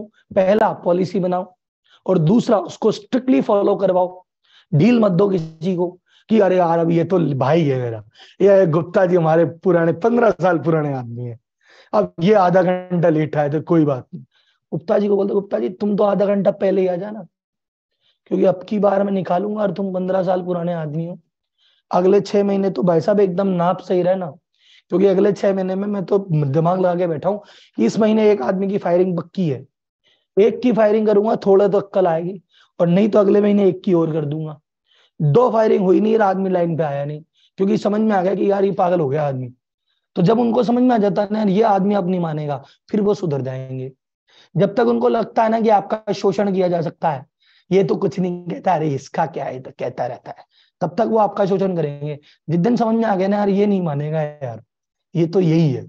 पहला पॉलिसी बनाओ और दूसरा उसको स्ट्रिक्टली फॉलो करवाओ डील मत दो किसी को कि अरे यार अब ये तो भाई है मेरा ये गुप्ता जी हमारे पुराने पंद्रह साल पुराने आदमी है अब ये आधा घंटा लेट आए तो कोई बात नहीं गुप्ता जी को बोलते गुप्ता जी तुम तो आधा घंटा पहले ही आ जाना क्योंकि अब की बार मैं निकालूंगा और तुम पंद्रह साल पुराने आदमी हो अगले छह महीने तो भाई साहब एकदम नाप सही रहना क्योंकि अगले छह महीने में मैं तो दिमाग लगा के बैठा हूँ कि इस महीने एक आदमी की फायरिंग पक्की है एक की फायरिंग करूंगा थोड़ा तो अक्कल आएगी और नहीं तो अगले महीने एक की और कर दूंगा दो फायरिंग हुई नहीं आदमी लाइन पे आया नहीं क्योंकि समझ में आ गया कि यार ये पागल हो गया आदमी तो जब उनको समझ में आ जाता है ना ये आदमी अब नहीं मानेगा फिर वो सुधर जाएंगे जब तक उनको लगता है ना कि आपका शोषण किया जा सकता है ये तो कुछ नहीं कहता अरे इसका क्या है तो कहता रहता है तब तक वो आपका शोषण करेंगे जिस दिन समझ में आ गया ना यार ये नहीं मानेगा यार ये तो यही है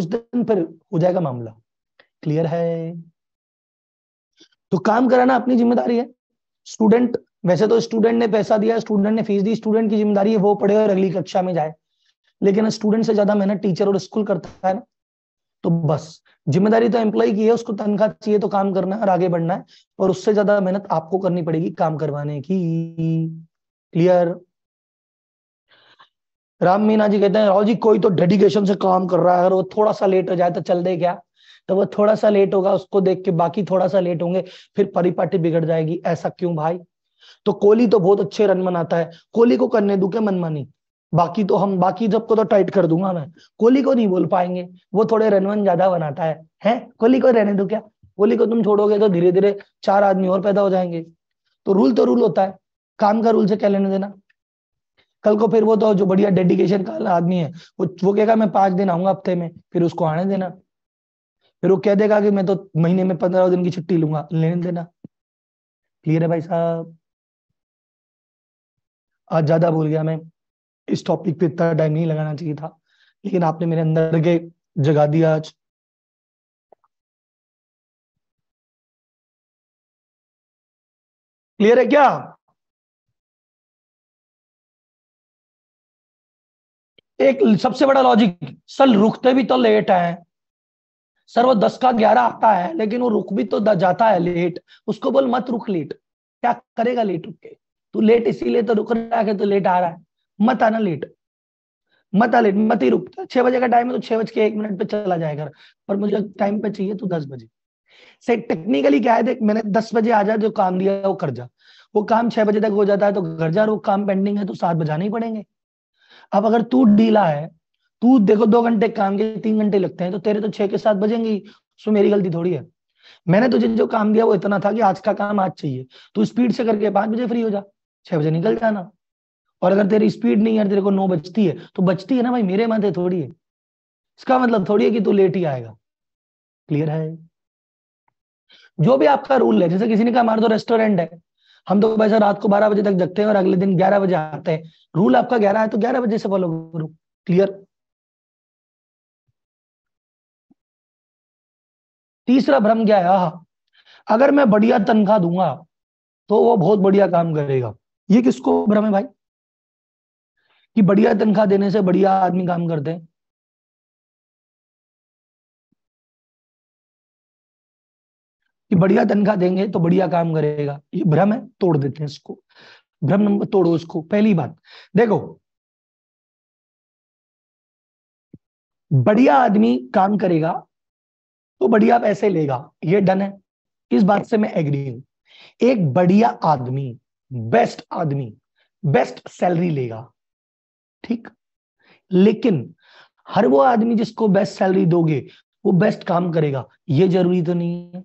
उस दिन फिर हो जाएगा मामला क्लियर है तो काम कराना अपनी जिम्मेदारी है स्टूडेंट वैसे तो स्टूडेंट ने पैसा दिया स्टूडेंट ने फीस दी स्टूडेंट की जिम्मेदारी है वो पढ़े और अगली कक्षा में जाए लेकिन स्टूडेंट से ज्यादा मेहनत टीचर और स्कूल करता है ना तो बस जिम्मेदारी तो एम्प्लॉय की है उसको तनख्वाह चाहिए तो काम करना है और आगे बढ़ना है और उससे ज्यादा मेहनत आपको करनी पड़ेगी काम करवाने की क्लियर राम मीना जी कहते हैं राव जी कोई तो डेडिकेशन से काम कर रहा है अगर वो थोड़ा सा लेट हो जाए तो चल दे क्या तो वो थोड़ा सा लेट होगा उसको देख के बाकी थोड़ा सा लेट होंगे फिर परिपाटी बिगड़ जाएगी ऐसा क्यों भाई तो कोहली तो बहुत अच्छे रन बनाता है कोहली को करने दू क्या मनमानी बाकी तो हम बाकी जब को तो टाइट कर दूंगा मैं कोहली को नहीं बोल पाएंगे वो थोड़े रन वन ज्यादा बनाता है हैं कोहली को रहने दो क्या कोहली को तुम छोड़ोगे तो धीरे धीरे चार आदमी और पैदा हो जाएंगे तो रूल तो रूल होता है काम का रूल से क्या लेने देना कल को फिर वो तो जो बढ़िया डेडिकेशन का आदमी है वो वो कहेगा मैं पांच दिन आऊंगा हफ्ते में फिर उसको आने देना फिर वो कह देगा कि मैं तो महीने में पंद्रह दिन की छुट्टी लूंगा लेने देना क्लियर है भाई साहब आज ज्यादा बोल गया मैं इस टॉपिक पे इतना टाइम नहीं लगाना चाहिए था लेकिन आपने मेरे अंदर के जगा दिया आज क्लियर है क्या एक सबसे बड़ा लॉजिक सर रुकते भी तो लेट है सर वो दस का ग्यारह आता है लेकिन वो रुक भी तो जाता है लेट उसको बोल मत रुक लेट क्या करेगा लेट रुक के तू लेट इसीलिए तो रुक रहा है तो लेट आ रहा है मत आना लेट मत आ लेट मत ही रुक तो छह बजे का टाइम है तो छह बज के एक मिनट पे चला जाएगा पर मुझे टाइम पे चाहिए तो दस बजे से टेक्निकली क्या है देख मैंने दस बजे आ जाए जो काम दिया वो कर जा वो काम छह बजे तक हो जाता है तो घर जा वो काम पेंडिंग है तो सात बजाने ही पड़ेंगे अब अगर तू ढीला है तू देखो दो घंटे काम के तीन घंटे लगते हैं तो तेरे तो छह के साथ बजेंगे सो मेरी गलती थोड़ी है मैंने तुझे जो काम दिया वो इतना था कि आज का काम आज चाहिए तू स्पीड से करके पांच बजे फ्री हो जा छह बजे निकल जाना और अगर तेरी स्पीड नहीं है तेरे को नौ बजती है तो बचती है ना भाई मेरे माथे थोड़ी है इसका मतलब थोड़ी है कि तू लेट ही आएगा क्लियर है जो भी आपका रूल है जैसे किसी ने कहा हमारा तो रेस्टोरेंट है हम तो भाई रात को बारह बजे तक जगते हैं और अगले दिन ग्यारह बजे आते हैं रूल आपका ग्यारह है तो ग्यारह बजे से फॉलो करो क्लियर तीसरा भ्रम क्या है अगर मैं बढ़िया तनख्वाह दूंगा तो वो बहुत बढ़िया काम करेगा ये किसको भ्रम है भाई कि बढ़िया तनख्वाह देने से बढ़िया आदमी काम करते हैं कि बढ़िया तनख्वाह देंगे तो बढ़िया काम करेगा ये भ्रम है तोड़ देते हैं इसको भ्रम नंबर तोड़ो इसको पहली बात देखो बढ़िया आदमी काम करेगा तो बढ़िया आप ऐसे लेगा ये डन है इस बात से मैं एग्री हूं एक बढ़िया आदमी बेस्ट आदमी बेस्ट सैलरी लेगा ठीक लेकिन हर वो आदमी जिसको बेस्ट सैलरी दोगे वो बेस्ट काम करेगा ये जरूरी तो नहीं है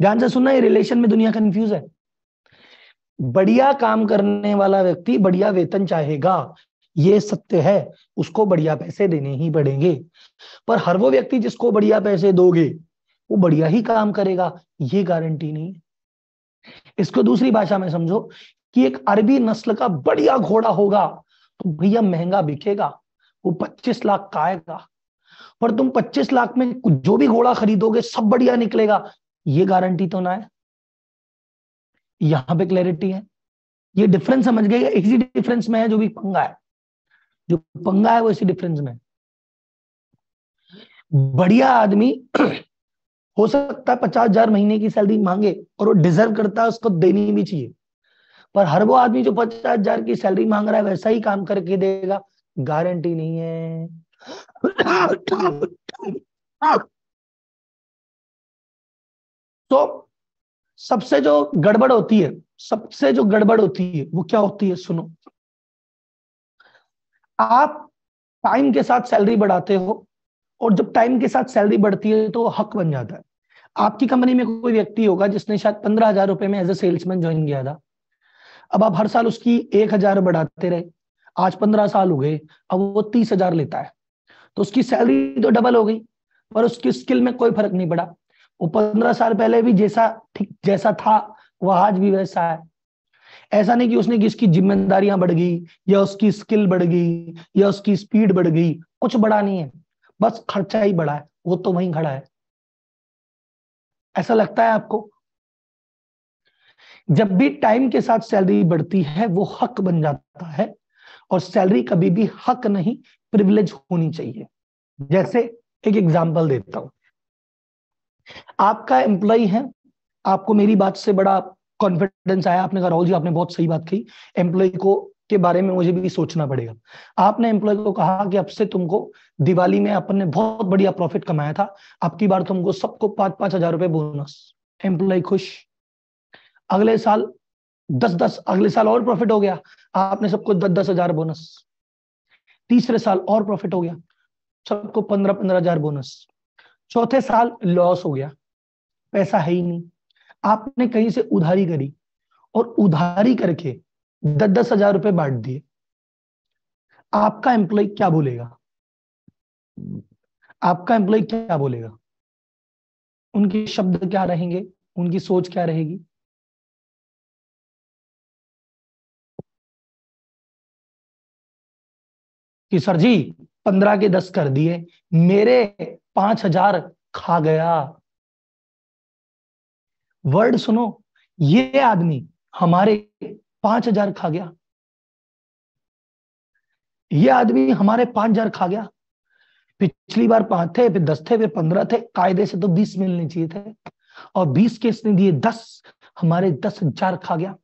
ध्यान से सुनना ये रिलेशन में दुनिया कंफ्यूज है बढ़िया काम करने वाला व्यक्ति बढ़िया वेतन चाहेगा ये सत्य है उसको बढ़िया पैसे देने ही पड़ेंगे पर हर वो व्यक्ति जिसको बढ़िया पैसे दोगे वो बढ़िया ही काम करेगा ये गारंटी नहीं इसको दूसरी भाषा में समझो कि एक अरबी नस्ल का बढ़िया घोड़ा होगा तो भैया महंगा बिकेगा वो पच्चीस लाख का आएगा पर तुम पच्चीस लाख में जो भी घोड़ा खरीदोगे सब बढ़िया निकलेगा ये गारंटी तो ना है यहां पे क्लैरिटी है ये डिफरेंस समझ गए इसी डिफरेंस में है जो भी पंगा है जो पंगा है वो इसी डिफरेंस में बढ़िया आदमी हो सकता है पचास हजार महीने की सैलरी मांगे और वो डिजर्व करता है उसको देनी भी चाहिए पर हर वो आदमी जो पचास हजार की सैलरी मांग रहा है वैसा ही काम करके देगा गारंटी नहीं है तो सबसे जो गड़बड़ होती है सबसे जो गड़बड़ होती है वो क्या होती है सुनो आप टाइम के साथ सैलरी बढ़ाते हो और जब टाइम के साथ सैलरी बढ़ती है तो हक बन जाता है आपकी कंपनी में कोई व्यक्ति होगा जिसने शायद पंद्रह हजार रुपए में एज ए सेल्समैन ज्वाइन किया था अब आप हर साल उसकी एक हजार बढ़ाते रहे आज पंद्रह साल हो गए अब वो तीस हजार लेता है तो उसकी सैलरी तो डबल हो गई पर उसकी स्किल में कोई फर्क नहीं पड़ा वो पंद्रह साल पहले भी जैसा ठीक जैसा था वह आज भी वैसा है ऐसा नहीं कि उसने कि इसकी जिम्मेदारियां बढ़ गई या उसकी स्किल बढ़ गई या उसकी स्पीड बढ़ गई कुछ बढ़ा नहीं है बस खर्चा ही बढ़ा है वो तो वहीं खड़ा है ऐसा लगता है आपको जब भी टाइम के साथ सैलरी बढ़ती है वो हक बन जाता है और सैलरी कभी भी हक नहीं प्रिविलेज होनी चाहिए जैसे एक एग्जाम्पल देता हूं आपका एम्प्लॉय है आपको मेरी बात से बड़ा कॉन्फिडेंस आया आपने कहा राहुल जी आपने बहुत सही बात कही एम्प्लॉय को के बारे में मुझे भी सोचना पड़ेगा आपने एम्प्लॉय को कहा कि अब से तुमको दिवाली में अपन ने बहुत बढ़िया प्रॉफिट कमाया था अब की बार तुमको सबको पांच पांच हजार रुपए बोनस एम्प्लॉय खुश अगले साल दस दस अगले साल और प्रॉफिट हो गया आपने सबको दस दस हजार बोनस तीसरे साल और प्रॉफिट हो गया सबको पंद्रह पंद्रह हजार बोनस चौथे साल लॉस हो गया पैसा है ही नहीं आपने कहीं से उधारी करी और उधारी करके दस दस हजार रुपए बांट दिए आपका एम्प्लॉय क्या बोलेगा आपका एम्प्लॉय क्या बोलेगा उनके शब्द क्या रहेंगे उनकी सोच क्या रहेगी कि सर जी पंद्रह के दस कर दिए मेरे पांच हजार खा गया वर्ड सुनो ये आदमी हमारे पांच हजार खा गया ये आदमी हमारे पांच हजार खा गया पिछली बार पांच थे फिर दस थे फिर पंद्रह थे कायदे से तो बीस मिलने चाहिए थे और बीस के इसने दिए दस हमारे दस हजार खा गया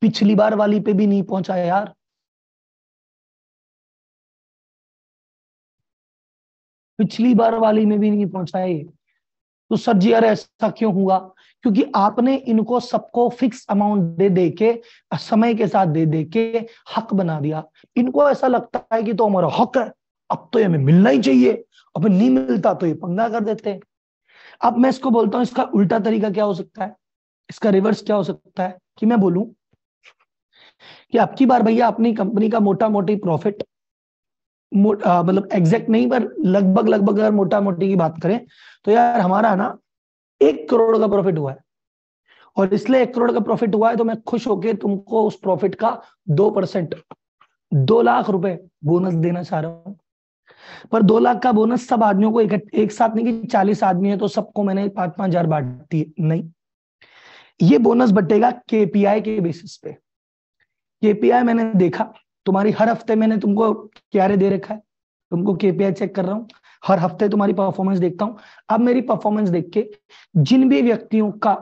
पिछली बार वाली पे भी नहीं पहुंचा यार पिछली बार वाली में भी नहीं पहुंचाए तो सर जी अरे ऐसा क्यों हुआ क्योंकि आपने इनको सबको फिक्स अमाउंट दे दे के समय के साथ दे दे के हक बना दिया इनको ऐसा लगता है कि तो हमारा हक है अब तो ये हमें मिलना ही चाहिए अब नहीं मिलता तो ये पंगा कर देते हैं अब मैं इसको बोलता हूं इसका उल्टा तरीका क्या हो सकता है इसका रिवर्स क्या हो सकता है कि मैं बोलूं कि आपकी बार भैया अपनी कंपनी का मोटा मोटी प्रॉफिट मतलब एग्जैक्ट नहीं पर लगभग लगभग अगर मोटा मोटी की बात करें तो यार हमारा ना एक करोड़ का प्रॉफिट हुआ है और इसलिए एक करोड़ का प्रॉफिट हुआ है तो मैं खुश होकर तुमको उस प्रॉफिट का दो परसेंट दो लाख रुपए बोनस देना चाह रहा हूं पर दो लाख का बोनस सब आदमियों को एक, एक साथ नहीं कि चालीस आदमी है तो सबको मैंने पांच पांच हजार बांट दिए नहीं ये बोनस बटेगा केपीआई के बेसिस पे केपीआई मैंने देखा तुम्हारी हर हफ्ते मैंने तुमको क्यारे दे रखा है तुमको केपीआई चेक कर रहा हूं हर हफ्ते तुम्हारी परफॉर्मेंस देखता हूं अब मेरी परफॉर्मेंस देख के जिन भी व्यक्तियों का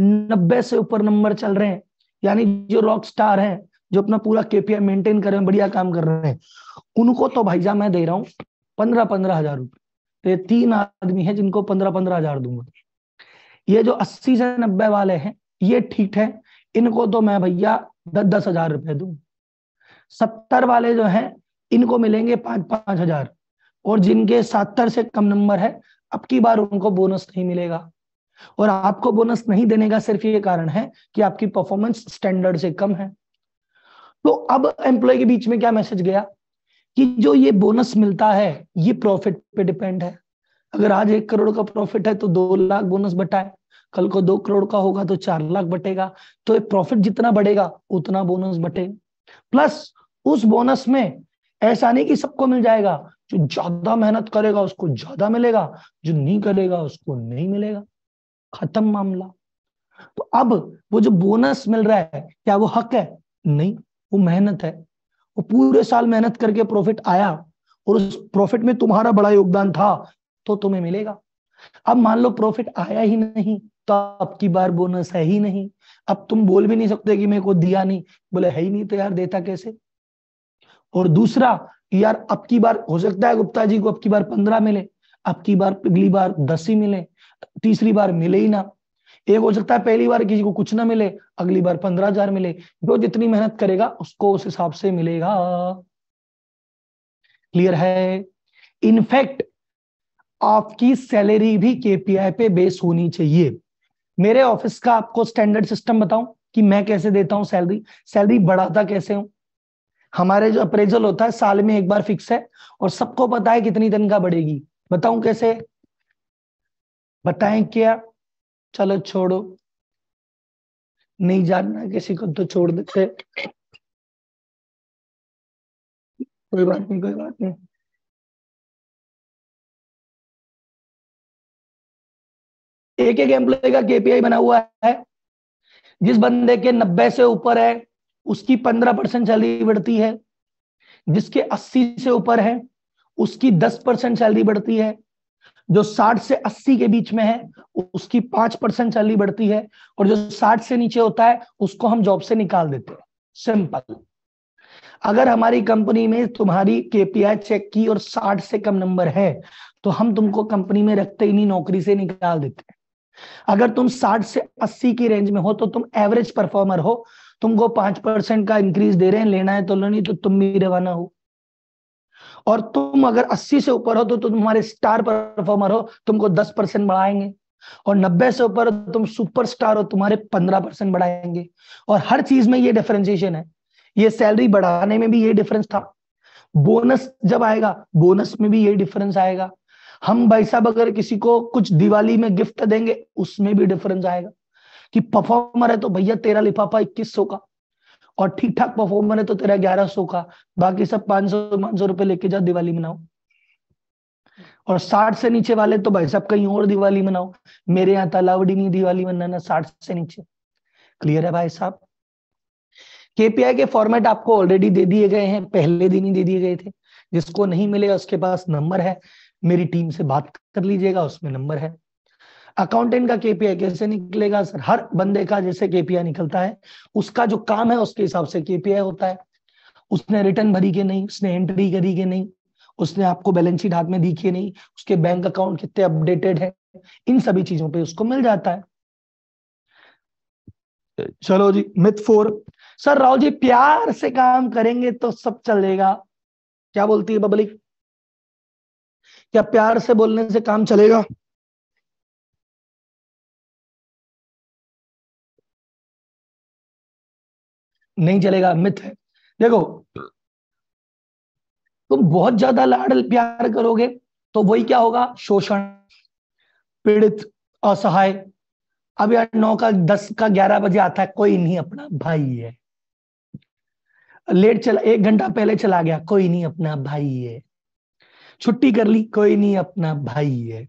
नब्बे से ऊपर नंबर चल रहे हैं यानी जो रॉक स्टार है जो अपना पूरा केपीआई मेंटेन कर रहे हैं बढ़िया काम कर रहे हैं उनको तो भाईजा मैं दे रहा हूँ पंद्रह पंद्रह हजार रुपये तो ये तीन आदमी है जिनको पंद्रह पंद्रह हजार दूंगा ये जो अस्सी से नब्बे वाले हैं ये ठीक है इनको तो मैं भैया दस दस हजार रुपए दूंगा सत्तर वाले जो हैं इनको मिलेंगे पांच पांच हजार और जिनके सत्तर से कम नंबर है अब की बार उनको बोनस नहीं मिलेगा और आपको बोनस नहीं देने का सिर्फ ये कारण है कि आपकी परफॉर्मेंस स्टैंडर्ड से कम है तो अब एम्प्लॉय के बीच में क्या मैसेज गया कि जो ये बोनस मिलता है ये प्रॉफिट पे डिपेंड है अगर आज एक करोड़ का प्रॉफिट है तो दो लाख बोनस बटाए कल को दो करोड़ का होगा तो चार लाख बटेगा तो ये प्रॉफिट जितना बढ़ेगा उतना बोनस बटेगा प्लस उस बोनस में ऐसा नहीं कि सबको मिल जाएगा जो ज्यादा मेहनत करेगा उसको ज्यादा मिलेगा जो नहीं करेगा उसको नहीं मिलेगा खत्म मामला तो अब वो जो बोनस मिल रहा है क्या वो हक है नहीं वो मेहनत है वो पूरे साल मेहनत करके प्रॉफिट आया और उस प्रॉफिट में तुम्हारा बड़ा योगदान था तो तुम्हें मिलेगा अब मान लो प्रॉफिट आया ही नहीं तो अब की बार बोनस है ही नहीं अब तुम बोल भी नहीं सकते कि मेरे को दिया नहीं बोले है ही नहीं तो यार देता कैसे और दूसरा यार अब की बार हो सकता है गुप्ता जी को अब की बार पंद्रह मिले अब की बार अगली बार दस ही मिले तीसरी बार मिले ही ना एक हो सकता है पहली बार किसी को कुछ ना मिले अगली बार पंद्रह हजार मिले जो जितनी मेहनत करेगा उसको उस हिसाब से मिलेगा क्लियर है इनफैक्ट आपकी सैलरी भी केपीआई पे बेस होनी चाहिए मेरे ऑफिस का आपको स्टैंडर्ड सिस्टम बताऊं कि मैं कैसे देता हूं सैलरी सैलरी बढ़ाता कैसे हूं हमारे जो अप्रेजल होता है साल में एक बार फिक्स है और सबको पता है कितनी तनख्वाह बढ़ेगी बताऊं कैसे बताएं क्या चलो छोड़ो नहीं जानना किसी को तो छोड़ देते कोई बात नहीं कोई बात नहीं एक एक एम्प्लॉय का केपीआई बना हुआ है जिस बंदे के नब्बे से ऊपर है उसकी पंद्रह परसेंट सैलरी बढ़ती है जिसके अस्सी से ऊपर है उसकी दस परसेंट सैलरी बढ़ती है जो साठ से अस्सी के बीच में है उसकी पांच परसेंट सैलरी बढ़ती है और जो साठ से नीचे होता है उसको हम जॉब से निकाल देते हैं सिंपल अगर हमारी कंपनी में तुम्हारी केपीआई चेक की और साठ से कम नंबर है तो हम तुमको कंपनी में रखते ही नहीं नौकरी से निकाल देते हैं अगर तुम साठ से अस्सी की रेंज में हो तो तुम एवरेज परफॉर्मर हो तुमको पांच परसेंट का इंक्रीज दे रहे हैं लेना है तो लो नहीं तो तुम भी रवाना हो और तुम अगर अस्सी से ऊपर हो तो तुम हमारे स्टार परफॉर्मर हो तुमको दस परसेंट बढ़ाएंगे और नब्बे से ऊपर हो तो तुम सुपर स्टार हो तुम्हारे पंद्रह परसेंट बढ़ाएंगे और हर चीज में ये डिफरेंशिएशन है ये सैलरी बढ़ाने में भी ये डिफरेंस था बोनस जब आएगा बोनस में भी ये डिफरेंस आएगा हम भाई साहब अगर किसी को कुछ दिवाली में गिफ्ट देंगे उसमें भी डिफरेंस आएगा कि परफॉर्मर है तो भैया तेरा लिफाफा इक्कीस सौ का और ठीक ठाक परफॉर्मर है तो तेरा ग्यारह सौ का बाकी सब पांच सौ पांच सौ रुपए लेके जाओ दिवाली मनाओ और साठ से नीचे वाले तो भाई साहब कहीं और दिवाली मनाओ मेरे यहाँ तालावड़ी तो नहीं दिवाली मनाना साठ से नीचे क्लियर है भाई साहब केपीआई के फॉर्मेट आपको ऑलरेडी दे दिए गए हैं पहले दिन ही दे दिए गए थे जिसको नहीं मिलेगा उसके पास नंबर है मेरी टीम से बात कर लीजिएगा उसमें नंबर है अकाउंटेंट का केपीआई कैसे निकलेगा सर हर बंदे का जैसे केपीआई निकलता है उसका जो काम है उसके हिसाब से केपीआई होता है उसने रिटर्न भरी के नहीं उसने एंट्री करी के नहीं उसने आपको बैलेंस शीट हाथ में दी के नहीं उसके बैंक अकाउंट कितने अपडेटेड है इन सभी चीजों पे उसको मिल जाता है चलो जी myth four sir Rahul ji प्यार से काम करेंगे तो सब चलेगा क्या बोलती है पब्लिक क्या प्यार से बोलने से काम चलेगा नहीं चलेगा मिथ है देखो तुम बहुत ज्यादा लाड़ प्यार करोगे तो वही क्या होगा शोषण पीड़ित असहाय अब यार नौ का दस का ग्यारह बजे आता है कोई नहीं अपना भाई है लेट चला एक घंटा पहले चला गया कोई नहीं अपना भाई है छुट्टी कर ली कोई नहीं अपना भाई है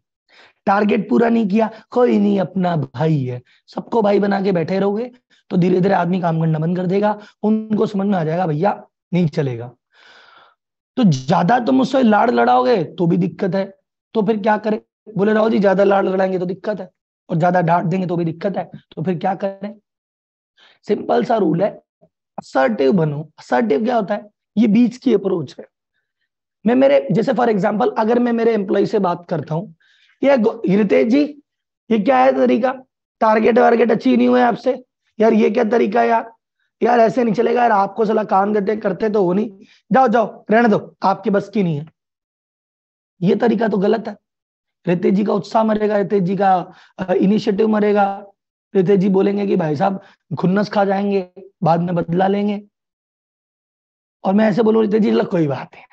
टारगेट पूरा नहीं किया कोई नहीं अपना भाई है सबको भाई बना के बैठे रहोगे तो धीरे धीरे आदमी काम करना बंद कर देगा उनको समझ में आ जाएगा भैया नहीं चलेगा तो ज्यादा तुम उससे लाड़ लड़ाओगे तो भी दिक्कत है तो फिर क्या करें बोले राहुल जी ज्यादा लाड़ लड़ाएंगे तो दिक्कत है और ज्यादा डांट देंगे तो भी दिक्कत है तो फिर क्या करें सिंपल सा रूल है असर्टिव बनो असर्टिव क्या होता है ये बीच की अप्रोच है मैं मेरे जैसे फॉर एग्जाम्पल अगर मैं मेरे एम्प्लॉय से बात करता हूँ ये रितेश जी ये क्या है तरीका टारगेट वारगेट अच्छी नहीं हुए आपसे यार ये क्या तरीका यार यार ऐसे नहीं चलेगा यार आपको सलाह काम देते करते तो हो नहीं जाओ जाओ रहने दो आपके बस की नहीं है ये तरीका तो गलत है रितेश जी का उत्साह मरेगा रितेश जी का इनिशिएटिव मरेगा रितेश जी बोलेंगे कि भाई साहब खुन्नस खा जाएंगे बाद में बदला लेंगे और मैं ऐसे बोलू रितेश जी लग कोई बात है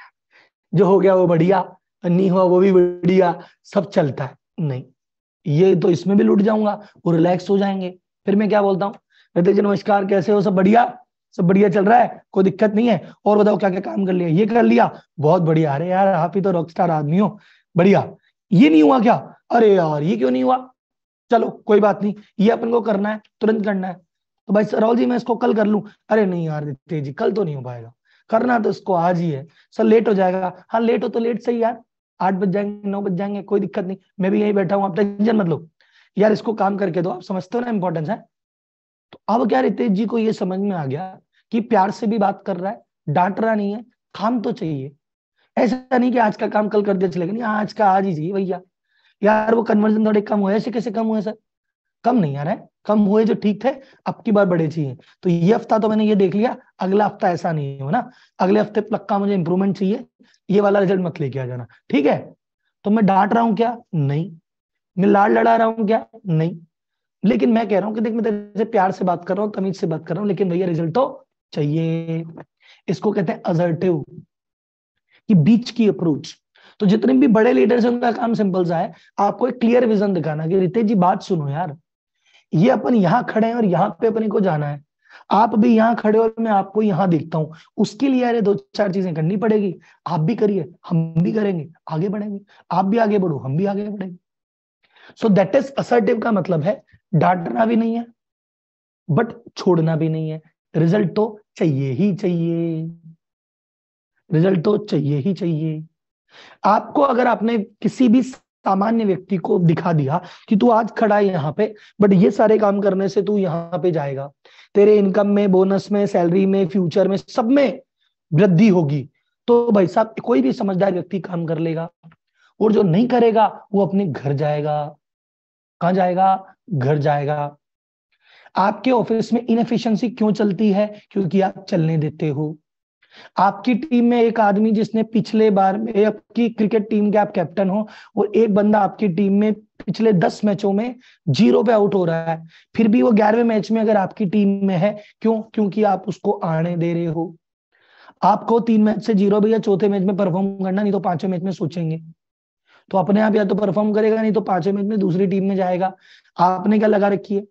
जो हो गया वो बढ़िया नहीं हुआ वो भी बढ़िया सब चलता है नहीं ये तो इसमें भी लुट जाऊंगा वो रिलैक्स हो जाएंगे फिर मैं क्या बोलता हूँ कहते जी नमस्कार कैसे हो सब बढ़िया सब बढ़िया चल रहा है कोई दिक्कत नहीं है और बताओ क्या क्या काम कर लिया ये कर लिया बहुत बढ़िया अरे यार आप ही तो रॉकस्टार आदमी हो बढ़िया ये नहीं हुआ क्या अरे यार ये क्यों नहीं हुआ चलो कोई बात नहीं ये अपन को करना है तुरंत करना है तो भाई राहुल जी मैं इसको कल कर लूँ अरे नहीं यार जी कल तो नहीं हो पाएगा करना तो इसको आज ही है सर लेट हो जाएगा हाँ लेट हो तो लेट सही यार आठ बज जाएंगे नौ बज जाएंगे कोई दिक्कत नहीं मैं भी यही बैठा हूँ आप टेंशन मत लो यार इसको काम करके दो आप समझते हो ना इंपॉर्टेंस है तो अब क्या रितेश जी को ये समझ में आ गया कि प्यार से भी बात कर रहा है डांट रहा नहीं है काम तो चाहिए ऐसा नहीं कि आज का काम कल कर दिया चलेगा नहीं आज का आज ही चाहिए भैया यार वो कन्वर्जन थोड़े कम हुए ऐसे कैसे कम हुआ सर कम नहीं आ रहा है कम हुए जो ठीक थे अब की बार बढ़े चाहिए तो ये हफ्ता तो मैंने ये देख लिया अगला हफ्ता ऐसा नहीं हो ना अगले हफ्ते पक्का मुझे इंप्रूवमेंट चाहिए ये वाला रिजल्ट मत लेके आ जाना ठीक है तो मैं डांट रहा हूं क्या नहीं मैं लाड़ लड़ा रहा हूं क्या नहीं लेकिन मैं कह रहा हूं कि देख मैं तेरे से प्यार से बात कर रहा हूं तमीज से बात कर रहा हूं लेकिन भैया रिजल्ट तो चाहिए इसको कहते हैं अजर्टिव कि बीच की अप्रोच तो जितने भी बड़े लीडर्स हैं उनका काम सिंपल सा है आपको एक क्लियर विजन दिखाना कि रितेश जी बात सुनो यार ये अपन यहाँ खड़े हैं और यहाँ पे अपने को जाना है आप भी यहाँ खड़े और मैं आपको यहाँ देखता हूँ उसके लिए अरे दो चार चीजें करनी पड़ेगी आप भी करिए हम भी करेंगे आगे बढ़ेंगे आप भी आगे बढ़ो हम भी आगे बढ़ेंगे सो दैट इज असर्टिव का मतलब है डांटना भी नहीं है बट छोड़ना भी नहीं है रिजल्ट तो चाहिए ही चाहिए रिजल्ट तो चाहिए ही चाहिए आपको अगर आपने किसी भी सामान्य व्यक्ति को दिखा दिया कि तू आज खड़ा है यहाँ पे बट ये सारे काम करने से तू यहाँ पे जाएगा तेरे इनकम में बोनस में सैलरी में फ्यूचर में सब में वृद्धि होगी तो भाई साहब कोई भी समझदार व्यक्ति काम कर लेगा और जो नहीं करेगा वो अपने घर जाएगा कहा जाएगा घर जाएगा आपके ऑफिस में इनफिशियंसी क्यों चलती है क्योंकि आप चलने देते हो आपकी टीम में एक आदमी जिसने पिछले बार में आपकी क्रिकेट टीम के आप कैप्टन हो और एक बंदा आपकी टीम में पिछले दस मैचों में जीरो पे आउट हो रहा है फिर भी वो ग्यारहवें मैच में अगर आपकी टीम में है क्यों क्योंकि आप उसको आने दे रहे हो आपको तीन मैच से जीरो भी या चौथे मैच में परफॉर्म करना नहीं तो पांचवें मैच में सोचेंगे तो अपने आप या तो परफॉर्म करेगा नहीं तो पांचवें मैच में दूसरी टीम में जाएगा आपने क्या लगा रखी है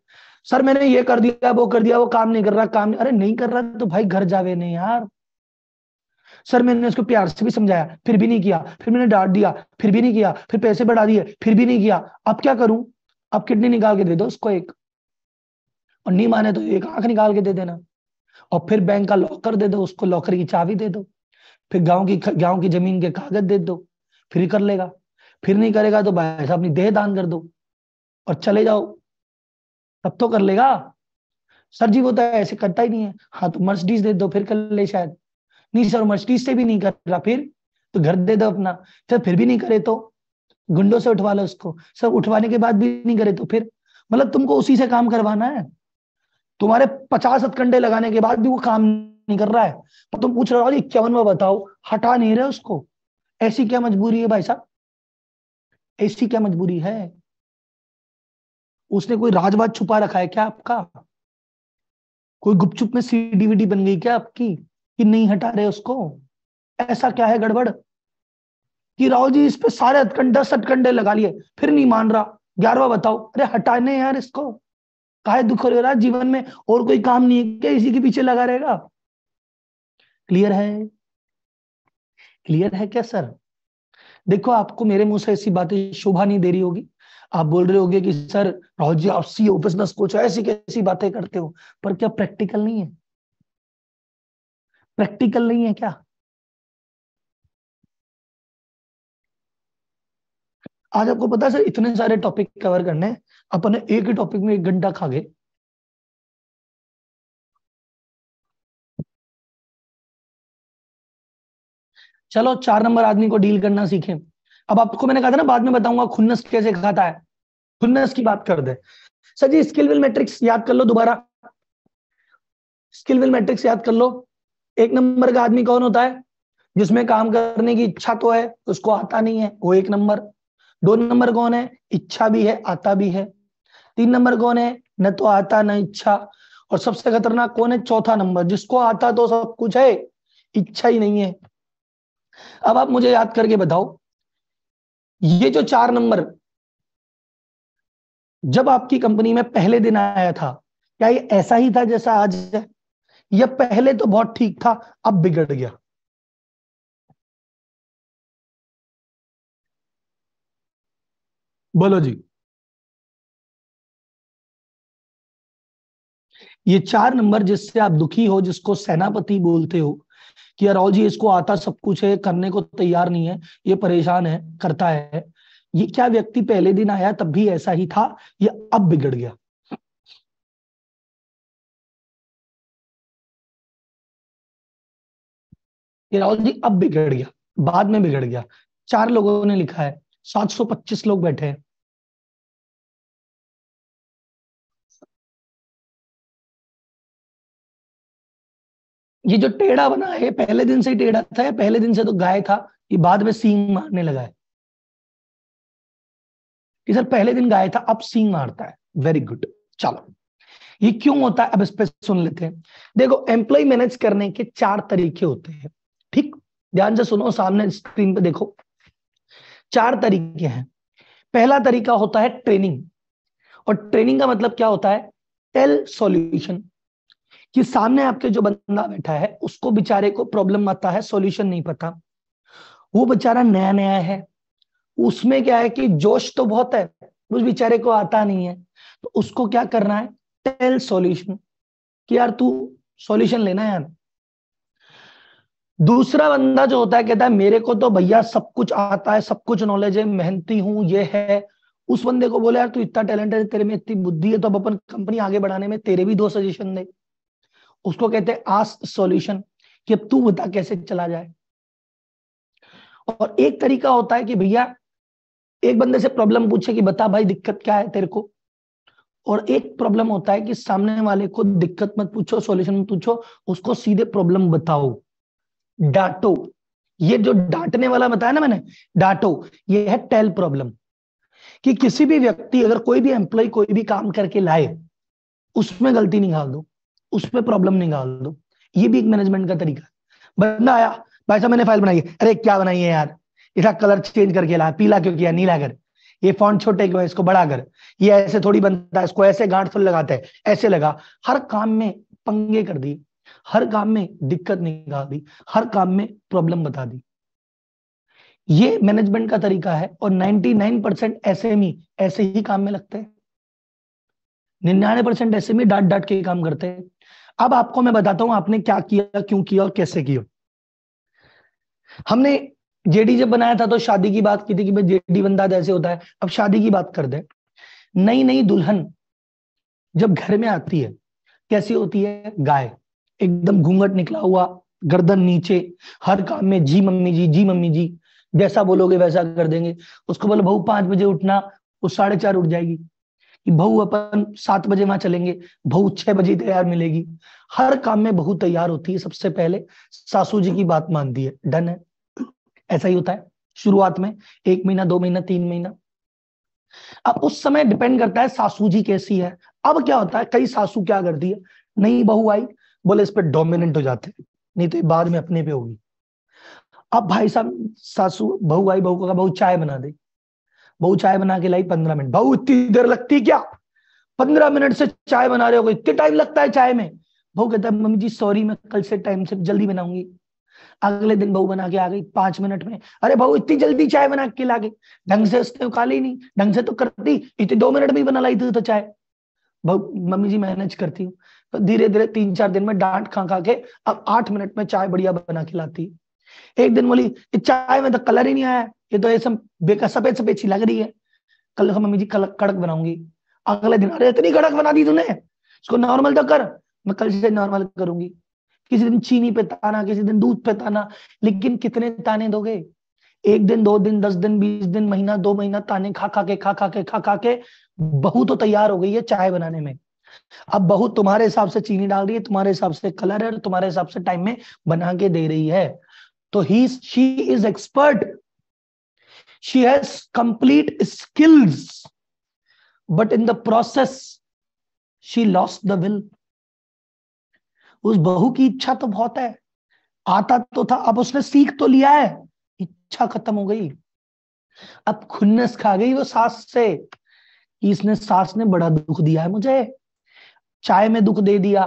सर मैंने ये कर दिया वो कर दिया वो काम नहीं कर रहा काम नहीं अरे नहीं कर रहा तो भाई घर जावे नहीं यार सर मैंने उसको प्यार से भी समझाया फिर भी नहीं किया फिर मैंने डांट दिया फिर भी नहीं किया फिर पैसे बढ़ा दिए फिर भी नहीं किया अब क्या करूं अब किडनी निकाल के दे दो उसको एक और नहीं माने तो एक आंख निकाल के दे देना और फिर बैंक का लॉकर दे दो उसको लॉकर की चाबी दे दो फिर गांव की गांव की जमीन के कागज दे दो फिर कर लेगा फिर नहीं करेगा तो भाई साहब अपनी देह दान कर दो और चले जाओ तब तो कर लेगा सर जी वो तो ऐसे करता ही नहीं है हाँ तो मर्सिडीज दे दो फिर कर ले शायद नहीं सर मस्टी से भी नहीं कर रहा फिर तो घर दे दो अपना सर फिर भी नहीं करे तो गुंडों से उठवा लो उसको सर उठवाने के बाद भी नहीं करे तो फिर मतलब तुमको उसी से काम करवाना है तुम्हारे पचास हथकंडे लगाने के बाद भी वो काम नहीं कर रहा है पर तुम पूछ रहे हो इक्यावनवा बताओ हटा नहीं रहे उसको ऐसी क्या मजबूरी है भाई साहब ऐसी क्या मजबूरी है उसने कोई राजबाज छुपा रखा है क्या आपका कोई गुपचुप में सी वीडी बन गई क्या आपकी कि नहीं हटा रहे उसको ऐसा क्या है गड़बड़ कि राहुल जी इस पे सारे अटकंडे लगा लिए फिर नहीं मान रहा ग्यारहवा बताओ अरे हटाने यार इसको काहे दुख हो रहा जीवन में और कोई काम नहीं है क्या इसी के पीछे लगा रहेगा क्लियर है क्लियर है क्या सर देखो आपको मेरे मुंह से ऐसी बातें शोभा नहीं दे रही होगी आप बोल रहे होगे कि सर राहुल जी आप सीओ बिजनेस कोच ऐसी कैसी बातें करते हो पर क्या प्रैक्टिकल नहीं है प्रैक्टिकल नहीं है क्या आज आपको पता है सर इतने सारे टॉपिक कवर करने हैं अपन एक ही टॉपिक में एक घंटा खा गए चलो चार नंबर आदमी को डील करना सीखे अब आपको मैंने कहा था ना बाद में बताऊंगा खुन्नस कैसे खाता है खुन्नस की बात कर दे सर जी स्किल विल मैट्रिक्स याद कर लो दोबारा स्किल विल मैट्रिक्स याद कर लो एक नंबर का आदमी कौन होता है जिसमें काम करने की इच्छा तो है उसको आता नहीं है वो एक नंबर दो नंबर कौन है इच्छा भी है आता भी है तीन नंबर कौन है न तो आता न इच्छा और सबसे खतरनाक कौन है चौथा नंबर जिसको आता तो सब कुछ है इच्छा ही नहीं है अब आप मुझे याद करके बताओ ये जो चार नंबर जब आपकी कंपनी में पहले दिन आया था क्या ये ऐसा ही था जैसा आज है यह पहले तो बहुत ठीक था अब बिगड़ गया बोलो जी ये चार नंबर जिससे आप दुखी हो जिसको सेनापति बोलते हो कि राव जी इसको आता सब कुछ है करने को तैयार नहीं है ये परेशान है करता है ये क्या व्यक्ति पहले दिन आया तब भी ऐसा ही था ये अब बिगड़ गया ये राहुल जी अब बिगड़ गया बाद में बिगड़ गया चार लोगों ने लिखा है 725 लोग बैठे हैं ये जो टेढ़ा बना है पहले दिन से ही टेढ़ा था पहले दिन से तो गाय था ये बाद में सींग मारने लगा है कि सर पहले दिन गाय था अब सींग मारता है वेरी गुड चलो ये क्यों होता है अब इस पर सुन लेते हैं देखो एम्प्लॉय मैनेज करने के चार तरीके होते हैं ध्यान से सुनो सामने स्क्रीन पे देखो चार तरीके हैं पहला तरीका होता है ट्रेनिंग और ट्रेनिंग का मतलब क्या होता है टेल सॉल्यूशन कि सामने आपके जो बंदा बैठा है उसको बेचारे को प्रॉब्लम आता है सॉल्यूशन नहीं पता वो बेचारा नया नया है उसमें क्या है कि जोश तो बहुत है उस बेचारे को आता नहीं है तो उसको क्या करना है टेल सॉल्यूशन कि यार तू सॉल्यूशन लेना है यार दूसरा बंदा जो होता है कहता है मेरे को तो भैया सब कुछ आता है सब कुछ नॉलेज है मेहनती हूं ये है उस बंदे को बोले यार तू इतना टैलेंट है तेरे में इतनी बुद्धि है तो अब अपन कंपनी आगे बढ़ाने में तेरे भी दो सजेशन दे उसको कहते हैं आस सॉल्यूशन कि अब तू बता कैसे चला जाए और एक तरीका होता है कि भैया एक बंदे से प्रॉब्लम पूछे कि बता भाई दिक्कत क्या है तेरे को और एक प्रॉब्लम होता है कि सामने वाले को दिक्कत मत पूछो सॉल्यूशन मत पूछो उसको सीधे प्रॉब्लम बताओ डाटो ये जो डांटने वाला बताया ना मैंने डाटो ये है टेल प्रॉब्लम कि किसी भी व्यक्ति अगर कोई भी एम्प्लॉय कोई भी काम करके लाए उसमें गलती निकाल दो उसमें प्रॉब्लम निकाल दो ये भी एक मैनेजमेंट का तरीका है बंदा आया भाई साहब मैंने फाइल बनाई है अरे क्या बनाई है यार इसका कलर चेंज करके ला पीला क्यों किया नीला कर ये फॉन्ट छोटे क्यों है इसको बड़ा कर ये ऐसे थोड़ी बनता है इसको ऐसे गांठ फुल लगाते हैं ऐसे लगा हर काम में पंगे कर दिए हर काम में दिक्कत निकाल दी हर काम में प्रॉब्लम बता दी ये मैनेजमेंट का तरीका है और 99 परसेंट एसएमई ऐसे ही काम में लगते हैं निन्यानवे परसेंट में डांट डांट के काम करते हैं अब आपको मैं बताता हूं आपने क्या किया क्यों किया और कैसे किया हमने जेडी जब बनाया था तो शादी की बात की थी कि भाई जेडी बंदा तो ऐसे होता है अब शादी की बात कर दे नई नई दुल्हन जब घर में आती है कैसी होती है गाय एकदम घूंघट निकला हुआ गर्दन नीचे हर काम में जी मम्मी जी जी मम्मी जी जैसा बोलोगे वैसा कर देंगे उसको बोलो बहू पांच बजे उठना वो साढ़े चार उठ जाएगी कि भाऊ अपन सात बजे वहां चलेंगे भाऊ छह बजे तैयार मिलेगी हर काम में बहू तैयार होती है सबसे पहले सासू जी की बात मानती है डन है ऐसा ही होता है शुरुआत में एक महीना दो महीना तीन महीना अब उस समय डिपेंड करता है सासू जी कैसी है अब क्या होता है कई सासू क्या करती है नई बहू आई बोले इस पर डोमिनेंट हो जाते नहीं तो ये बाद में अपने पे होगी अब भाई साहब सासू बहू आई बहू का बहू चाय बना दे बहू चाय बना के लाई पंद्रह मिनट बहू इतनी देर लगती क्या पंद्रह मिनट से चाय बना रहे हो इतने टाइम लगता है चाय में बहू कहता है मम्मी जी सॉरी मैं कल से टाइम से जल्दी बनाऊंगी अगले दिन बहू बना के आ गई पांच मिनट में अरे बहू इतनी जल्दी चाय बना के ला गई ढंग से उसने उकाली नहीं ढंग से तो करती इतनी दो मिनट में बना लाई थी तो चाय बहू मम्मी जी मैनेज करती हूँ तो धीरे धीरे तीन चार दिन में डांट खा खा के अब आठ मिनट में चाय बढ़िया बना के लाती एक दिन बोली चाय में तो कलर ही नहीं आया ये तो ऐसा बेकार सफेद सफेद लग रही है कल का मम्मी जी कल कड़क बनाऊंगी अगले दिन अरे इतनी कड़क बना दी तूने इसको नॉर्मल तो कर मैं कल से नॉर्मल करूंगी किसी दिन चीनी पे ताना किसी दिन दूध पे ताना लेकिन कितने ताने दोगे एक दिन दो दिन दस दिन बीस दिन महीना दो महीना ताने खा खा के खा खा के खा खा के बहू तो तैयार हो गई है चाय बनाने में अब बहू तुम्हारे हिसाब से चीनी डाल रही है तुम्हारे हिसाब से कलर है तुम्हारे हिसाब से टाइम में बना के दे रही है तो ही she is expert she has complete skills but in the process she lost the will उस बहू की इच्छा तो बहुत है आता तो था अब उसने सीख तो लिया है इच्छा खत्म हो गई अब खुन्नस खा गई वो सास से इसने सास ने बड़ा दुख दिया है मुझे चाय में दुख दे दिया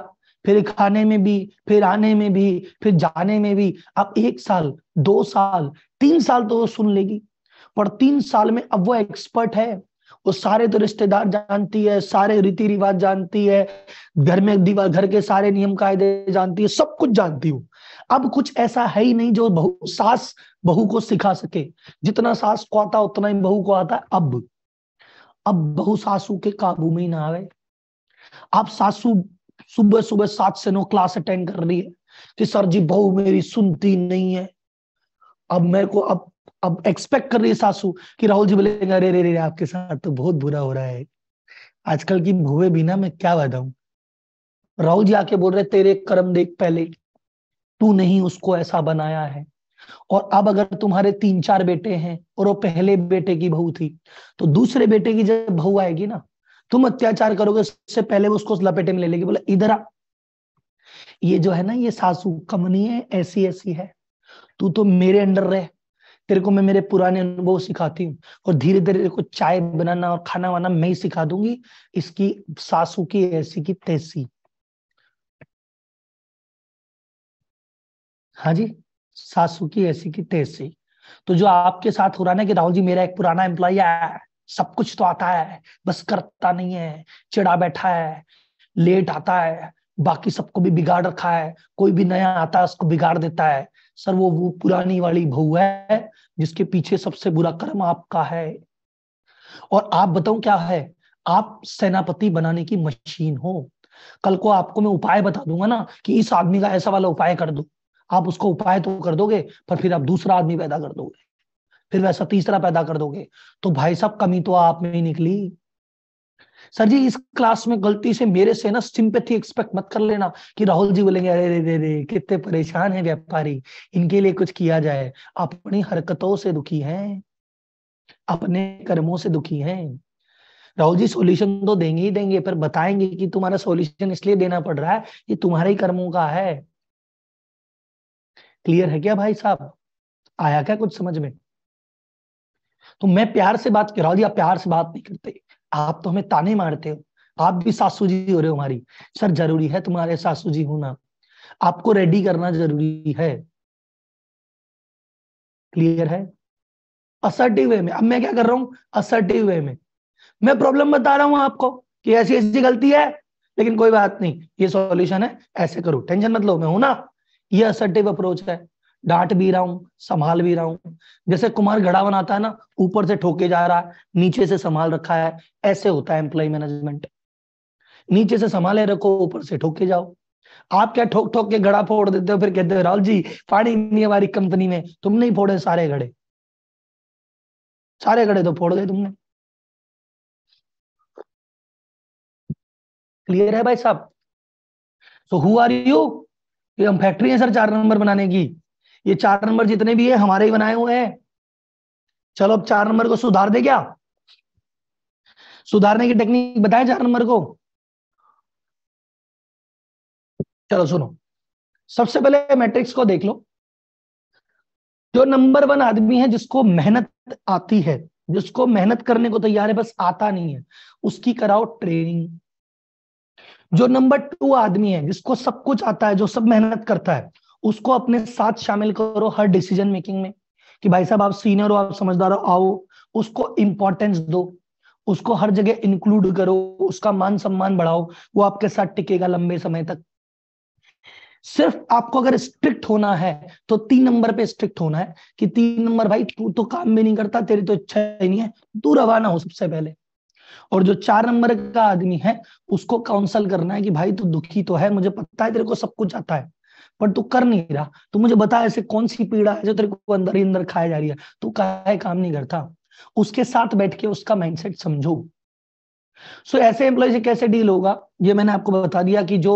फिर खाने में भी फिर आने में भी फिर जाने में भी अब एक साल दो साल तीन साल तो वो सुन लेगी पर तीन साल में अब वो एक्सपर्ट है वो सारे तो रिश्तेदार जानती है सारे रीति रिवाज जानती है घर में दीवार घर के सारे नियम कायदे जानती है सब कुछ जानती हूँ अब कुछ ऐसा है ही नहीं जो बहु सास बहू को सिखा सके जितना सास को आता उतना ही बहू को आता अब अब बहू सासू के काबू में ही ना आवे आप सासू सुबह सुबह सात से नौ क्लास अटेंड कर रही है कि सर जी बहु मेरी सुनती नहीं है अब मेरे को अब अब एक्सपेक्ट कर रही है सासू कि राहुल जी बोलेंगे अरे रे रे आपके साथ तो बहुत बुरा हो रहा है आजकल की भूवे बिना मैं क्या बताऊं राहुल जी आके बोल रहे तेरे कर्म देख पहले तू नहीं उसको ऐसा बनाया है और अब अगर तुम्हारे तीन चार बेटे हैं और वो पहले बेटे की बहू थी तो दूसरे बेटे की जब बहू आएगी ना तुम अत्याचार करोगे उससे पहले वो उसको लपेटे में ले लेगी बोला इधर आ ये जो है ना ये सासू कमनी है ऐसी ऐसी है तू तो मेरे अंडर रहे तेरे को मैं मेरे पुराने अनुभव सिखाती हूँ और धीरे धीरे को चाय बनाना और खाना वाना मैं ही सिखा दूंगी इसकी सासू की ऐसी की तैसी हाँ जी सासू की ऐसी की तैसी तो जो आपके साथ हो रहा है कि राहुल जी मेरा एक पुराना एम्प्लॉय सब कुछ तो आता है बस करता नहीं है चिड़ा बैठा है लेट आता है बाकी सबको भी बिगाड़ रखा है कोई भी नया आता है उसको बिगाड़ देता है सर वो वो पुरानी वाली बहु है जिसके पीछे सबसे बुरा कर्म आपका है और आप बताओ क्या है आप सेनापति बनाने की मशीन हो कल को आपको मैं उपाय बता दूंगा ना कि इस आदमी का ऐसा वाला उपाय कर दो आप उसको उपाय तो कर दोगे पर फिर आप दूसरा आदमी पैदा कर दोगे फिर वैसा तीसरा पैदा कर दोगे तो भाई साहब कमी तो आप में ही निकली सर जी इस क्लास में गलती से मेरे से ना सिंपथी एक्सपेक्ट मत कर लेना कि राहुल जी बोलेंगे अरे रे रे रे कितने परेशान है व्यापारी इनके लिए कुछ किया जाए अपनी हरकतों से दुखी हैं अपने कर्मों से दुखी हैं राहुल जी सोल्यूशन तो देंगे ही देंगे पर बताएंगे कि तुम्हारा सोल्यूशन इसलिए देना पड़ रहा है ये तुम्हारे ही कर्मों का है क्लियर है क्या भाई साहब आया क्या कुछ समझ में तो मैं प्यार से बात कर रहा हूँ प्यार से बात नहीं करते आप तो हमें ताने मारते हो आप भी सासू जी हो रहे हो हमारी सर जरूरी है तुम्हारे सासू जी होना आपको रेडी करना जरूरी है क्लियर है असर्टिव वे में अब मैं क्या कर रहा हूं असर्टिव वे में मैं प्रॉब्लम बता रहा हूं आपको कि ऐसी ऐसी गलती है लेकिन कोई बात नहीं ये सॉल्यूशन है ऐसे करो टेंशन मत लो मैं हूं ना ये असर्टिव अप्रोच है डांट भी रहा हूं संभाल भी रहा हूं जैसे कुमार घड़ा बनाता है ना ऊपर से ठोके जा रहा है नीचे से संभाल रखा है ऐसे होता है एम्प्लॉय मैनेजमेंट नीचे से संभाले रखो ऊपर से ठोके जाओ आप क्या ठोक ठोक के घड़ा फोड़ देते हो फिर कहते हो राहुल जी पानी नहीं हमारी कंपनी में तुम नहीं फोड़े सारे घड़े सारे घड़े तो फोड़ गए तुमने क्लियर है भाई साहब तो हु आर यू हम फैक्ट्री है सर चार नंबर बनाने की ये चार नंबर जितने भी है हमारे ही बनाए हुए हैं चलो अब चार नंबर को सुधार दे क्या सुधारने की टेक्निक बताए चार नंबर को चलो सुनो सबसे पहले मैट्रिक्स को देख लो जो नंबर वन आदमी है जिसको मेहनत आती है जिसको मेहनत करने को तैयार है बस आता नहीं है उसकी कराओ ट्रेनिंग जो नंबर टू आदमी है जिसको सब कुछ आता है जो सब मेहनत करता है उसको अपने साथ शामिल करो हर डिसीजन मेकिंग में कि भाई साहब आप सीनियर हो आप समझदार हो आओ उसको इम्पोर्टेंस दो उसको हर जगह इंक्लूड करो उसका मान सम्मान बढ़ाओ वो आपके साथ टिकेगा लंबे समय तक सिर्फ आपको अगर स्ट्रिक्ट होना है तो तीन नंबर पे स्ट्रिक्ट होना है कि तीन नंबर भाई तू तो काम भी नहीं करता तेरी तो इच्छा ही नहीं है तू रवाना हो सबसे पहले और जो चार नंबर का आदमी है उसको काउंसल करना है कि भाई तू दुखी तो है मुझे पता है तेरे को सब कुछ आता है पर तू कर नहीं रहा तो मुझे बता ऐसे कौन सी पीड़ा है जो तेरे को अंदर ही अंदर खाया जा रही है तू काहे काम नहीं करता उसके साथ बैठ के उसका माइंडसेट समझो सो so, ऐसे एम्प्लॉय से कैसे डील होगा ये मैंने आपको बता दिया कि जो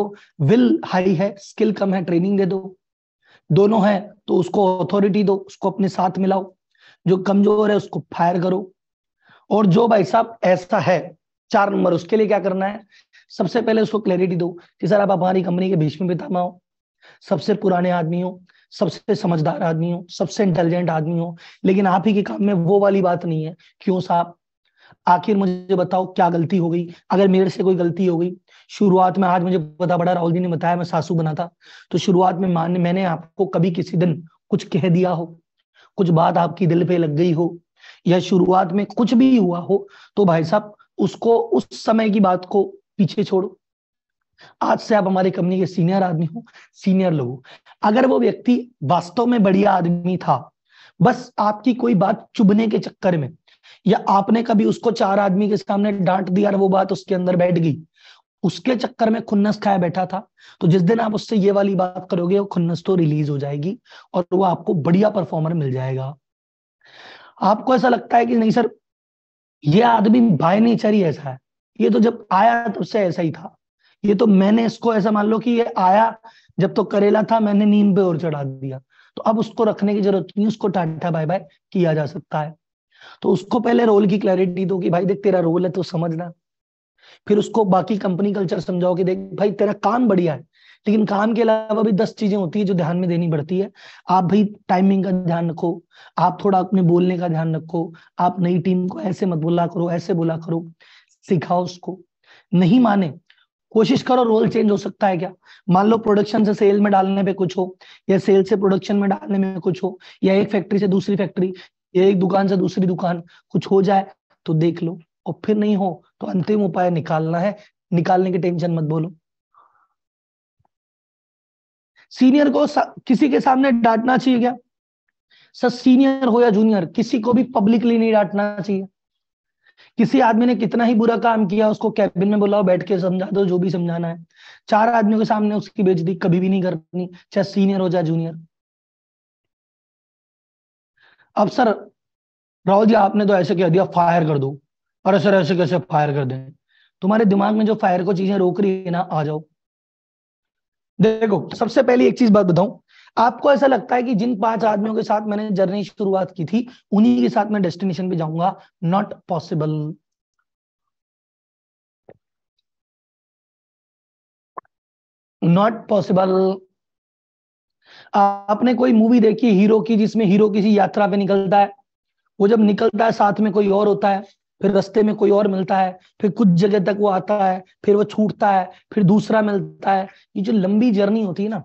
विल हाई है स्किल कम है ट्रेनिंग दे दो दोनों है तो उसको अथॉरिटी दो उसको अपने साथ मिलाओ जो कमजोर है उसको फायर करो और जो भाई साहब ऐसा है चार नंबर उसके लिए क्या करना है सबसे पहले उसको क्लैरिटी दो कि सर आप हमारी कंपनी के भीष्म पितामह हो सबसे पुराने आदमी हो सबसे समझदार आदमी हो सबसे इंटेलिजेंट आदमी हो लेकिन आप ही के काम में वो वाली बात नहीं है क्यों साहब आखिर मुझे बताओ क्या गलती हो गई अगर मेरे से कोई गलती हो गई शुरुआत में आज मुझे पता पड़ा राहुल जी ने बताया मैं सासू बना था तो शुरुआत में मान मैंने आपको कभी किसी दिन कुछ कह दिया हो कुछ बात आपकी दिल पे लग गई हो या शुरुआत में कुछ भी हुआ हो तो भाई साहब उसको उस समय की बात को पीछे छोड़ो आज से आप हमारी कंपनी के सीनियर आदमी हो सीनियर लोग अगर वो व्यक्ति वास्तव में बढ़िया आदमी था बस आपकी कोई बात चुभने के चक्कर में या आपने कभी उसको चार आदमी के सामने डांट दिया और वो बात उसके अंदर बैठ गई उसके चक्कर में खुन्नस खाया बैठा था तो जिस दिन आप उससे ये वाली बात करोगे वो खुन्नस तो रिलीज हो जाएगी और वो आपको बढ़िया परफॉर्मर मिल जाएगा आपको ऐसा लगता है कि नहीं सर ये आदमी बाय नेचर ही ऐसा है ये तो जब आया तब तो से ऐसा ही था ये तो मैंने इसको ऐसा मान लो कि ये आया जब तो करेला था मैंने नीम पे और चढ़ा दिया तो अब उसको रखने की जरूरत नहीं उसको टाटा बाय बाय किया जा सकता है तो उसको पहले रोल की क्लैरिटी दो कि भाई देख तेरा रोल है तो समझना फिर उसको बाकी कंपनी कल्चर समझाओ कि देख भाई तेरा काम बढ़िया है लेकिन काम के अलावा भी दस चीजें होती है जो ध्यान में देनी पड़ती है आप भाई टाइमिंग का ध्यान रखो आप थोड़ा अपने बोलने का ध्यान रखो आप नई टीम को ऐसे मत बोला करो ऐसे बोला करो सिखाओ उसको नहीं माने कोशिश करो रोल चेंज हो सकता है क्या मान लो प्रोडक्शन से सेल में डालने पे कुछ हो या सेल से प्रोडक्शन में डालने में कुछ हो या एक फैक्ट्री से दूसरी फैक्ट्री या एक दुकान से दूसरी दुकान कुछ हो जाए तो देख लो और फिर नहीं हो तो अंतिम उपाय निकालना है निकालने की टेंशन मत बोलो सीनियर को किसी के सामने डांटना चाहिए क्या सर सीनियर हो या जूनियर किसी को भी पब्लिकली नहीं डांटना चाहिए किसी आदमी ने कितना ही बुरा काम किया उसको कैबिन में बुलाओ बैठ के समझा दो जो भी समझाना है चार आदमियों के सामने उसकी बेजती कभी भी नहीं करनी चाहे सीनियर हो चाहे जूनियर अब सर राहुल जी आपने तो ऐसे कह दिया फायर कर दो अरे सर ऐसे कैसे फायर कर दें तुम्हारे दिमाग में जो फायर को चीजें रोक रही है ना आ जाओ देखो सबसे पहली एक चीज बात बताऊं आपको ऐसा लगता है कि जिन पांच आदमियों के साथ मैंने जर्नी शुरुआत की थी उन्हीं के साथ मैं डेस्टिनेशन पे जाऊंगा नॉट पॉसिबल नॉट पॉसिबल आपने कोई मूवी देखी हीरो की जिसमें हीरो किसी यात्रा पे निकलता है वो जब निकलता है साथ में कोई और होता है फिर रस्ते में कोई और मिलता है फिर कुछ जगह तक वो आता है फिर वो छूटता है फिर दूसरा मिलता है ये जो लंबी जर्नी होती है ना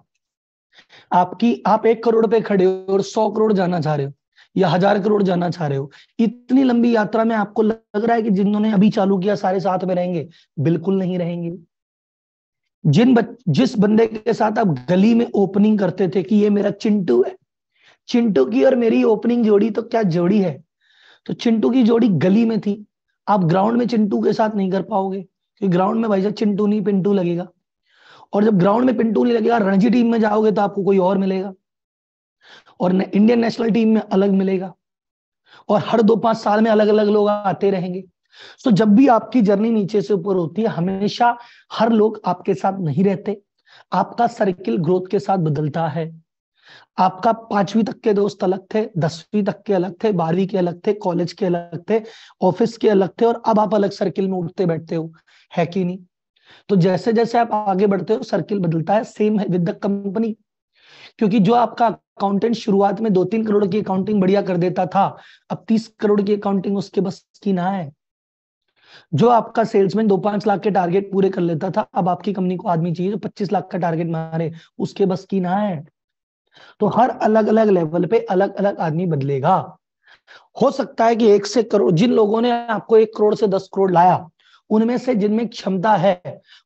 आपकी आप एक करोड़ पे खड़े हो और सौ करोड़ जाना चाह रहे हो या हजार करोड़ जाना चाह रहे हो इतनी लंबी यात्रा में आपको लग रहा है कि जिन्होंने अभी चालू किया सारे साथ में रहेंगे बिल्कुल नहीं रहेंगे जिन बच, जिस बंदे के साथ आप गली में ओपनिंग करते थे कि ये मेरा चिंटू है चिंटू की और मेरी ओपनिंग जोड़ी तो क्या जोड़ी है तो चिंटू की जोड़ी गली में थी आप ग्राउंड में चिंटू के साथ नहीं कर पाओगे क्योंकि ग्राउंड में भाई साहब चिंटू नहीं पिंटू लगेगा और जब ग्राउंड में पिंटू नहीं लगेगा रणजी टीम में जाओगे तो आपको कोई और मिलेगा और न, इंडियन नेशनल टीम में अलग मिलेगा और हर दो पांच साल में अलग अलग लोग आते रहेंगे तो जब भी आपकी जर्नी नीचे से ऊपर होती है हमेशा हर लोग आपके साथ नहीं रहते आपका सर्किल ग्रोथ के साथ बदलता है आपका पांचवी तक के दोस्त अलग थे दसवीं तक के अलग थे बारहवीं के अलग थे कॉलेज के अलग थे ऑफिस के अलग थे और अब आप अलग सर्किल में उठते बैठते हो है कि नहीं तो जैसे जैसे आप आगे बढ़ते हो सर्किल बदलता है सेम है विद द कंपनी क्योंकि जो आपका अकाउंटेंट शुरुआत में दो तीन करोड़ की अकाउंटिंग बढ़िया कर देता था अब तीस करोड़ की अकाउंटिंग उसके बस की ना है जो आपका सेल्समैन दो पांच लाख के टारगेट पूरे कर लेता था अब आपकी कंपनी को आदमी चाहिए जो पच्चीस लाख का टारगेट मारे उसके बस की ना है तो हर अलग अलग लेवल पे अलग अलग आदमी बदलेगा हो सकता है कि एक से करोड़ जिन लोगों ने आपको एक करोड़ से दस करोड़ लाया उनमें से जिनमें क्षमता है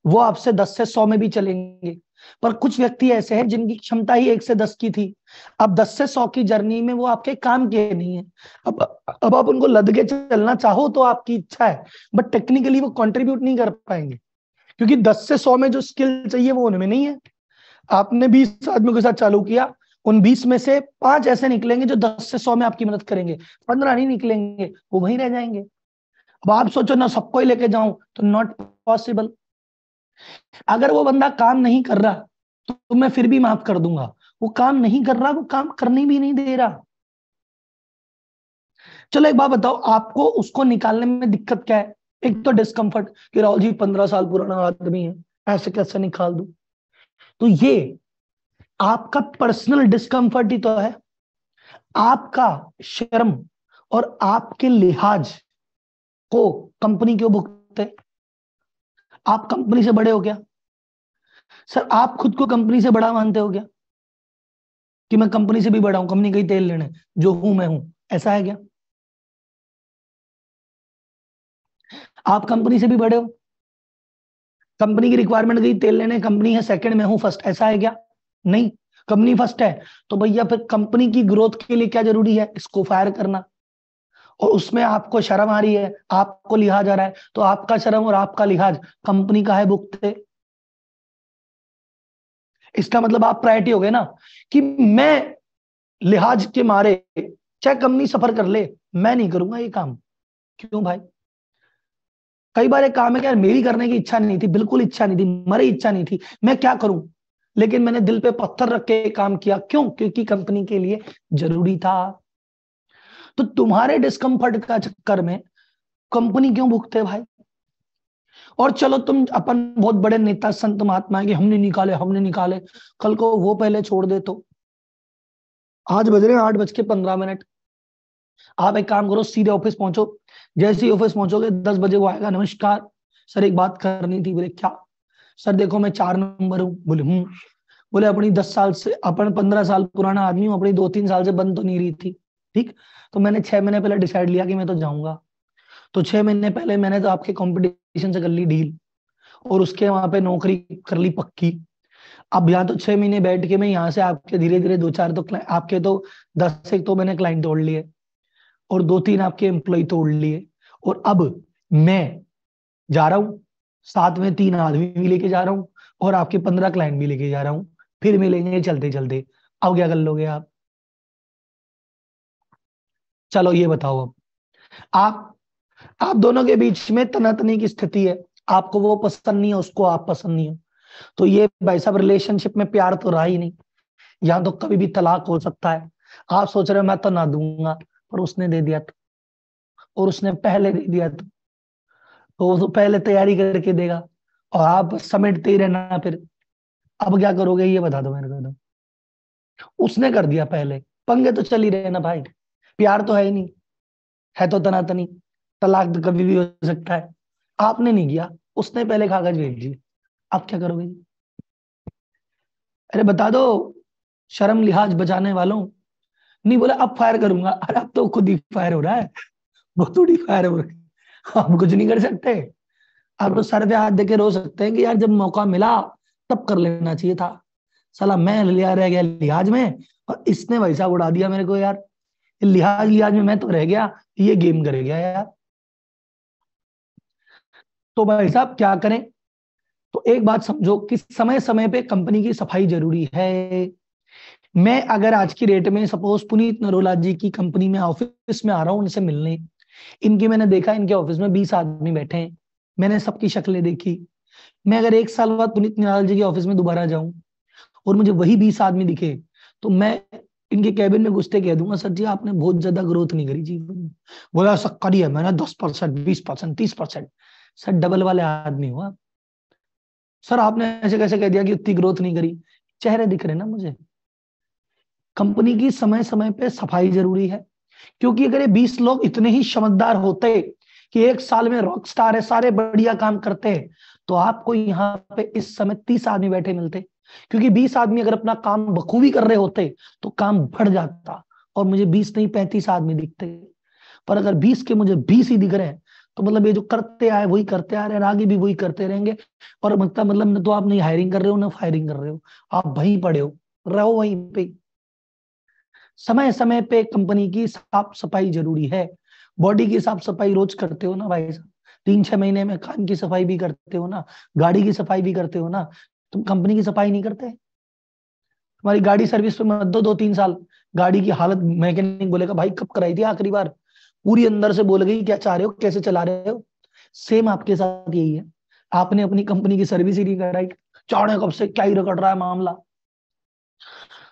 वो आपसे दस से सौ में भी चलेंगे पर कुछ व्यक्ति ऐसे हैं जिनकी क्षमता ही एक से दस की थी अब दस से सौ की जर्नी में वो आपके काम के नहीं है अब अब आप उनको लदगे चलना चाहो तो आपकी इच्छा है बट टेक्निकली वो कंट्रीब्यूट नहीं कर पाएंगे क्योंकि दस से सौ में जो स्किल चाहिए वो उनमें नहीं है आपने बीस आदमियों के साथ चालू किया उन बीस में से पांच ऐसे निकलेंगे जो दस से सौ में आपकी मदद करेंगे पंद्रह नहीं निकलेंगे वो वहीं रह जाएंगे अब आप सोचो ना सबको ही लेके जाऊं तो नॉट पॉसिबल अगर वो बंदा काम नहीं कर रहा तो मैं फिर भी माफ कर दूंगा वो काम नहीं कर रहा वो काम करने भी नहीं दे रहा चलो एक बात बताओ आपको उसको निकालने में दिक्कत क्या है एक तो डिस्कम्फर्ट कि राहुल जी पंद्रह साल पुराना आदमी है ऐसे कैसे निकाल दू तो ये आपका पर्सनल डिस्कम्फर्ट ही तो है आपका शर्म और आपके लिहाज को कंपनी क्यों भुगतते आप कंपनी से बड़े हो क्या सर आप खुद को कंपनी से बड़ा मानते हो क्या कि मैं कंपनी से भी बड़ा हूं कंपनी कहीं तेल लेने जो हूं मैं हूं ऐसा है क्या आप कंपनी से भी बड़े हो कंपनी की रिक्वायरमेंट गई तेल लेने कंपनी है सेकंड में हूं फर्स्ट ऐसा है क्या नहीं कंपनी फर्स्ट है तो भैया फिर कंपनी की ग्रोथ के लिए क्या जरूरी है इसको फायर करना और उसमें आपको शर्म आ रही है आपको लिहाज आ रहा है तो आपका शर्म और आपका लिहाज कंपनी का है भुगते इसका मतलब आप प्रायोरिटी हो गए ना कि मैं लिहाज के मारे चाहे कंपनी सफर कर ले मैं नहीं करूंगा ये काम क्यों भाई कई बार एक काम है कि यार मेरी करने की इच्छा नहीं थी बिल्कुल इच्छा नहीं थी मरे इच्छा नहीं थी मैं क्या करूं लेकिन मैंने दिल पे पत्थर रख के काम किया क्यों क्योंकि कंपनी के लिए जरूरी था तो तुम्हारे डिस्कम्फर्ट का चक्कर में कंपनी क्यों भुगते भाई और चलो तुम अपन बहुत बड़े नेता संत महात्मा है कि हमने निकाले हमने निकाले कल को वो पहले छोड़ दे तो आज बज रहे हैं आठ बज के पंद्रह मिनट आप एक काम करो सीधे ऑफिस पहुंचो जैसे ही ऑफिस पहुंचोगे दस बजे वो आएगा नमस्कार सर एक बात करनी थी बोले क्या सर देखो मैं चार नंबर हूँ बोले हूँ हम्म। बोले अपनी दस साल से अपन पंद्रह साल पुराना आदमी हूँ अपनी दो तीन साल से बंद तो नहीं रही थी ठीक तो मैंने छह महीने पहले डिसाइड लिया कि मैं तो जाऊंगा तो छह महीने पहले मैंने तो आपके कॉम्पिटिशन से कर ली डील और उसके वहां पे नौकरी कर ली पक्की अब यहाँ तो छह महीने बैठ के मैं यहाँ से आपके धीरे धीरे दो चार तो आपके तो दस से तो मैंने क्लाइंट तोड़ लिए और दो तीन आपके एम्प्लॉय तोड़ लिए और अब मैं जा रहा हूँ साथ में तीन आदमी भी लेके जा रहा हूँ और आपके पंद्रह क्लाइंट भी लेके जा रहा हूँ फिर मिलेंगे चलते चलते अब क्या कर लोगे आप चलो ये बताओ अब आप आप दोनों के बीच में तनातनी की स्थिति है आपको वो पसंद नहीं है उसको आप पसंद नहीं हो तो ये भाई साहब रिलेशनशिप में प्यार तो रहा ही नहीं यहां तो कभी भी तलाक हो सकता है आप सोच रहे हो मैं तो ना दूंगा पर उसने दे दिया तो और उसने पहले दे दिया था तो।, तो वो तो पहले तैयारी करके देगा और आप समेटते ही रहना फिर अब क्या करोगे ये बता दो मेरे को उसने कर दिया पहले पंगे तो चल ही रहे ना भाई प्यार तो है ही नहीं है तो तनातनी तलाक तो कभी भी हो सकता है आपने नहीं किया उसने पहले कागज भेज दिए आप क्या करोगे अरे बता दो शर्म लिहाज बचाने वालों नहीं बोला अब फायर करूंगा अरे अब तो खुद ही फायर हो रहा है बहुत थोड़ी फायर हो रही आप कुछ नहीं कर सकते आप तो सर पे हाथ देके रो सकते हैं कि यार जब मौका मिला तब कर लेना चाहिए था सला मैं लिया रह गया लिहाज में और इसने वैसा उड़ा दिया मेरे को यार लिहाज लिहाज में मैं तो रह गया ये गेम कर गया यार तो भाई साहब क्या करें तो एक बात समझो कि समय समय पे कंपनी की सफाई जरूरी है मैं अगर आज की रेट में सपोज पुनीत नरोला जी की कंपनी में ऑफिस में आ रहा हूं उनसे मिलने इनकी मैंने देखा इनके ऑफिस में बीस आदमी बैठे हैं मैंने सबकी शक्लें देखी मैं अगर एक साल बाद पुनीत नरोला जी के ऑफिस में दोबारा जाऊं और मुझे वही बीस आदमी दिखे तो मैं इनके कैबिन में घुसते कह दूंगा सर जी आपने बहुत ज्यादा ग्रोथ नहीं करी जीवन में बोला सर करी है मैंने दस परसेंट बीस परसेंट तीस परसेंट सर डबल वाले आदमी हुआ सर आपने ऐसे कैसे कह दिया कि उतनी ग्रोथ नहीं करी चेहरे दिख रहे ना मुझे कंपनी की समय समय पे सफाई जरूरी है क्योंकि अगर ये बीस लोग इतने ही समझदार होते कि एक साल में रॉक स्टार है सारे बढ़िया काम करते हैं तो आपको यहाँ पे इस समय तीस आदमी बैठे मिलते क्योंकि बीस आदमी अगर अपना काम बखूबी कर रहे होते तो काम बढ़ जाता और मुझे बीस नहीं पैंतीस आदमी दिखते पर अगर बीस के मुझे बीस ही दिख रहे हैं तो मतलब ये जो करते आए वही करते आ रहे हैं आगे भी वही करते रहेंगे और मतलब मतलब न तो आप नहीं हायरिंग कर रहे हो ना फायरिंग कर रहे हो आप वहीं पड़े हो रहो वहीं पे समय समय पे कंपनी की साफ सफाई जरूरी है बॉडी की साफ सफाई रोज करते हो ना भाई साहब तीन छह महीने में कान की सफाई भी करते हो ना गाड़ी की सफाई भी करते हो ना तुम कंपनी की सफाई नहीं करते तुम्हारी गाड़ी सर्विस पे मत दो दो तीन साल गाड़ी की हालत मैकेनिक बोलेगा भाई कब कराई थी आखिरी बार पूरी अंदर से बोल गई क्या चाह रहे हो कैसे चला रहे हो सेम आपके साथ यही है आपने अपनी कंपनी की सर्विस ही नहीं कराई चौड़े कब से क्या ही रगड़ रहा है मामला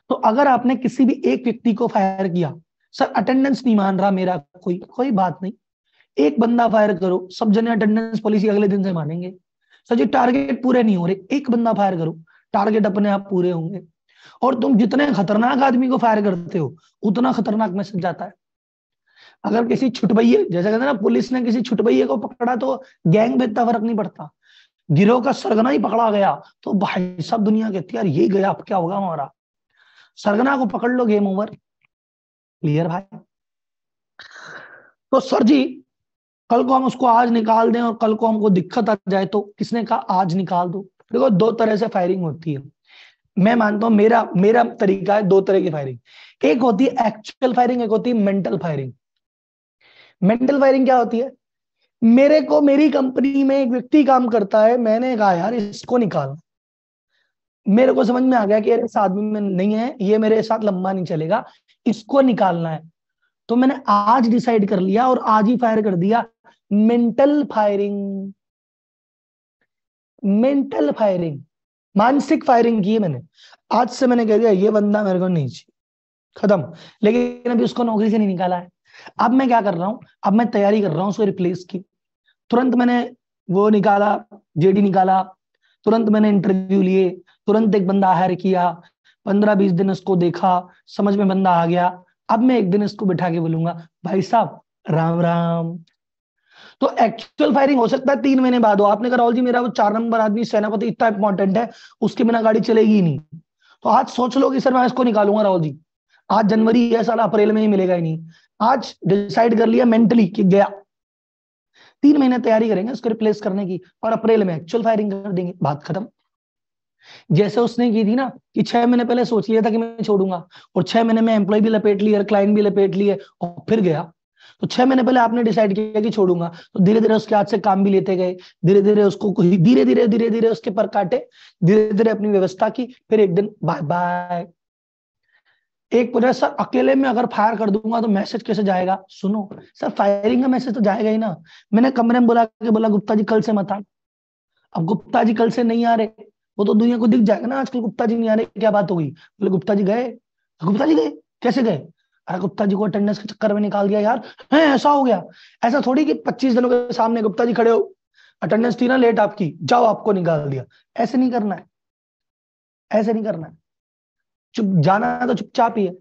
तो अगर आपने किसी भी एक व्यक्ति को फायर किया सर अटेंडेंस नहीं मान रहा मेरा कोई कोई बात नहीं एक बंदा फायर करो सब जने अटेंडेंस पॉलिसी अगले दिन से मानेंगे सर जी टारगेट पूरे नहीं हो रहे एक बंदा फायर करो टारगेट अपने आप पूरे होंगे और तुम जितने खतरनाक आदमी को फायर करते हो उतना खतरनाक मैसेज जाता है अगर किसी छुटबैये जैसे कहते ना पुलिस ने किसी छुटबैये को पकड़ा तो गैंग में इतना फर्क नहीं पड़ता गिरोह का सरगना ही पकड़ा गया तो भाई सब दुनिया कहती यार यही गया अब क्या होगा हमारा सरगना को पकड़ लो गेम ओवर क्लियर भाई तो सर जी कल को हम उसको आज निकाल दें और कल को हमको दिक्कत आ जाए तो किसने कहा आज निकाल दो देखो दो तरह से फायरिंग होती है मैं मानता हूँ मेरा मेरा तरीका है दो तरह की फायरिंग एक होती है एक्चुअल फायरिंग एक होती है मेंटल फायरिंग मेंटल फायरिंग क्या होती है मेरे को मेरी कंपनी में एक व्यक्ति काम करता है मैंने कहा यार इसको निकाल मेरे को समझ में आ गया कि अरे इस आदमी में नहीं है ये मेरे साथ लंबा नहीं चलेगा इसको निकालना है तो मैंने आज डिसाइड कर लिया और आज ही फायर कर दिया मेंटल फायरिंग मेंटल फायरिंग मानसिक फायरिंग की है मैंने आज से मैंने कह दिया ये बंदा मेरे को नहीं चाहिए खत्म लेकिन अभी उसको नौकरी से नहीं निकाला है अब मैं क्या कर रहा हूं अब मैं तैयारी कर रहा हूं उसको रिप्लेस की तुरंत मैंने वो निकाला जेडी निकाला तुरंत मैंने इंटरव्यू लिए तुरंत एक बंदा हायर किया पंद्रह बीस दिन उसको देखा समझ में बंदा आ गया अब मैं एक दिन इसको बिठा के बोलूंगा भाई साहब राम राम तो एक्चुअल फायरिंग हो सकता है तीन महीने बाद हो आपने कहा जी मेरा वो चार नंबर आदमी सेनापति इतना इंपॉर्टेंट है उसके बिना गाड़ी चलेगी ही नहीं तो आज सोच लो कि सर मैं इसको निकालूंगा राहुल जी आज जनवरी है साल अप्रैल में ही मिलेगा ही नहीं आज डिसाइड कर लिया मेंटली कि गया तीन महीने तैयारी करेंगे उसको रिप्लेस करने की और अप्रैल में एक्चुअल फायरिंग कर देंगे बात खत्म जैसे उसने की थी ना कि छह महीने पहले सोच लिया था कि मैं छोड़ूंगा और छह महीने में एम्प्लॉय भी लपेट लिया क्लाइंट भी लपेट लिए और फिर गया तो छह महीने पहले आपने डिसाइड किया कि छोड़ूंगा तो धीरे धीरे उसके हाथ से काम भी लेते गए धीरे धीरे उसको धीरे धीरे धीरे धीरे उसके पर काटे धीरे धीरे अपनी व्यवस्था की फिर एक दिन बाय बाय एक बोला सर अकेले में अगर फायर कर दूंगा तो मैसेज कैसे जाएगा सुनो सर फायरिंग का मैसेज तो जाएगा ही ना मैंने कमरे में बोला के बोला गुप्ता जी कल से मत आना अब गुप्ता जी कल से नहीं आ रहे वो तो दुनिया को दिख जाएगा ना आजकल गुप्ता जी नहीं आ रहे क्या बात हो गई बोले गुप्ता जी गए गुप्ता जी गए कैसे गए अरे गुप्ता जी को अटेंडेंस के चक्कर में निकाल दिया यार है ऐसा हो गया ऐसा थोड़ी कि पच्चीस दिनों के सामने गुप्ता जी खड़े हो अटेंडेंस थी ना लेट आपकी जाओ आपको निकाल दिया ऐसे नहीं करना है ऐसे नहीं करना है चुप जाना तो चुपचाप ही है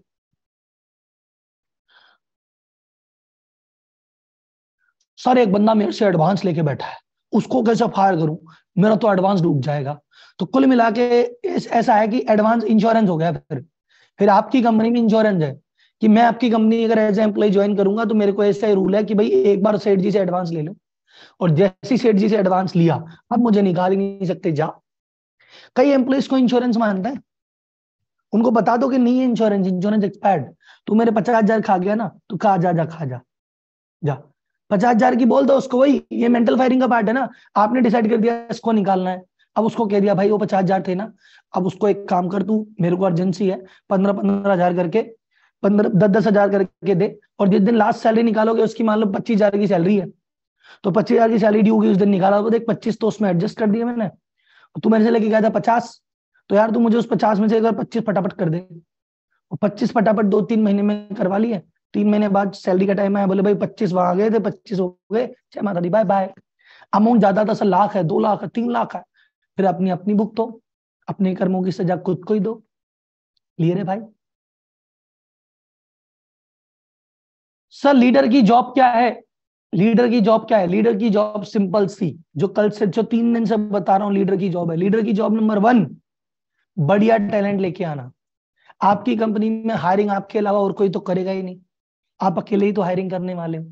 सर एक बंदा मेरे से एडवांस लेके बैठा है उसको कैसे फायर करूं मेरा तो एडवांस डूब जाएगा तो कुल मिला के ऐसा है कि एडवांस इंश्योरेंस हो गया फिर फिर आपकी कंपनी में इंश्योरेंस है कि मैं आपकी कंपनी अगर एज एम्प्लॉय ज्वाइन करूंगा तो मेरे को ऐसा ही रूल है कि भाई एक बार सेठ जी से एडवांस ले लो और जैसी सेठ जी से एडवांस लिया अब मुझे निकाल ही नहीं सकते जा कई एम्प्लॉय को इंश्योरेंस मानते हैं उनको बता दो कि नहीं है इंश्योरेंस इंश्योरेंस एक्सपायर्ड तू मेरे पचास हजार खा गया ना तू खा जा जा खा जा जा पचास हजार की बोल दो उसको भाई ये मेंटल फायरिंग का पार्ट है ना आपने डिसाइड कर दिया इसको निकालना है अब उसको कह दिया भाई वो पचास हजार थे ना अब उसको एक काम कर तू मेरे को अर्जेंसी है पंद्रह पंद्रह हजार करके पंद्रह दस दस हजार करके दे और जिस दिन लास्ट सैलरी निकालोगे उसकी मान लो पच्चीस हजार की सैलरी है तो पच्चीस हजार की सैलरी ड्यू होगी उस दिन निकाला देख पच्चीस तो उसमें एडजस्ट कर दिया मैंने तू मेरे से लेके गया था पचास तो यार तू मुझे उस पचास में से एक बार पच्चीस फटाफट कर दे और पच्चीस फटाफट दो तीन महीने में करवा लिए तीन महीने बाद सैलरी का टाइम आया बोले भाई पच्चीस वहां गए थे पच्चीस हो गए जय माता दी बाय बाय अमाउंट ज्यादा था सर लाख है दो लाख है तीन लाख है फिर अपनी अपनी बुक दो तो, अपने कर्मों की सजा खुद को ही दो लिए रे भाई सर लीडर की जॉब क्या है लीडर की जॉब क्या है लीडर की जॉब सिंपल सी जो कल से जो तीन दिन से बता रहा हूं लीडर की जॉब है लीडर की जॉब नंबर वन बढ़िया टैलेंट लेके आना आपकी कंपनी में हायरिंग आपके अलावा और कोई तो करेगा ही नहीं आप अकेले ही तो हायरिंग करने वाले हो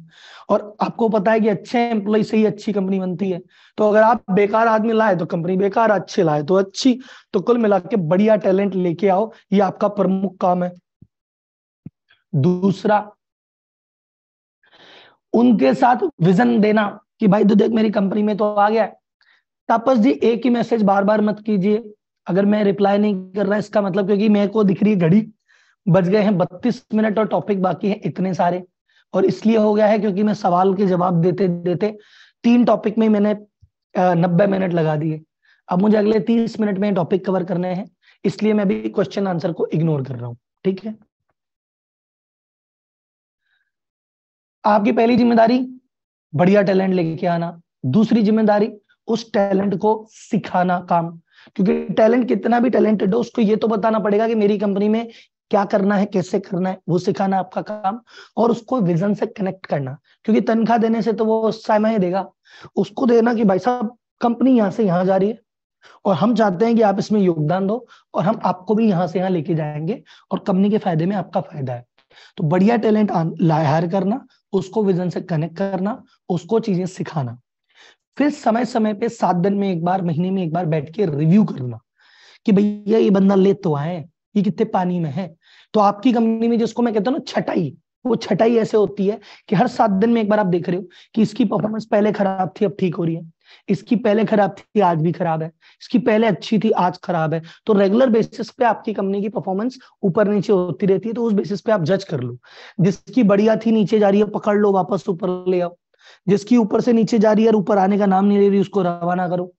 और आपको पता है कि अच्छे एम्प्लॉय से ही अच्छी कंपनी बनती है तो अगर आप बेकार आदमी लाए तो कंपनी बेकार अच्छे लाए तो अच्छी तो कुल मिला के बढ़िया टैलेंट लेके आओ ये आपका प्रमुख काम है दूसरा उनके साथ विजन देना कि भाई तो देख मेरी कंपनी में तो आ गया तापस जी एक ही मैसेज बार बार मत कीजिए अगर मैं रिप्लाई नहीं कर रहा इसका मतलब क्योंकि मेरे को दिख रही है घड़ी बच गए हैं बत्तीस मिनट और टॉपिक बाकी है इतने सारे और इसलिए हो गया है क्योंकि मैं सवाल के जवाब देते देते तीन टॉपिक में मैंने नब्बे मिनट लगा दिए अब मुझे अगले तीस मिनट में टॉपिक कवर करने हैं इसलिए मैं भी क्वेश्चन आंसर को इग्नोर कर रहा हूँ ठीक है आपकी पहली जिम्मेदारी बढ़िया टैलेंट लेके आना दूसरी जिम्मेदारी उस टैलेंट को सिखाना काम क्योंकि टैलेंट कितना भी टैलेंटेड हो उसको ये तो बताना पड़ेगा कि मेरी कंपनी में क्या करना है कैसे करना है वो सिखाना आपका काम और उसको विजन से कनेक्ट करना क्योंकि तनख्वाह देने से तो वो समय देगा उसको देना कि भाई साहब कंपनी यहाँ से यहाँ जा रही है और हम चाहते हैं कि आप इसमें योगदान दो और हम आपको भी यहाँ से यहाँ लेके जाएंगे और कंपनी के फायदे में आपका फायदा है तो बढ़िया टैलेंट हायर करना उसको विजन से कनेक्ट करना उसको चीजें सिखाना फिर समय समय पे सात दिन में एक बार महीने में एक बार बैठ के रिव्यू करना कि भैया ये बंदा ले तो आए ये कितने पानी में है तो आपकी कंपनी में जिसको मैं कहता हूँ ना छटाई वो छटाई ऐसे होती है कि हर सात दिन में एक बार आप देख रहे हो कि इसकी परफॉर्मेंस पहले खराब थी अब ठीक हो रही है इसकी पहले खराब थी आज भी खराब है इसकी पहले अच्छी थी आज खराब है तो रेगुलर बेसिस पे आपकी कंपनी की परफॉर्मेंस ऊपर नीचे होती रहती है तो उस बेसिस पे आप जज कर लो जिसकी बढ़िया थी नीचे जा रही है पकड़ लो वापस ऊपर ले आओ जिसकी ऊपर से नीचे जा रही है ऊपर आने का नाम नहीं ले रही उसको रवाना करो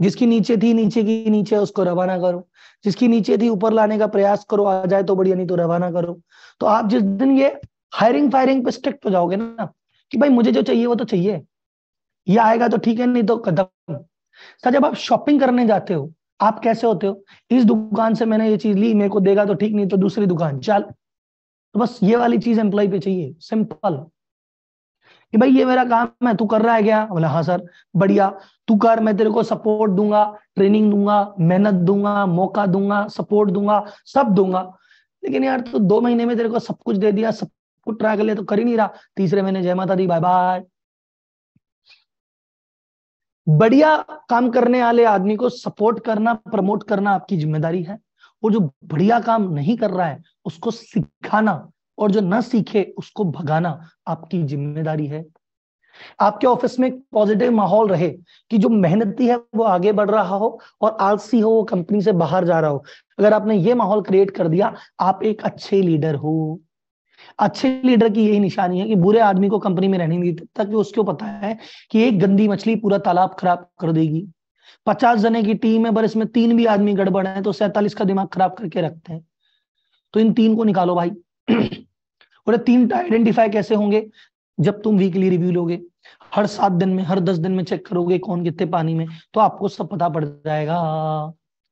जिसकी नीचे थी नीचे की नीचे उसको रवाना करो जिसकी नीचे थी ऊपर लाने का प्रयास करो आ जाए तो बढ़िया नहीं तो रवाना करो तो आप जिस दिन ये हायरिंग फायरिंग पे स्ट्रिक्ट हो जाओगे ना कि भाई मुझे जो चाहिए वो तो चाहिए ये आएगा तो ठीक है नहीं तो कदम सर जब आप शॉपिंग करने जाते हो आप कैसे होते हो इस दुकान से मैंने ये चीज ली मेरे को देगा तो ठीक नहीं तो दूसरी दुकान चल तो बस ये वाली चीज एम्प्लॉय पे चाहिए सिंपल कि भाई ये मेरा काम है तू कर रहा है क्या बोला हाँ सर बढ़िया तू कर मैं तेरे को सपोर्ट दूंगा ट्रेनिंग दूंगा मेहनत दूंगा मौका दूंगा सपोर्ट दूंगा सब दूंगा लेकिन यार तू तो दो महीने में तेरे को सब कुछ दे दिया सब कुछ ट्राई कर लिया तो कर ही नहीं रहा तीसरे महीने जय माता दी बाय बाय बढ़िया काम करने वाले आदमी को सपोर्ट करना प्रमोट करना आपकी जिम्मेदारी है और जो बढ़िया काम नहीं कर रहा है उसको सिखाना और जो ना सीखे उसको भगाना आपकी जिम्मेदारी है आपके ऑफिस में पॉजिटिव माहौल रहे कि जो मेहनती है वो आगे बढ़ रहा हो और आलसी हो वो कंपनी से बाहर जा रहा हो अगर आपने ये माहौल क्रिएट कर दिया आप एक अच्छे लीडर हो अच्छे लीडर की यही निशानी है कि बुरे आदमी को कंपनी में रहने नहीं तक जो उसको पता है कि एक गंदी मछली पूरा तालाब खराब कर देगी पचास जने की टीम है पर इसमें तीन भी आदमी गड़बड़ है तो सैतालीस का दिमाग खराब करके रखते हैं तो इन तीन को निकालो भाई और तीन आइडेंटिफाई तो कैसे होंगे जब तुम वीकली रिव्यू लोगे हर सात दिन में हर दस दिन में चेक करोगे कौन कितने पानी में तो आपको सब पता पड़ जाएगा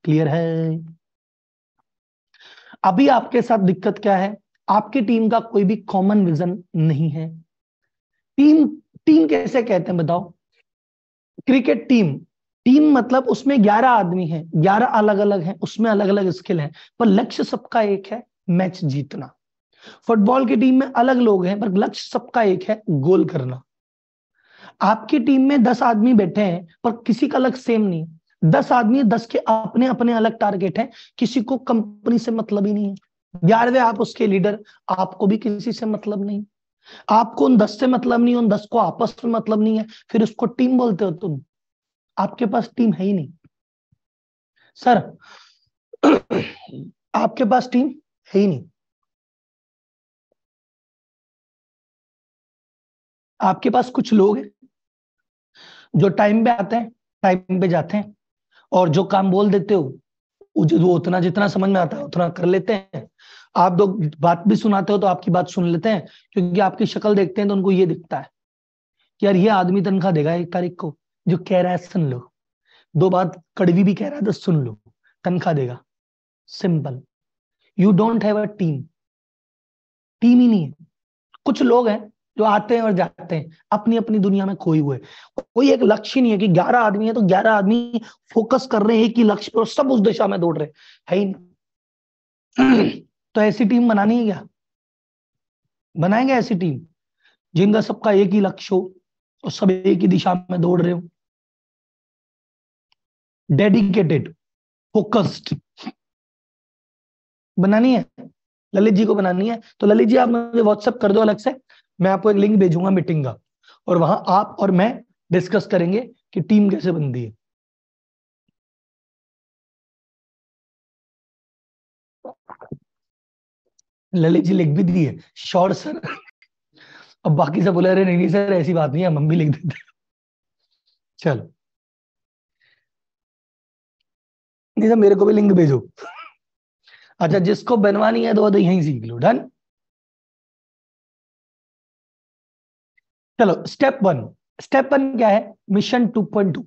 क्लियर है अभी आपके साथ दिक्कत क्या है आपकी टीम का कोई भी कॉमन विजन नहीं है टीम टीम कैसे कहते हैं बताओ क्रिकेट टीम टीम मतलब उसमें ग्यारह आदमी हैं ग्यारह अलग अलग हैं उसमें अलग अलग स्किल हैं पर लक्ष्य सबका एक है मैच जीतना फुटबॉल की टीम में अलग लोग हैं पर लक्ष्य सबका एक है गोल करना आपकी टीम में दस आदमी बैठे हैं पर किसी का लक्ष्य सेम नहीं दस आदमी दस के अपने अपने अलग टारगेट है किसी को कंपनी से मतलब ही नहीं है ग्यारहवे आप उसके लीडर आपको भी किसी से मतलब नहीं आपको उन दस से मतलब नहीं उन दस को आपस में मतलब नहीं है फिर उसको टीम बोलते हो तुम आपके पास टीम है ही नहीं सर आपके पास टीम है ही नहीं आपके पास कुछ लोग हैं जो टाइम पे आते हैं टाइम पे जाते हैं और जो काम बोल देते हो वो उतना जितना समझ में आता है उतना कर लेते हैं आप लोग बात भी सुनाते हो तो आपकी बात सुन लेते हैं क्योंकि आपकी शक्ल देखते हैं तो उनको ये दिखता है कि यार ये आदमी तनख्वाह देगा एक तारीख को जो कह रहा है सुन लो दो बात कड़वी भी कह रहा है तो सुन लो तनख्वाह देगा simple you don't have a team team ही नहीं है कुछ लोग हैं जो आते हैं और जाते हैं अपनी अपनी दुनिया में खोए हुए कोई एक लक्ष्य नहीं है कि ग्यारह आदमी है तो ग्यारह आदमी फोकस कर रहे हैं एक ही लक्ष्य पर और सब उस दिशा में दौड़ रहे है ही तो ऐसी टीम बनानी है क्या बनाएंगे ऐसी टीम जिनका सबका एक ही लक्ष्य हो और सब एक ही दिशा में दौड़ रहे हो डेडिकेटेड फोकस्ड बनानी है ललित जी को बनानी है तो ललित जी आप मुझे व्हाट्सएप कर दो अलग से मैं आपको एक लिंक भेजूंगा मीटिंग का और वहां आप और मैं डिस्कस करेंगे कि टीम कैसे बनती है ललित जी लिख भी दी है सर अब बाकी सब बोले अरे नहीं नहीं सर ऐसी बात नहीं है हम भी लिख देते चलो नहीं सर मेरे को भी लिंक भेजो अच्छा जिसको बनवानी है तो वो तो यहीं सीख लो डन चलो स्टेप वन स्टेप वन क्या है मिशन 2.2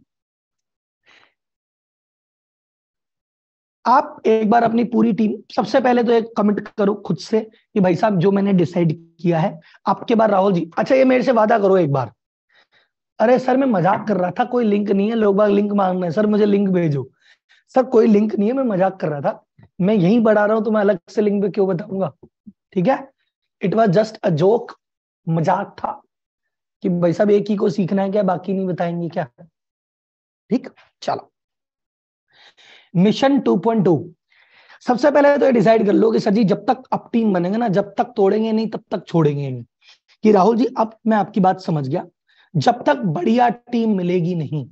आप एक बार अपनी पूरी टीम सबसे पहले तो एक कमेंट करो खुद से कि भाई साहब जो मैंने डिसाइड किया है आपके बार राहुल जी अच्छा ये मेरे से वादा करो एक बार अरे सर मैं मजाक कर रहा था कोई लिंक नहीं है लोग बाग लिंक मांग रहे हैं सर मुझे लिंक भेजो सर कोई लिंक नहीं है मैं मजाक कर रहा था मैं यही बढ़ा रहा हूं तो मैं अलग से लिंक पे क्यों बताऊंगा ठीक है it was just a joke मजाक था कि भाई साहब एक ही को सीखना है क्या बाकी नहीं बताएंगे क्या ठीक चलो मिशन 2.2 सबसे पहले तो ये डिसाइड कर लो कि सर जी जब तक अब टीम बनेंगे ना जब तक तोड़ेंगे नहीं तब तक छोड़ेंगे नहीं कि राहुल जी अब मैं आपकी बात समझ गया जब तक बढ़िया टीम मिलेगी नहीं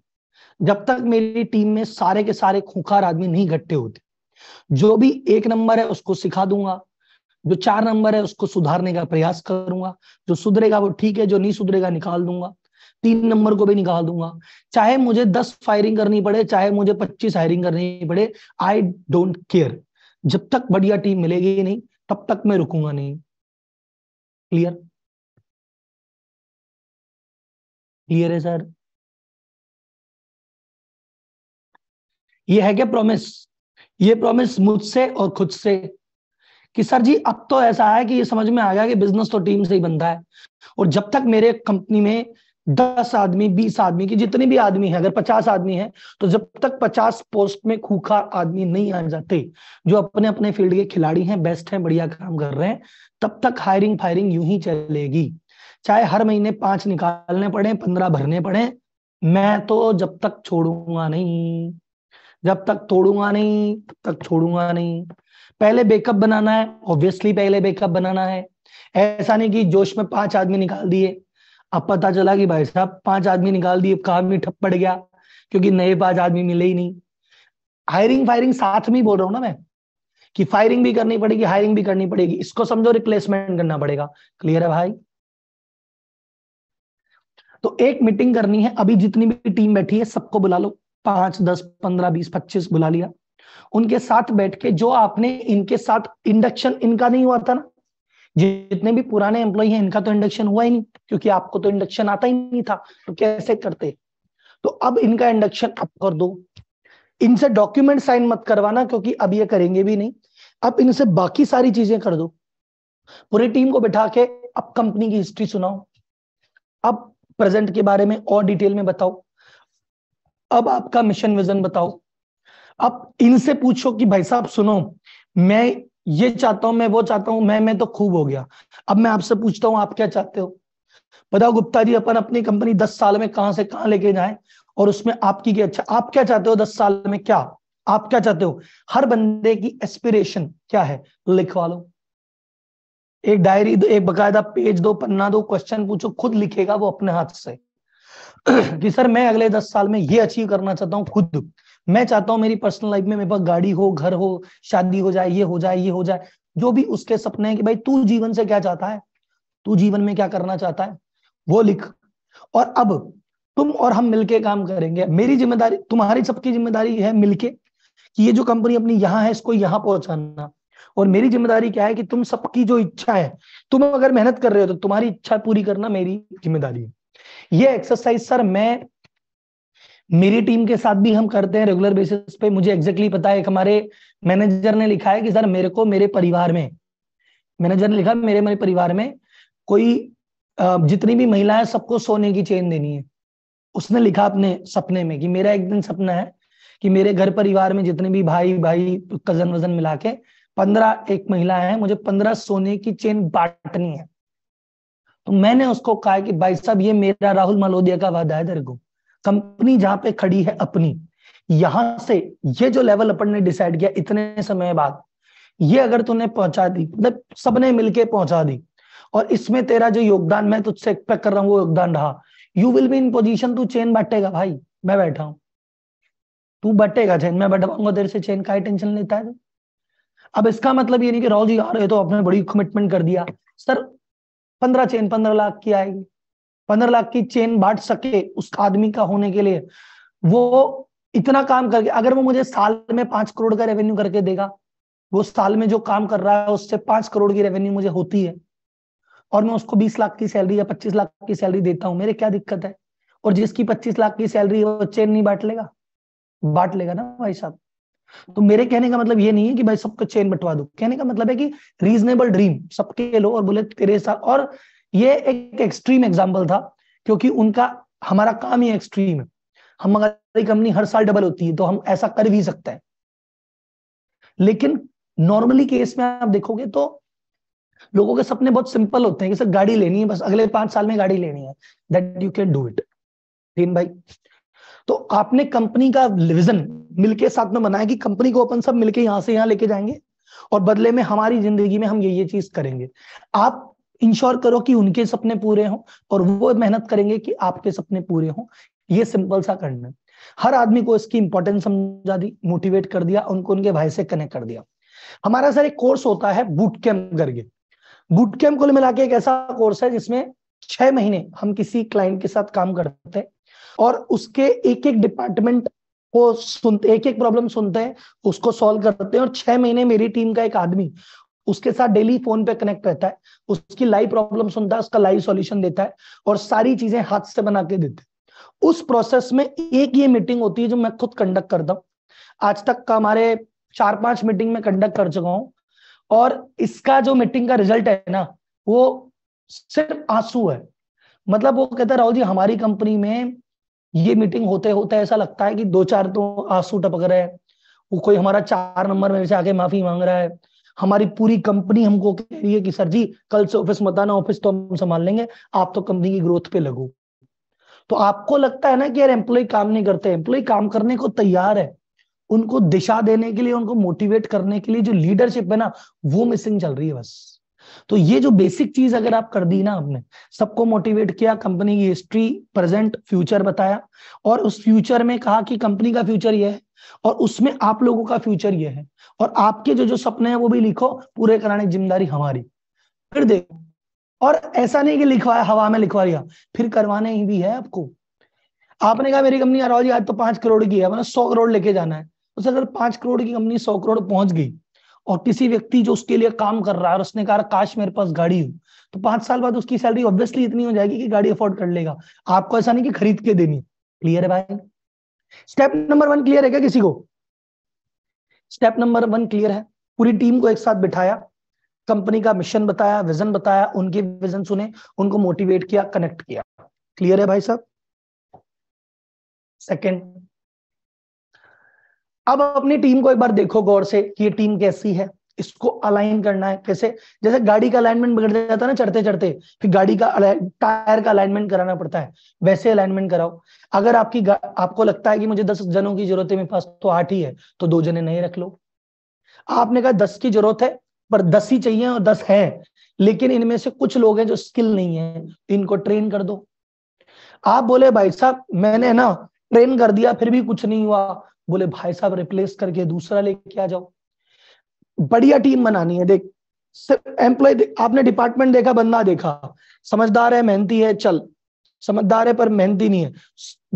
जब तक मेरी टीम में सारे के सारे खूंखार आदमी नहीं इकट्ठे होते जो भी एक नंबर है उसको सिखा दूंगा जो चार नंबर है उसको सुधारने का प्रयास करूंगा जो सुधरेगा वो ठीक है जो नहीं सुधरेगा निकाल दूंगा तीन नंबर को भी निकाल दूंगा चाहे मुझे दस फायरिंग करनी पड़े चाहे मुझे पच्चीस हायरिंग करनी पड़े आई डोंट केयर जब तक बढ़िया टीम मिलेगी नहीं तब तक मैं रुकूंगा नहीं क्लियर क्लियर है सर ये है क्या प्रॉमिस ये प्रॉमिस मुझसे और खुद से कि सर जी अब तो ऐसा है कि ये समझ में आ गया कि बिजनेस तो टीम से ही बनता है और जब तक मेरे कंपनी में दस आदमी बीस आदमी की जितने भी आदमी है अगर पचास आदमी है तो जब तक पचास पोस्ट में खूखार आदमी नहीं आ जाते जो अपने अपने फील्ड के खिलाड़ी हैं बेस्ट हैं बढ़िया काम कर रहे हैं तब तक हायरिंग फायरिंग यूं ही चलेगी चाहे हर महीने पांच निकालने पड़े पंद्रह भरने पड़े मैं तो जब तक छोड़ूंगा नहीं जब तक तोड़ूंगा नहीं तब तक छोड़ूंगा नहीं पहले बैकअप बनाना है ऑब्वियसली पहले बैकअप बनाना है ऐसा नहीं कि जोश में पांच आदमी निकाल दिए अब पता चला कि भाई साहब पांच आदमी निकाल दिए काम भी ठप पड़ गया क्योंकि नए पांच आदमी मिले ही नहीं हायरिंग फायरिंग साथ में बोल रहा हूँ ना मैं कि फायरिंग भी करनी पड़ेगी हायरिंग भी करनी पड़ेगी इसको समझो रिप्लेसमेंट करना पड़ेगा क्लियर है भाई तो एक मीटिंग करनी है अभी जितनी भी टीम बैठी है सबको बुला लो पांच दस पंद्रह बीस पच्चीस बुला लिया उनके साथ बैठ के जो आपने इनके साथ इंडक्शन इनका नहीं हुआ था ना जितने भी पुराने एम्प्लॉय हैं इनका तो इंडक्शन हुआ ही नहीं क्योंकि आपको तो इंडक्शन आता ही नहीं था तो कैसे करते तो अब इनका इंडक्शन अब कर दो इनसे डॉक्यूमेंट साइन मत करवाना क्योंकि अब ये करेंगे भी नहीं अब इनसे बाकी सारी चीजें कर दो पूरी टीम को बैठा के अब कंपनी की हिस्ट्री सुनाओ अब प्रेजेंट के बारे में और डिटेल में बताओ अब आपका मिशन विजन बताओ अब इनसे पूछो कि भाई साहब सुनो मैं ये चाहता हूं मैं वो चाहता हूं मैं मैं तो खूब हो गया अब मैं आपसे पूछता हूं आप क्या चाहते हो बताओ गुप्ता जी अपन अपनी कंपनी दस साल में कहां से कहां लेके जाए और उसमें आपकी क्या अच्छा आप क्या चाहते हो दस साल में क्या आप क्या चाहते हो हर बंदे की एस्पिरेशन क्या है लिखवा लो एक डायरी दो एक बकायदा पेज दो पन्ना दो क्वेश्चन पूछो खुद लिखेगा वो अपने हाथ से कि सर मैं अगले दस साल में ये अचीव करना चाहता हूँ खुद मैं चाहता हूं मेरी पर्सनल लाइफ में मेरे पास गाड़ी हो घर हो शादी हो जाए ये हो जाए ये हो जाए जो भी उसके सपने हैं कि भाई तू जीवन से क्या चाहता है तू जीवन में क्या करना चाहता है वो लिख और अब तुम और हम मिलके काम करेंगे मेरी जिम्मेदारी तुम्हारी सबकी जिम्मेदारी है मिलके कि ये जो कंपनी अपनी यहाँ है इसको यहां पहुंचाना और मेरी जिम्मेदारी क्या है कि तुम सबकी जो इच्छा है तुम अगर मेहनत कर रहे हो तो तुम्हारी इच्छा पूरी करना मेरी जिम्मेदारी है ये एक्सरसाइज सर मैं मेरी टीम के साथ भी हम करते हैं रेगुलर बेसिस पे मुझे एग्जैक्टली exactly पता है एक हमारे मैनेजर ने लिखा है कि सर मेरे को मेरे परिवार में मैनेजर ने लिखा मेरे मेरे परिवार में कोई जितनी भी महिला है सबको सोने की चेन देनी है उसने लिखा अपने सपने में कि मेरा एक दिन सपना है कि मेरे घर परिवार में जितने भी भाई भाई कजन वजन मिला के पंद्रह एक महिला है मुझे पंद्रह सोने की चेन बांटनी है तो मैंने उसको कहा कि भाई साहब ये मेरा राहुल मालोदिया का वादा है तेरे को कंपनी जहां पे खड़ी है अपनी यहां से ये जो लेवल अपन ने डिसाइड किया इतने समय बाद ये अगर तूने पहुंचा दी मतलब सबने मिलके पहुंचा दी और इसमें तेरा जो योगदान मैं तुझसे एक्सपेक्ट कर रहा हूँ वो योगदान रहा you will be in position तू चेन बटेगा भाई मैं बैठा हूं तू बटेगा चेन मैं बैठ पाऊंगा देर से चेन का ही टेंशन लेता है अब इसका मतलब ये नहीं कि राहुल जी आ रहे तो आपने बड़ी कमिटमेंट कर दिया सर पंद्रह चेन पंद्रह लाख की आएगी पंद्रह लाख की चेन बांट सके उस आदमी का होने के लिए वो इतना काम करके अगर वो मुझे साल में पांच करोड़ का रेवेन्यू करके देगा वो साल में जो काम कर रहा है उससे पांच करोड़ की रेवेन्यू मुझे होती है और मैं उसको बीस लाख की सैलरी या पच्चीस लाख की सैलरी देता हूँ मेरे क्या दिक्कत है और जिसकी पच्चीस लाख की सैलरी है वो चेन नहीं बांट लेगा बांट लेगा ना भाई साहब तो मेरे कहने का मतलब ये नहीं है कि भाई सबको चेन बंटवा दो कहने का मतलब है कि रीजनेबल ड्रीम सबके लो और बोले तेरे साथ और ये एक एक्सट्रीम एग्जाम्पल था क्योंकि उनका हमारा काम ही एक्सट्रीम है हम हमारी कंपनी हर साल डबल होती है तो हम ऐसा कर भी सकते हैं लेकिन नॉर्मली केस में आप देखोगे तो लोगों के सपने बहुत सिंपल होते हैं कि सर गाड़ी लेनी है बस अगले पांच साल में गाड़ी लेनी है that you can do it तीन भाई तो आपने कंपनी का विजन मिलके साथ में बनाया कि कंपनी को अपन सब मिलके यहां से यहां लेके जाएंगे और बदले में हमारी जिंदगी में हम ये ये चीज करेंगे आप इंश्योर करो कि उनके सपने पूरे हों और वो मेहनत करेंगे कि आपके सपने पूरे हों ये सिंपल सा करना है हर आदमी को इसकी इंपॉर्टेंस समझा दी मोटिवेट कर दिया उनको उनके भाई से कनेक्ट कर दिया हमारा सर एक कोर्स होता है बूट कैंप करके बूट कैंप को मिला के एक ऐसा कोर्स है जिसमें छह महीने हम किसी क्लाइंट के साथ काम करते हैं और उसके एक एक डिपार्टमेंट को सुनते एक एक प्रॉब्लम सुनते हैं उसको सॉल्व करते हैं और छह महीने मेरी टीम का एक आदमी उसके साथ डेली फोन पे कनेक्ट रहता है उसकी लाइव प्रॉब्लम सुनता है उसका लाइव सॉल्यूशन देता है और सारी चीजें हाथ से बना के देते हैं उस प्रोसेस में एक ये मीटिंग होती है जो मैं खुद कंडक्ट करता हूँ आज तक का हमारे चार पांच मीटिंग में कंडक्ट कर चुका हूँ और इसका जो मीटिंग का रिजल्ट है ना वो सिर्फ आंसू है मतलब वो कहता है राहुल जी हमारी कंपनी में ये मीटिंग होते होते ऐसा लगता है कि दो चार तो आंसू टपक रहे हैं वो कोई हमारा चार नंबर में से आके माफी मांग रहा है हमारी पूरी कंपनी हमको कह रही है कि सर जी कल से ऑफिस मत आना ऑफिस तो हम संभाल लेंगे आप तो कंपनी की ग्रोथ पे लगो तो आपको लगता है ना कि यार एम्प्लॉय काम नहीं करते एम्प्लॉय काम करने को तैयार है उनको दिशा देने के लिए उनको मोटिवेट करने के लिए जो लीडरशिप है ना वो मिसिंग चल रही है बस तो ये जो बेसिक चीज अगर आप कर दी ना आपने सबको मोटिवेट किया कंपनी की हिस्ट्री प्रेजेंट फ्यूचर बताया और उस फ्यूचर में कहा कि कंपनी का फ्यूचर ये है और उसमें आप लोगों का फ्यूचर ये है और आपके जो जो सपने हैं वो भी लिखो पूरे कराने की जिम्मेदारी हमारी फिर देखो और ऐसा नहीं कि लिखवाया हवा में लिखवा लिया फिर करवाने ही भी है आपको आपने कहा मेरी कंपनी आज तो पांच करोड़ की है मैंने सौ करोड़ लेके जाना है तो अगर पांच करोड़ की कंपनी सौ करोड़ पहुंच गई और किसी व्यक्ति जो उसके लिए काम कर रहा है और उसने कहा काश मेरे पास गाड़ी हो तो पांच साल बाद उसकी सैलरी ऑब्वियसली इतनी हो जाएगी कि गाड़ी अफोर्ड कर लेगा आपको ऐसा नहीं कि खरीद के देनी क्लियर है भाई स्टेप नंबर वन क्लियर है क्या किसी को स्टेप नंबर वन क्लियर है पूरी टीम को एक साथ बिठाया कंपनी का मिशन बताया विजन बताया उनके विजन सुने उनको मोटिवेट किया कनेक्ट किया क्लियर है भाई साहब सेकंड अब अपनी टीम को एक बार देखो गौर से कि ये टीम कैसी है इसको अलाइन करना है कैसे जैसे गाड़ी का अलाइनमेंट बिगड़ जाता है ना चढ़ते चढ़ते फिर गाड़ी का टायर का अलाइनमेंट कराना पड़ता है वैसे अलाइनमेंट कराओ अगर आपकी आपको लगता है कि मुझे दस जनों की जरूरत है मेरे पास तो आठ ही है तो दो जने नहीं रख लो आपने कहा दस की जरूरत है पर दस ही चाहिए और दस है लेकिन इनमें से कुछ लोग हैं जो स्किल नहीं है इनको ट्रेन कर दो आप बोले भाई साहब मैंने ना ट्रेन कर दिया फिर भी कुछ नहीं हुआ बोले भाई साहब रिप्लेस करके दूसरा लेके आ जाओ बढ़िया टीम बनानी है देख एम्प्लॉय आपने डिपार्टमेंट देखा बंदा देखा समझदार है मेहनती है चल समझदार है पर मेहनती नहीं है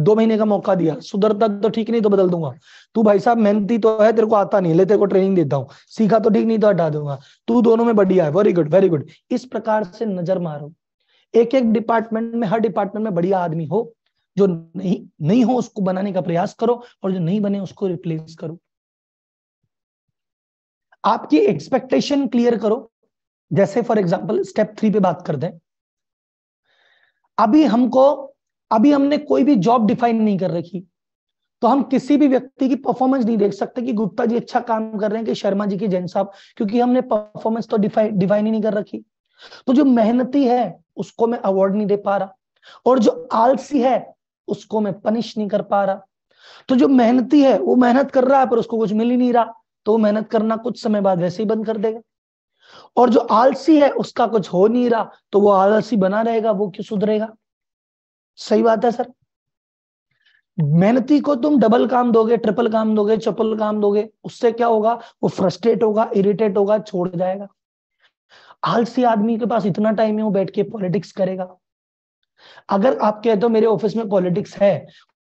दो महीने का मौका दिया सुधरता तो ठीक नहीं तो बदल दूंगा तू भाई साहब मेहनती तो है तेरे को आता नहीं ले तेरे को ट्रेनिंग देता हूँ सीखा तो ठीक नहीं तो हटा दूंगा तू दोनों में बढ़िया है वेरी गुड वेरी गुड इस प्रकार से नजर मारो एक एक डिपार्टमेंट में हर डिपार्टमेंट में बढ़िया आदमी हो जो नहीं नहीं हो उसको बनाने का प्रयास करो और जो नहीं बने उसको रिप्लेस करो आपकी एक्सपेक्टेशन क्लियर करो जैसे फॉर एग्जाम्पल स्टेप थ्री पे बात कर दें अभी हमको अभी हमने कोई भी जॉब डिफाइन नहीं कर रखी तो हम किसी भी व्यक्ति की परफॉर्मेंस नहीं देख सकते कि गुप्ता जी अच्छा काम कर रहे हैं कि शर्मा जी की जैन साहब क्योंकि हमने परफॉर्मेंस तो डिफाइन डिफाइन ही नहीं कर रखी तो जो मेहनती है उसको मैं अवार्ड नहीं दे पा रहा और जो आलसी है उसको मैं पनिश नहीं कर पा रहा तो जो मेहनती है वो मेहनत कर रहा है पर उसको कुछ मिल ही नहीं रहा तो मेहनत करना कुछ समय बाद वैसे ही बंद कर देगा और जो आलसी है उसका कुछ हो नहीं रहा तो वो आलसी बना रहेगा वो क्यों सुधरेगा सही बात है सर मेहनती को तुम डबल काम दोगे ट्रिपल काम दोगे चपल काम दोगे उससे क्या होगा वो फ्रस्ट्रेट होगा इरिटेट होगा छोड़ जाएगा आलसी आदमी के पास इतना टाइम है वो बैठ के पॉलिटिक्स करेगा अगर आप कहते हो मेरे ऑफिस में पॉलिटिक्स है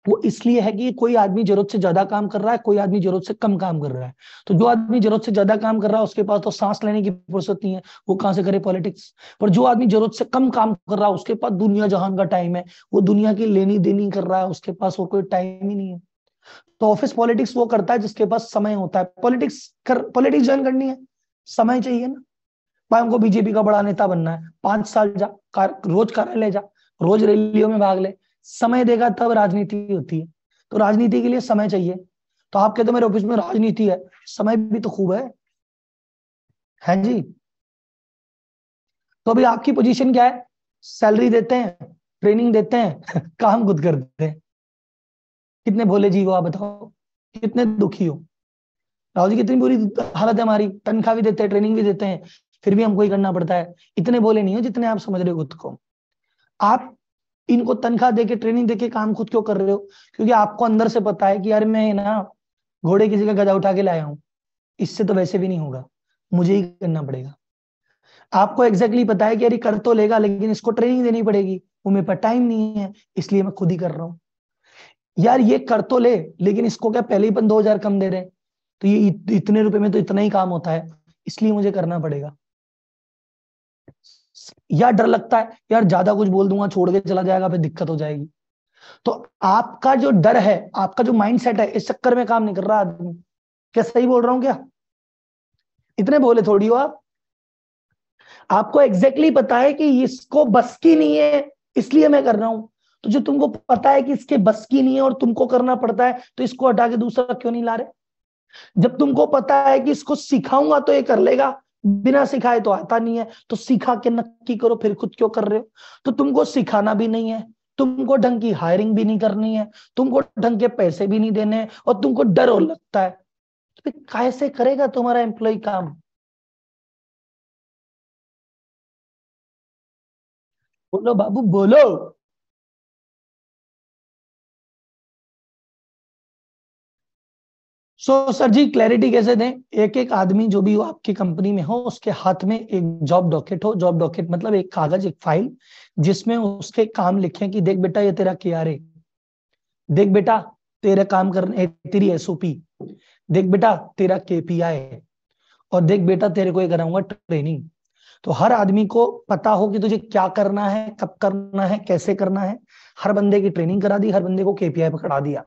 वो इसलिए है कि कोई आदमी जरूरत से ज्यादा काम कर रहा है कोई आदमी जरूरत से कम काम कर रहा है तो जो आदमी जरूरत से ज्यादा काम कर रहा है उसके पास तो सांस लेने की फुर्सत नहीं है वो कहां से करे पॉलिटिक्स पर जो आदमी जरूरत से कम काम कर रहा है उसके पास दुनिया जहान का टाइम है वो दुनिया की लेनी देनी कर रहा है उसके पास और कोई टाइम ही नहीं है तो ऑफिस पॉलिटिक्स वो करता है जिसके पास समय होता है पॉलिटिक्स कर पॉलिटिक्स ज्वाइन करनी है समय चाहिए ना भाई हमको बीजेपी का बड़ा नेता बनना है पांच साल जा कार, रोज कार्यालय जा रोज रैलियों में भाग ले समय देगा तब राजनीति होती है तो राजनीति के लिए समय चाहिए तो आप कहते हो मेरे ऑफिस में राजनीति है समय भी तो खूब है है जी तो अभी आपकी पोजीशन क्या है सैलरी देते हैं ट्रेनिंग देते हैं काम खुद देते हैं कितने भोले जी हो आप बताओ कितने दुखी हो राहुल जी कितनी बुरी हालत है हमारी तनख्वाह भी देते हैं ट्रेनिंग भी देते हैं फिर भी हमको ही करना पड़ता है इतने बोले नहीं हो जितने आप समझ रहे हो खुद को आप इनको तनख्वाह देके ट्रेनिंग देके काम खुद क्यों कर रहे हो क्योंकि आपको अंदर से पता है कि यार मैं ना घोड़े किसी का गजा उठा के लाया हूँ इससे तो वैसे भी नहीं होगा मुझे ही करना पड़ेगा आपको एग्जैक्टली exactly पता है कि यार कर तो लेगा लेकिन इसको ट्रेनिंग देनी पड़ेगी वो मेरे पास टाइम नहीं है इसलिए मैं खुद ही कर रहा हूँ यार ये कर तो ले लेकिन इसको क्या पहले ही दो हजार कम दे रहे हैं तो ये इतने रुपए में तो इतना ही काम होता है इसलिए मुझे करना पड़ेगा या डर लगता है यार ज्यादा कुछ बोल दूंगा छोड़ के चला जाएगा फिर दिक्कत हो जाएगी तो आपका जो डर है आपका जो माइंड सेट है इस चक्कर में काम नहीं कर रहा आदमी क्या सही बोल रहा हूं क्या इतने बोले थोड़ी हो आप आपको एग्जैक्टली exactly पता है कि इसको बस की नहीं है इसलिए मैं कर रहा हूं तो जो तुमको पता है कि इसके बस की नहीं है और तुमको करना पड़ता है तो इसको हटा के दूसरा क्यों नहीं ला रहे जब तुमको पता है कि इसको सिखाऊंगा तो ये कर लेगा बिना सिखाए तो आता नहीं है तो सिखा के नक्की करो फिर खुद क्यों कर रहे हो तो तुमको सिखाना भी नहीं है तुमको ढंग की हायरिंग भी नहीं करनी है तुमको ढंग के पैसे भी नहीं देने और तुमको डर और लगता है तो कैसे करेगा तुम्हारा एम्प्लॉय काम बोलो बाबू बोलो सो so, सर जी क्लैरिटी कैसे दें एक एक आदमी जो भी हो आपकी कंपनी में हो उसके हाथ में एक जॉब डॉकेट हो जॉब डॉकेट मतलब एक कागज एक फाइल जिसमें उसके काम लिखे कि देख बेटा ये तेरा के आर देख बेटा तेरा काम करने तेरी एसओपी देख बेटा तेरा केपीआई और देख बेटा तेरे को ये कराऊंगा ट्रेनिंग तो हर आदमी को पता हो कि तुझे क्या करना है कब करना है कैसे करना है हर बंदे की ट्रेनिंग करा दी हर बंदे को केपीआई पकड़ा दिया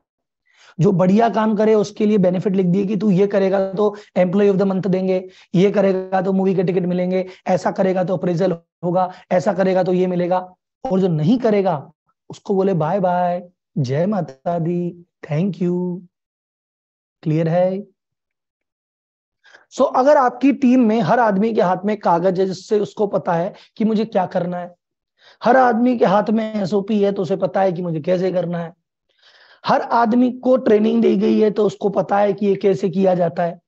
जो बढ़िया काम करे उसके लिए बेनिफिट लिख दिए कि तू ये करेगा तो एम्प्लॉय ऑफ द मंथ देंगे ये करेगा तो मूवी के टिकट मिलेंगे ऐसा करेगा तो अप्रेजल होगा ऐसा करेगा तो ये मिलेगा और जो नहीं करेगा उसको बोले बाय बाय जय माता दी थैंक यू क्लियर है सो so, अगर आपकी टीम में हर आदमी के हाथ में कागज है जिससे उसको पता है कि मुझे क्या करना है हर आदमी के हाथ में एसओपी है तो उसे पता है कि मुझे कैसे करना है हर आदमी को ट्रेनिंग दी गई है तो उसको पता है कि ये कैसे किया जाता है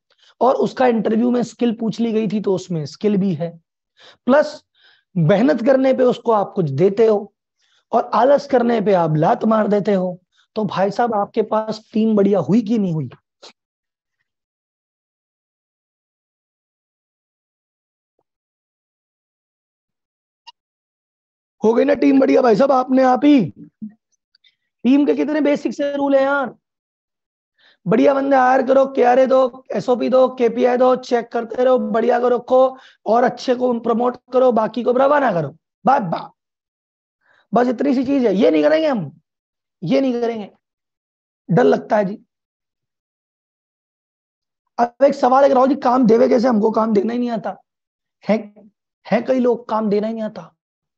और उसका इंटरव्यू में स्किल पूछ ली गई थी तो उसमें स्किल भी है प्लस मेहनत करने पे उसको आप कुछ देते हो और आलस करने पे आप लात मार देते हो तो भाई साहब आपके पास टीम बढ़िया हुई कि नहीं हुई हो गई ना टीम बढ़िया भाई साहब आपने आप ही टीम के कितने बेसिक से रूल है यार बढ़िया बंदे हायर करो क्यारे दो एसओपी दो केपीआई दो चेक करते रहो बढ़िया को रखो और अच्छे को प्रमोट करो बाकी को ना करो बात बात बस इतनी सी चीज है ये नहीं करेंगे हम ये नहीं करेंगे डर लगता है जी अब एक सवाल है राहुल जी काम देवे कैसे हमको काम देना ही नहीं आता है है कई लोग काम देना ही नहीं आता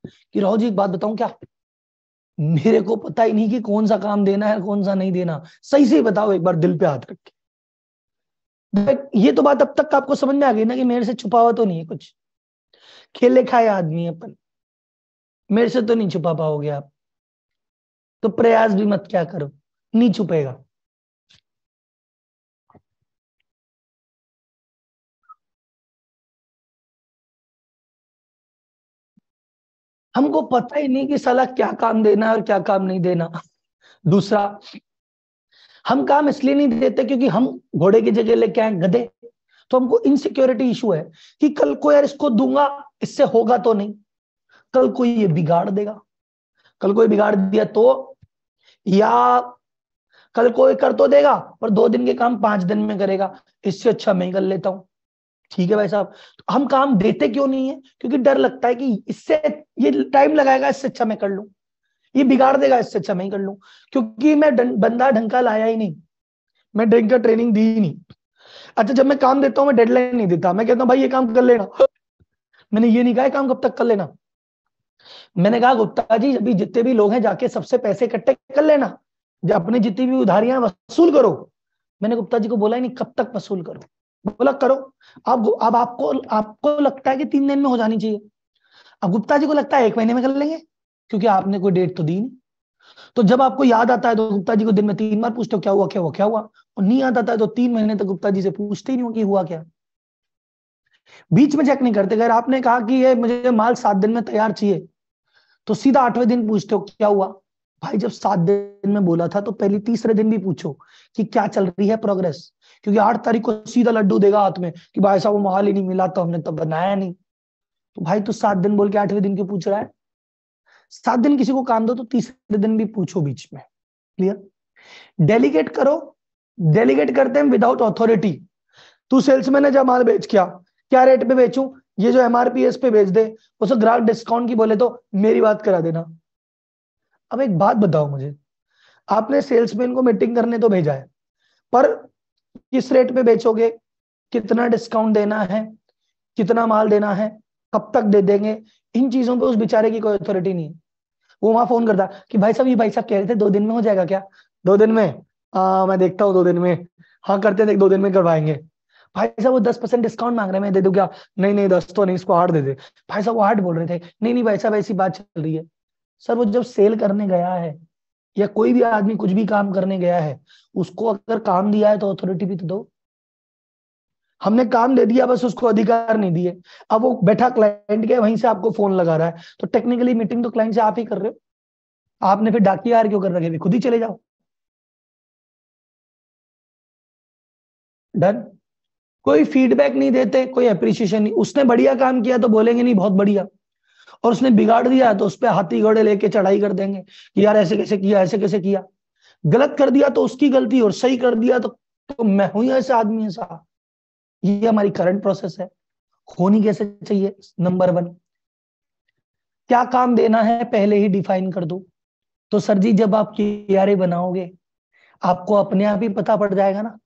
कि राहुल जी एक बात बताऊं क्या मेरे को पता ही नहीं कि कौन सा काम देना है कौन सा नहीं देना सही से बताओ एक बार दिल पे हाथ रख के ये तो बात अब तक आपको समझ में आ गई ना कि मेरे से छुपा हुआ तो नहीं है कुछ खेले खाए आदमी अपन मेरे से तो नहीं छुपा पाओगे आप तो प्रयास भी मत क्या करो नहीं छुपेगा हमको पता ही नहीं कि साला क्या काम देना है और क्या काम नहीं देना दूसरा हम काम इसलिए नहीं देते क्योंकि हम घोड़े की जगह लेके आए गधे तो हमको इनसिक्योरिटी इशू है कि कल को यार इसको दूंगा इससे होगा तो नहीं कल को ये बिगाड़ देगा कल को ये बिगाड़ दिया तो या कल को ये कर तो देगा पर दो दिन के काम पांच दिन में करेगा इससे अच्छा मैं कर लेता हूं ठीक है भाई साहब तो हम काम देते क्यों नहीं है क्योंकि डर लगता है कि इससे ये टाइम लगाएगा इससे अच्छा मैं कर लूँ ये बिगाड़ देगा इससे अच्छा मैं ही कर लूँ क्योंकि मैं बंदा ढंका लाया ही नहीं मैं ड्रिंक का ट्रेनिंग दी ही नहीं अच्छा जब मैं काम देता हूँ मैं डेडलाइन नहीं देता मैं कहता हूँ भाई ये काम कर लेना मैंने ये नहीं कहा काम कब तक कर लेना मैंने कहा गुप्ता जी अभी जितने भी लोग हैं जाके सबसे पैसे इकट्ठे कर लेना अपने जितनी भी उधारियां वसूल करो मैंने गुप्ता जी को बोला ही नहीं कब तक वसूल करो बोला करो अब अब आपको आपको लगता है कि तीन दिन में हो जानी चाहिए अब गुप्ता जी को लगता है एक महीने में कर लेंगे क्योंकि आपने कोई डेट तो दी नहीं तो जब आपको याद आता है तो गुप्ता जी को दिन में तीन बार पूछते हो क्या हुआ क्या हुआ क्या हुआ और नहीं याद आता है तो तीन महीने तक गुप्ता जी से पूछते ही नहीं हो कि हुआ क्या बीच में चेक नहीं करते अगर आपने कहा कि ये मुझे माल सात दिन में तैयार चाहिए तो सीधा आठवें दिन पूछते हो क्या हुआ भाई जब सात दिन में बोला था तो पहले तीसरे दिन भी पूछो कि क्या चल रही है प्रोग्रेस क्योंकि आठ तारीख को सीधा लड्डू देगा हाथ में कि भाई साहब वो माहौल ही नहीं मिला तो हमने तब तो बनाया नहीं तो भाई तो सात दिन बोल के आठवें दिन क्यों पूछ रहा है सात दिन किसी को काम दो तो तीसरे दिन भी पूछो बीच में क्लियर डेलीगेट करो डेलीगेट करते हैं विदाउट अथॉरिटी तू सेल्समैन ने जब माल बेच क्या क्या रेट पे बेचू ये जो एमआरपी है पे बेच दे उसे ग्राहक डिस्काउंट की बोले तो मेरी बात करा देना अब एक बात बताओ मुझे आपने सेल्समैन को मीटिंग करने तो भेजा है पर किस रेट पे बेचोगे कितना डिस्काउंट देना है कितना माल देना है कब तक दे देंगे इन चीजों पे उस बेचारे की कोई अथॉरिटी नहीं है वो वहां फोन करता कि भाई साहब ये भाई साहब कह रहे थे दो दिन में हो जाएगा क्या दो दिन में आ, मैं देखता हूँ दो दिन में हाँ करते थे दो दिन में करवाएंगे भाई साहब वो दस परसेंट डिस्काउंट मांग रहे हैं मैं दे दू क्या नहीं नहीं दस तो नहीं इसको आठ दे दे भाई साहब वो आठ बोल रहे थे नहीं नहीं भाई साहब ऐसी बात चल रही है सर वो जब सेल करने गया है या कोई भी आदमी कुछ भी काम करने गया है उसको अगर काम दिया है तो अथॉरिटी भी तो दो हमने काम दे दिया बस उसको अधिकार नहीं दिए अब वो बैठा क्लाइंट के वहीं से आपको फोन लगा रहा है तो टेक्निकली मीटिंग तो क्लाइंट से आप ही कर रहे हो आपने फिर डाकी हार क्यों कर रखे खुद ही चले जाओ डन कोई फीडबैक नहीं देते कोई अप्रिशिएशन नहीं उसने बढ़िया काम किया तो बोलेंगे नहीं बहुत बढ़िया और उसने बिगाड़ दिया तो उस पर हाथी घोड़े लेके चढ़ाई कर देंगे कि यार ऐसे कैसे किया ऐसे कैसे किया गलत कर दिया तो उसकी गलती और सही कर दिया तो, तो मैं हूं ऐसे आदमी है ये हमारी करंट प्रोसेस है होनी कैसे चाहिए नंबर वन क्या काम देना है पहले ही डिफाइन कर दो तो सर जी जब आप क्यारे बनाओगे आपको अपने आप ही पता पड़ जाएगा ना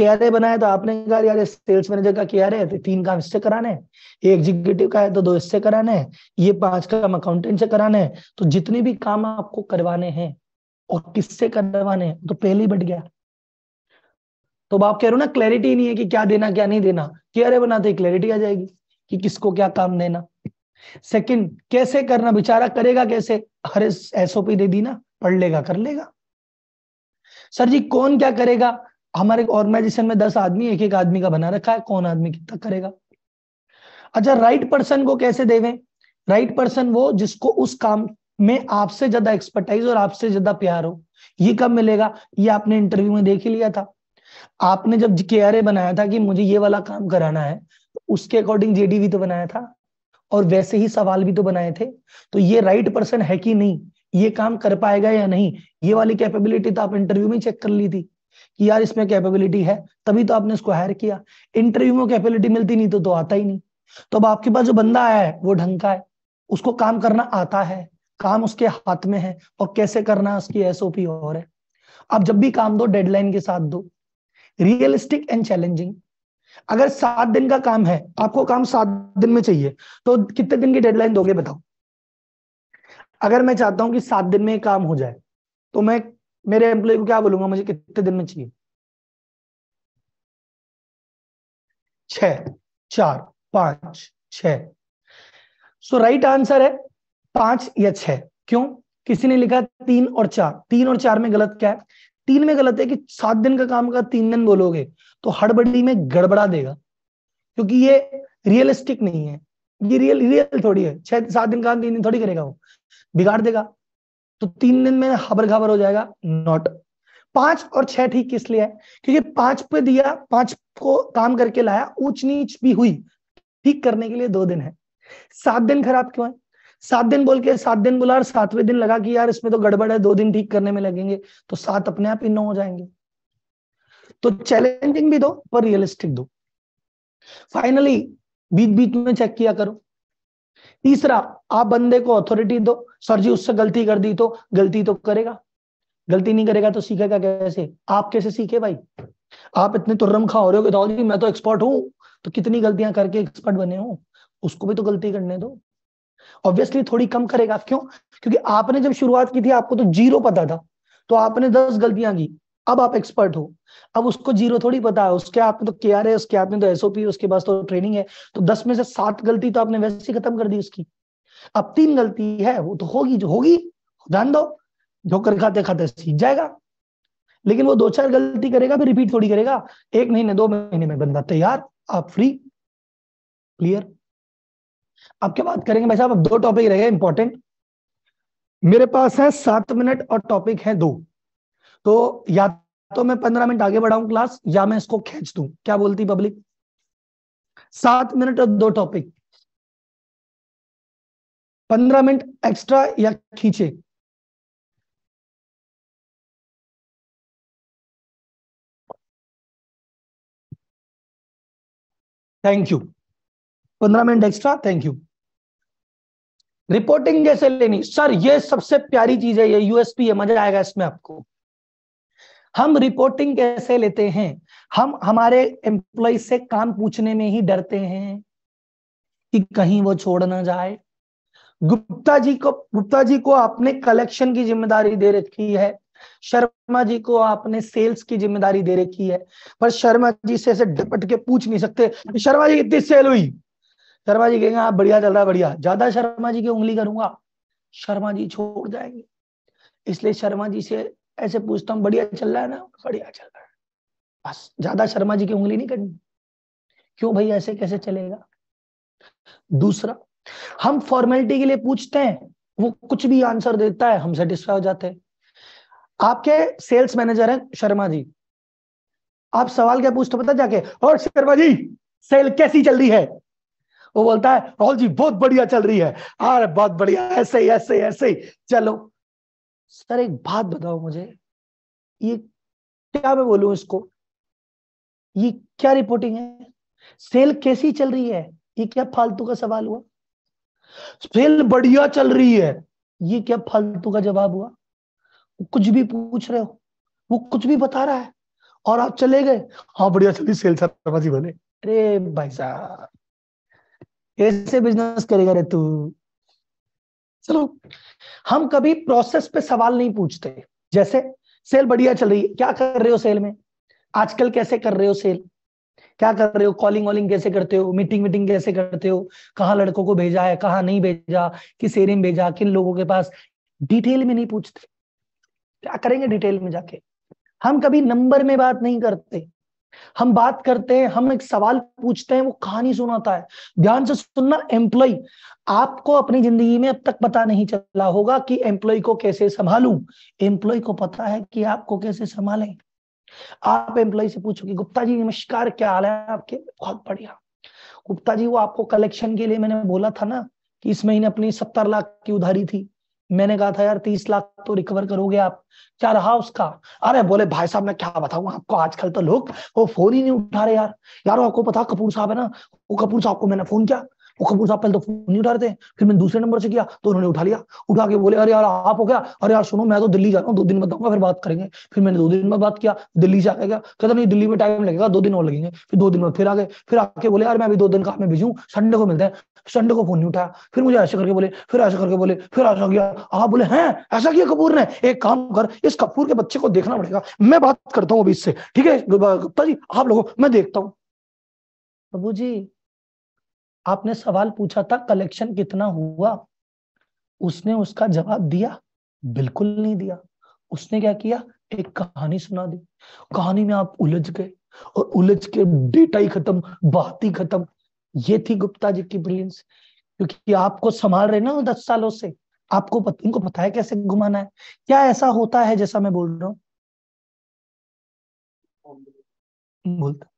के बनाया तो आपने कहा यार सेल्स मैनेजर का के है तो तीन काम इससे कराने हैं एग्जीक्यूटिव का है तो दो इससे कराने हैं ये पांच काम अकाउंटेंट से कराने हैं तो जितने भी काम आपको करवाने हैं और किससे करवाने हैं तो पहले ही बट गया तो आप कह रहे हो ना क्लैरिटी नहीं है कि क्या देना क्या नहीं देना के बनाते क्लैरिटी आ जाएगी कि किसको क्या काम देना सेकंड कैसे करना बेचारा करेगा कैसे हर एसओपी दे दी ना पढ़ लेगा कर लेगा सर जी कौन क्या करेगा हमारे ऑर्गेनाइजेशन में दस आदमी एक एक आदमी का बना रखा है कौन आदमी कितना करेगा अच्छा राइट पर्सन को कैसे देवे राइट पर्सन वो जिसको उस काम में आपसे ज्यादा एक्सपर्टाइज और आपसे ज्यादा प्यार हो ये कब मिलेगा ये आपने इंटरव्यू में देख ही लिया था आपने जब के बनाया था कि मुझे ये वाला काम कराना है तो उसके अकॉर्डिंग जेडी भी तो बनाया था और वैसे ही सवाल भी तो बनाए थे तो ये राइट पर्सन है कि नहीं ये काम कर पाएगा या नहीं ये वाली कैपेबिलिटी तो आप इंटरव्यू में चेक कर ली थी कि यार इसमें कैपेबिलिटी है तभी तो आपने इसको हायर किया इंटरव्यू में कैपेबिलिटी मिलती नहीं तो तो आता ही नहीं तो अब आपके पास जो बंदा आया है वो ढंग का है उसको काम करना आता है काम उसके हाथ में है और कैसे करना उसकी एसओपी और है आप जब भी काम दो डेडलाइन के साथ दो रियलिस्टिक एंड चैलेंजिंग अगर सात दिन का काम है आपको काम सात दिन में चाहिए तो कितने दिन की डेडलाइन दोगे बताओ अगर मैं चाहता हूं कि सात दिन में काम हो जाए तो मैं मेरे एम्प्लॉय को क्या बोलूंगा मुझे कितने दिन में चाहिए छ चार पांच छ सो राइट आंसर है पांच या छ क्यों किसी ने लिखा तीन और चार तीन और चार में गलत क्या है तीन में गलत है कि सात दिन का काम का तीन दिन बोलोगे तो हड़बड़ी में गड़बड़ा देगा क्योंकि ये रियलिस्टिक नहीं है ये रियल रियल थोड़ी है छह सात दिन काम तीन दिन थोड़ी करेगा वो बिगाड़ देगा तो तीन दिन में खबर खबर हो जाएगा नॉट पांच और छह ठीक किस लिए है क्योंकि पांच पे दिया पांच को काम करके लाया ऊंच नीच भी हुई ठीक करने के लिए दो दिन है सात दिन खराब क्यों है सात दिन बोल के सात दिन बोला और सातवें दिन लगा कि यार इसमें तो गड़बड़ है दो दिन ठीक करने में लगेंगे तो सात अपने आप ही नौ हो जाएंगे तो चैलेंजिंग भी दो पर रियलिस्टिक दो फाइनली बीच बीच में चेक किया करो तीसरा आप बंदे को अथॉरिटी दो सर जी उससे गलती कर दी तो गलती तो करेगा गलती नहीं करेगा तो सीखेगा कैसे आप कैसे सीखे भाई आप इतने तुर्रम खा हो रहे हो कि जी मैं तो एक्सपर्ट हूं तो कितनी गलतियां करके एक्सपर्ट बने हो उसको भी तो गलती करने दो ऑब्वियसली थोड़ी कम करेगा क्यों क्योंकि आपने जब शुरुआत की थी आपको तो जीरो पता था तो आपने दस गलतियां की अब आप एक्सपर्ट हो अब उसको जीरो थोड़ी पता है उसके हाथ में तो के आर है उसके हाथ में तो एसओपी उसके पास तो ट्रेनिंग है तो दस में से सात गलती तो आपने वैसे ही खत्म कर दी उसकी अब तीन गलती है वो तो होगी जो होगी ध्यान दो ठोकर खाते खाते सीख जाएगा लेकिन वो दो चार गलती करेगा फिर रिपीट थोड़ी करेगा एक महीने दो महीने में बंदा तैयार आप फ्री क्लियर अब क्या बात करेंगे भाई साहब अब दो टॉपिक रहेगा इंपॉर्टेंट मेरे पास है सात मिनट और टॉपिक है दो तो या तो मैं पंद्रह मिनट आगे बढ़ाऊं क्लास या मैं इसको खींच दू क्या बोलती पब्लिक सात मिनट और दो टॉपिक पंद्रह मिनट एक्स्ट्रा या खींचे थैंक यू पंद्रह minute extra thank you reporting जैसे लेनी सर ये सबसे प्यारी चीज है ये यूएसपी है मजा आएगा इसमें आपको हम रिपोर्टिंग कैसे लेते हैं हम हमारे एम्प्लॉय से काम पूछने में ही डरते हैं कि कहीं वो छोड़ ना जाए गुप्ता जी को गुप्ता जी को आपने कलेक्शन की जिम्मेदारी दे रखी है शर्मा जी को आपने सेल्स की जिम्मेदारी दे रखी है पर शर्मा जी से ऐसे डपट के पूछ नहीं सकते शर्मा जी कितनी सेल हुई शर्मा जी कहेंगे आप हाँ, बढ़िया चल रहा बढ़िया ज्यादा शर्मा जी की उंगली करूंगा शर्मा जी छोड़ जाएंगे इसलिए शर्मा जी से ऐसे पूछता हूँ बढ़िया चल रहा है ना बढ़िया चल रहा है बस ज्यादा शर्मा जी की उंगली नहीं करनी क्यों भाई ऐसे कैसे चलेगा दूसरा हम फॉर्मेलिटी के लिए पूछते हैं वो कुछ भी आंसर देता है हम सेटिस्फाई हो जाते हैं आपके सेल्स मैनेजर हैं शर्मा जी आप सवाल क्या पूछते पता जाके और शर्मा जी सेल कैसी चल रही है वो बोलता है राहुल जी बहुत बढ़िया चल रही है अरे बहुत बढ़िया ऐसे ऐसे ऐसे चलो सर एक बात बताओ मुझे ये क्या मैं बोलू इसको ये क्या रिपोर्टिंग है सेल कैसी चल रही है ये क्या फालतू का सवाल हुआ सेल बढ़िया चल रही है ये क्या फालतू का जवाब हुआ कुछ भी पूछ रहे हो वो कुछ भी बता रहा है और आप चले गए हाँ बढ़िया चली सेल सर बने अरे भाई साहब ऐसे बिजनेस करेगा रे तू चलो हम कभी प्रोसेस पे सवाल नहीं पूछते जैसे सेल बढ़िया चल रही है क्या कर रहे हो सेल में आजकल कैसे कर रहे हो सेल क्या कर रहे हो कॉलिंग वॉलिंग कैसे करते हो मीटिंग मीटिंग कैसे करते हो कहा लड़कों को भेजा है कहा नहीं भेजा किस एरिया में भेजा किन लोगों के पास डिटेल में नहीं पूछते क्या करेंगे डिटेल में जाके हम कभी नंबर में बात नहीं करते हम बात करते हैं हम एक सवाल पूछते हैं वो कहानी सुनाता है ध्यान से सुनना एम्प्लॉय आपको अपनी जिंदगी में अब तक पता नहीं चला होगा कि एम्प्लॉय को कैसे संभालू एम्प्लॉय को पता है कि आपको कैसे संभालें आप एम्प्लॉय से पूछोगे गुप्ता जी नमस्कार क्या हाल है आपके बहुत बढ़िया गुप्ता जी वो आपको कलेक्शन के लिए मैंने बोला था ना कि इस महीने अपनी सत्तर लाख की उधारी थी मैंने कहा था यार तीस लाख तो रिकवर करोगे आप क्या रहा उसका अरे बोले भाई साहब मैं क्या बताऊ आपको आजकल तो लोग वो फोन ही नहीं उठा रहे यार यार आपको पता कपूर साहब है ना वो कपूर साहब को मैंने फोन किया वो कपूर साहब पहले तो फोन नहीं उठा रहे थे फिर मैंने दूसरे नंबर से किया तो उन्होंने उठा लिया उठा के बोले अरे यार आप हो गया अरे यार सुनो मैं तो दिल्ली जा रहा हूँ दो दिन बाद फिर बात करेंगे फिर मैंने दो दिन बाद बात किया दिल्ली से गया कहता नहीं दिल्ली में टाइम लगेगा दो दिन और लगेंगे फिर दो दिन बाद फिर आ गए फिर आके बोले यार मैं अभी दो दिन का में बिजी संडे को मिलते हैं संडे को फोन नहीं उठा फिर मुझे ऐसे करके बोले फिर ऐसे करके बोले फिर ऐसा किया आप बोले हैं ऐसा किया कपूर ने एक काम कर इस कपूर के बच्चे को देखना पड़ेगा मैं बात करता हूँ अभी इससे ठीक है गुप्ता जी आप लोगों मैं देखता हूँ प्रभु जी आपने सवाल पूछा था कलेक्शन कितना हुआ उसने उसका जवाब दिया बिल्कुल नहीं दिया उसने क्या किया एक कहानी सुना दी कहानी में आप उलझ गए और उलझ के डेटा ही खत्म बात ही खत्म ये थी गुप्ता जी की ब्रिलियंस क्योंकि आपको संभाल रहे ना दस सालों से आपको पत, इनको पता है कैसे घुमाना है क्या ऐसा होता है जैसा मैं बोल रहा हूँ बोलता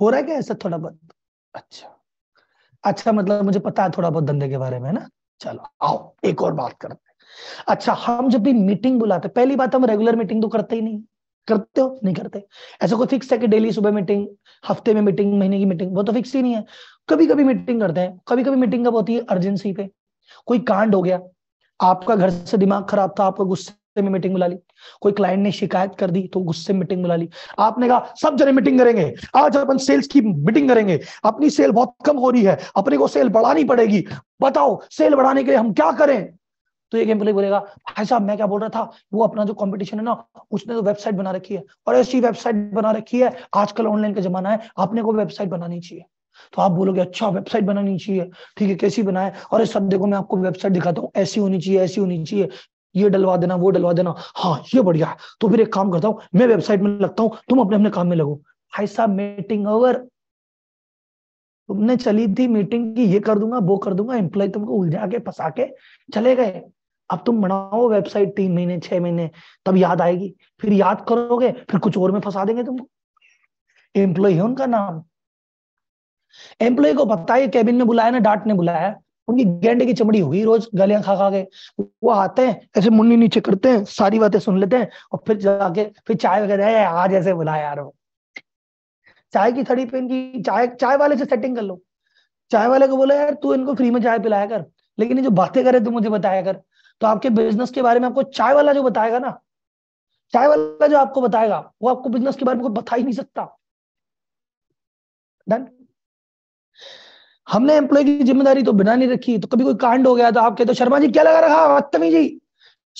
हो रहा है क्या ऐसा थोड़ा बहुत अच्छा अच्छा मतलब मुझे पता है थोड़ा बहुत धंधे के बारे में ना चलो आओ एक और बात करते हैं अच्छा हम जब भी मीटिंग बुलाते पहली बात हम रेगुलर मीटिंग तो करते ही नहीं करते हो नहीं करते ऐसा कोई फिक्स है कि डेली सुबह मीटिंग हफ्ते में मीटिंग महीने की मीटिंग वो तो फिक्स ही नहीं है कभी कभी मीटिंग करते हैं कभी कभी मीटिंग कब होती है अर्जेंसी पे कोई कांड हो गया आपका घर से दिमाग खराब था आपको गुस्से में मीटिंग बुला ली कोई क्लाइंट ने शिकायत कर दी तो गुस्से में मीटिंग बुला ली आपने कहा सब जने मीटिंग करेंगे आज अपन सेल्स की मीटिंग करेंगे अपनी सेल बहुत कम हो रही है अपने को सेल बढ़ानी पड़ेगी बताओ सेल बढ़ाने के लिए हम क्या करें तो एक एम्प्लॉय बोलेगा भाई साहब मैं क्या बोल रहा था वो अपना जो कॉम्पिटिशन है ना उसने तो वेबसाइट बना रखी है और ऐसी वेबसाइट बना रखी है आजकल ऑनलाइन का जमाना है आपने को वेबसाइट बनानी चाहिए तो आप बोलोगे अच्छा वेबसाइट बनानी चाहिए ठीक है कैसी बनाए और सब देखो मैं आपको वेबसाइट दिखाता हूँ ऐसी होनी चाहिए ऐसी होनी चाहिए ये डलवा देना वो डलवा देना हाँ ये बढ़िया तो फिर एक काम करता हूँ मैं वेबसाइट में लगता हूँ तुम अपने अपने काम में लगो भाई साहब मीटिंग ओवर तुमने चली थी मीटिंग की ये कर दूंगा वो कर दूंगा एम्प्लॉय तुमको उलझा के फंसा के चले गए अब तुम बनाओ वेबसाइट तीन महीने छह महीने तब याद आएगी फिर याद करोगे फिर कुछ और में फंसा देंगे तुमको एम्प्लॉय है उनका नाम एम्प्लॉय को है कैबिन में बुलाया ना डांट ने बुलाया उनकी गेंडे की चमड़ी हुई रोज गलियां खा खा के वो आते हैं ऐसे मुन्नी नीचे करते हैं सारी बातें सुन लेते हैं और फिर जाके फिर चाय वगैरह आज ऐसे बुलाया यार वो चाय की थड़ी पे इनकी चाय चाय वाले से सेटिंग कर लो चाय वाले को बोला यार तू इनको फ्री में चाय पिलाया कर लेकिन ये जो बातें करे तू मुझे बताया कर तो आपके बिजनेस के बारे में आपको चाय वाला जो बताएगा ना चाय वाला जो आपको बताएगा वो आपको बिजनेस के बारे में कोई बता ही नहीं सकता डन हमने एम्प्लॉय की जिम्मेदारी तो बिना नहीं रखी तो कभी कोई कांड हो गया तो आप कहते तो शर्मा जी क्या लगा रखा अत्तमी जी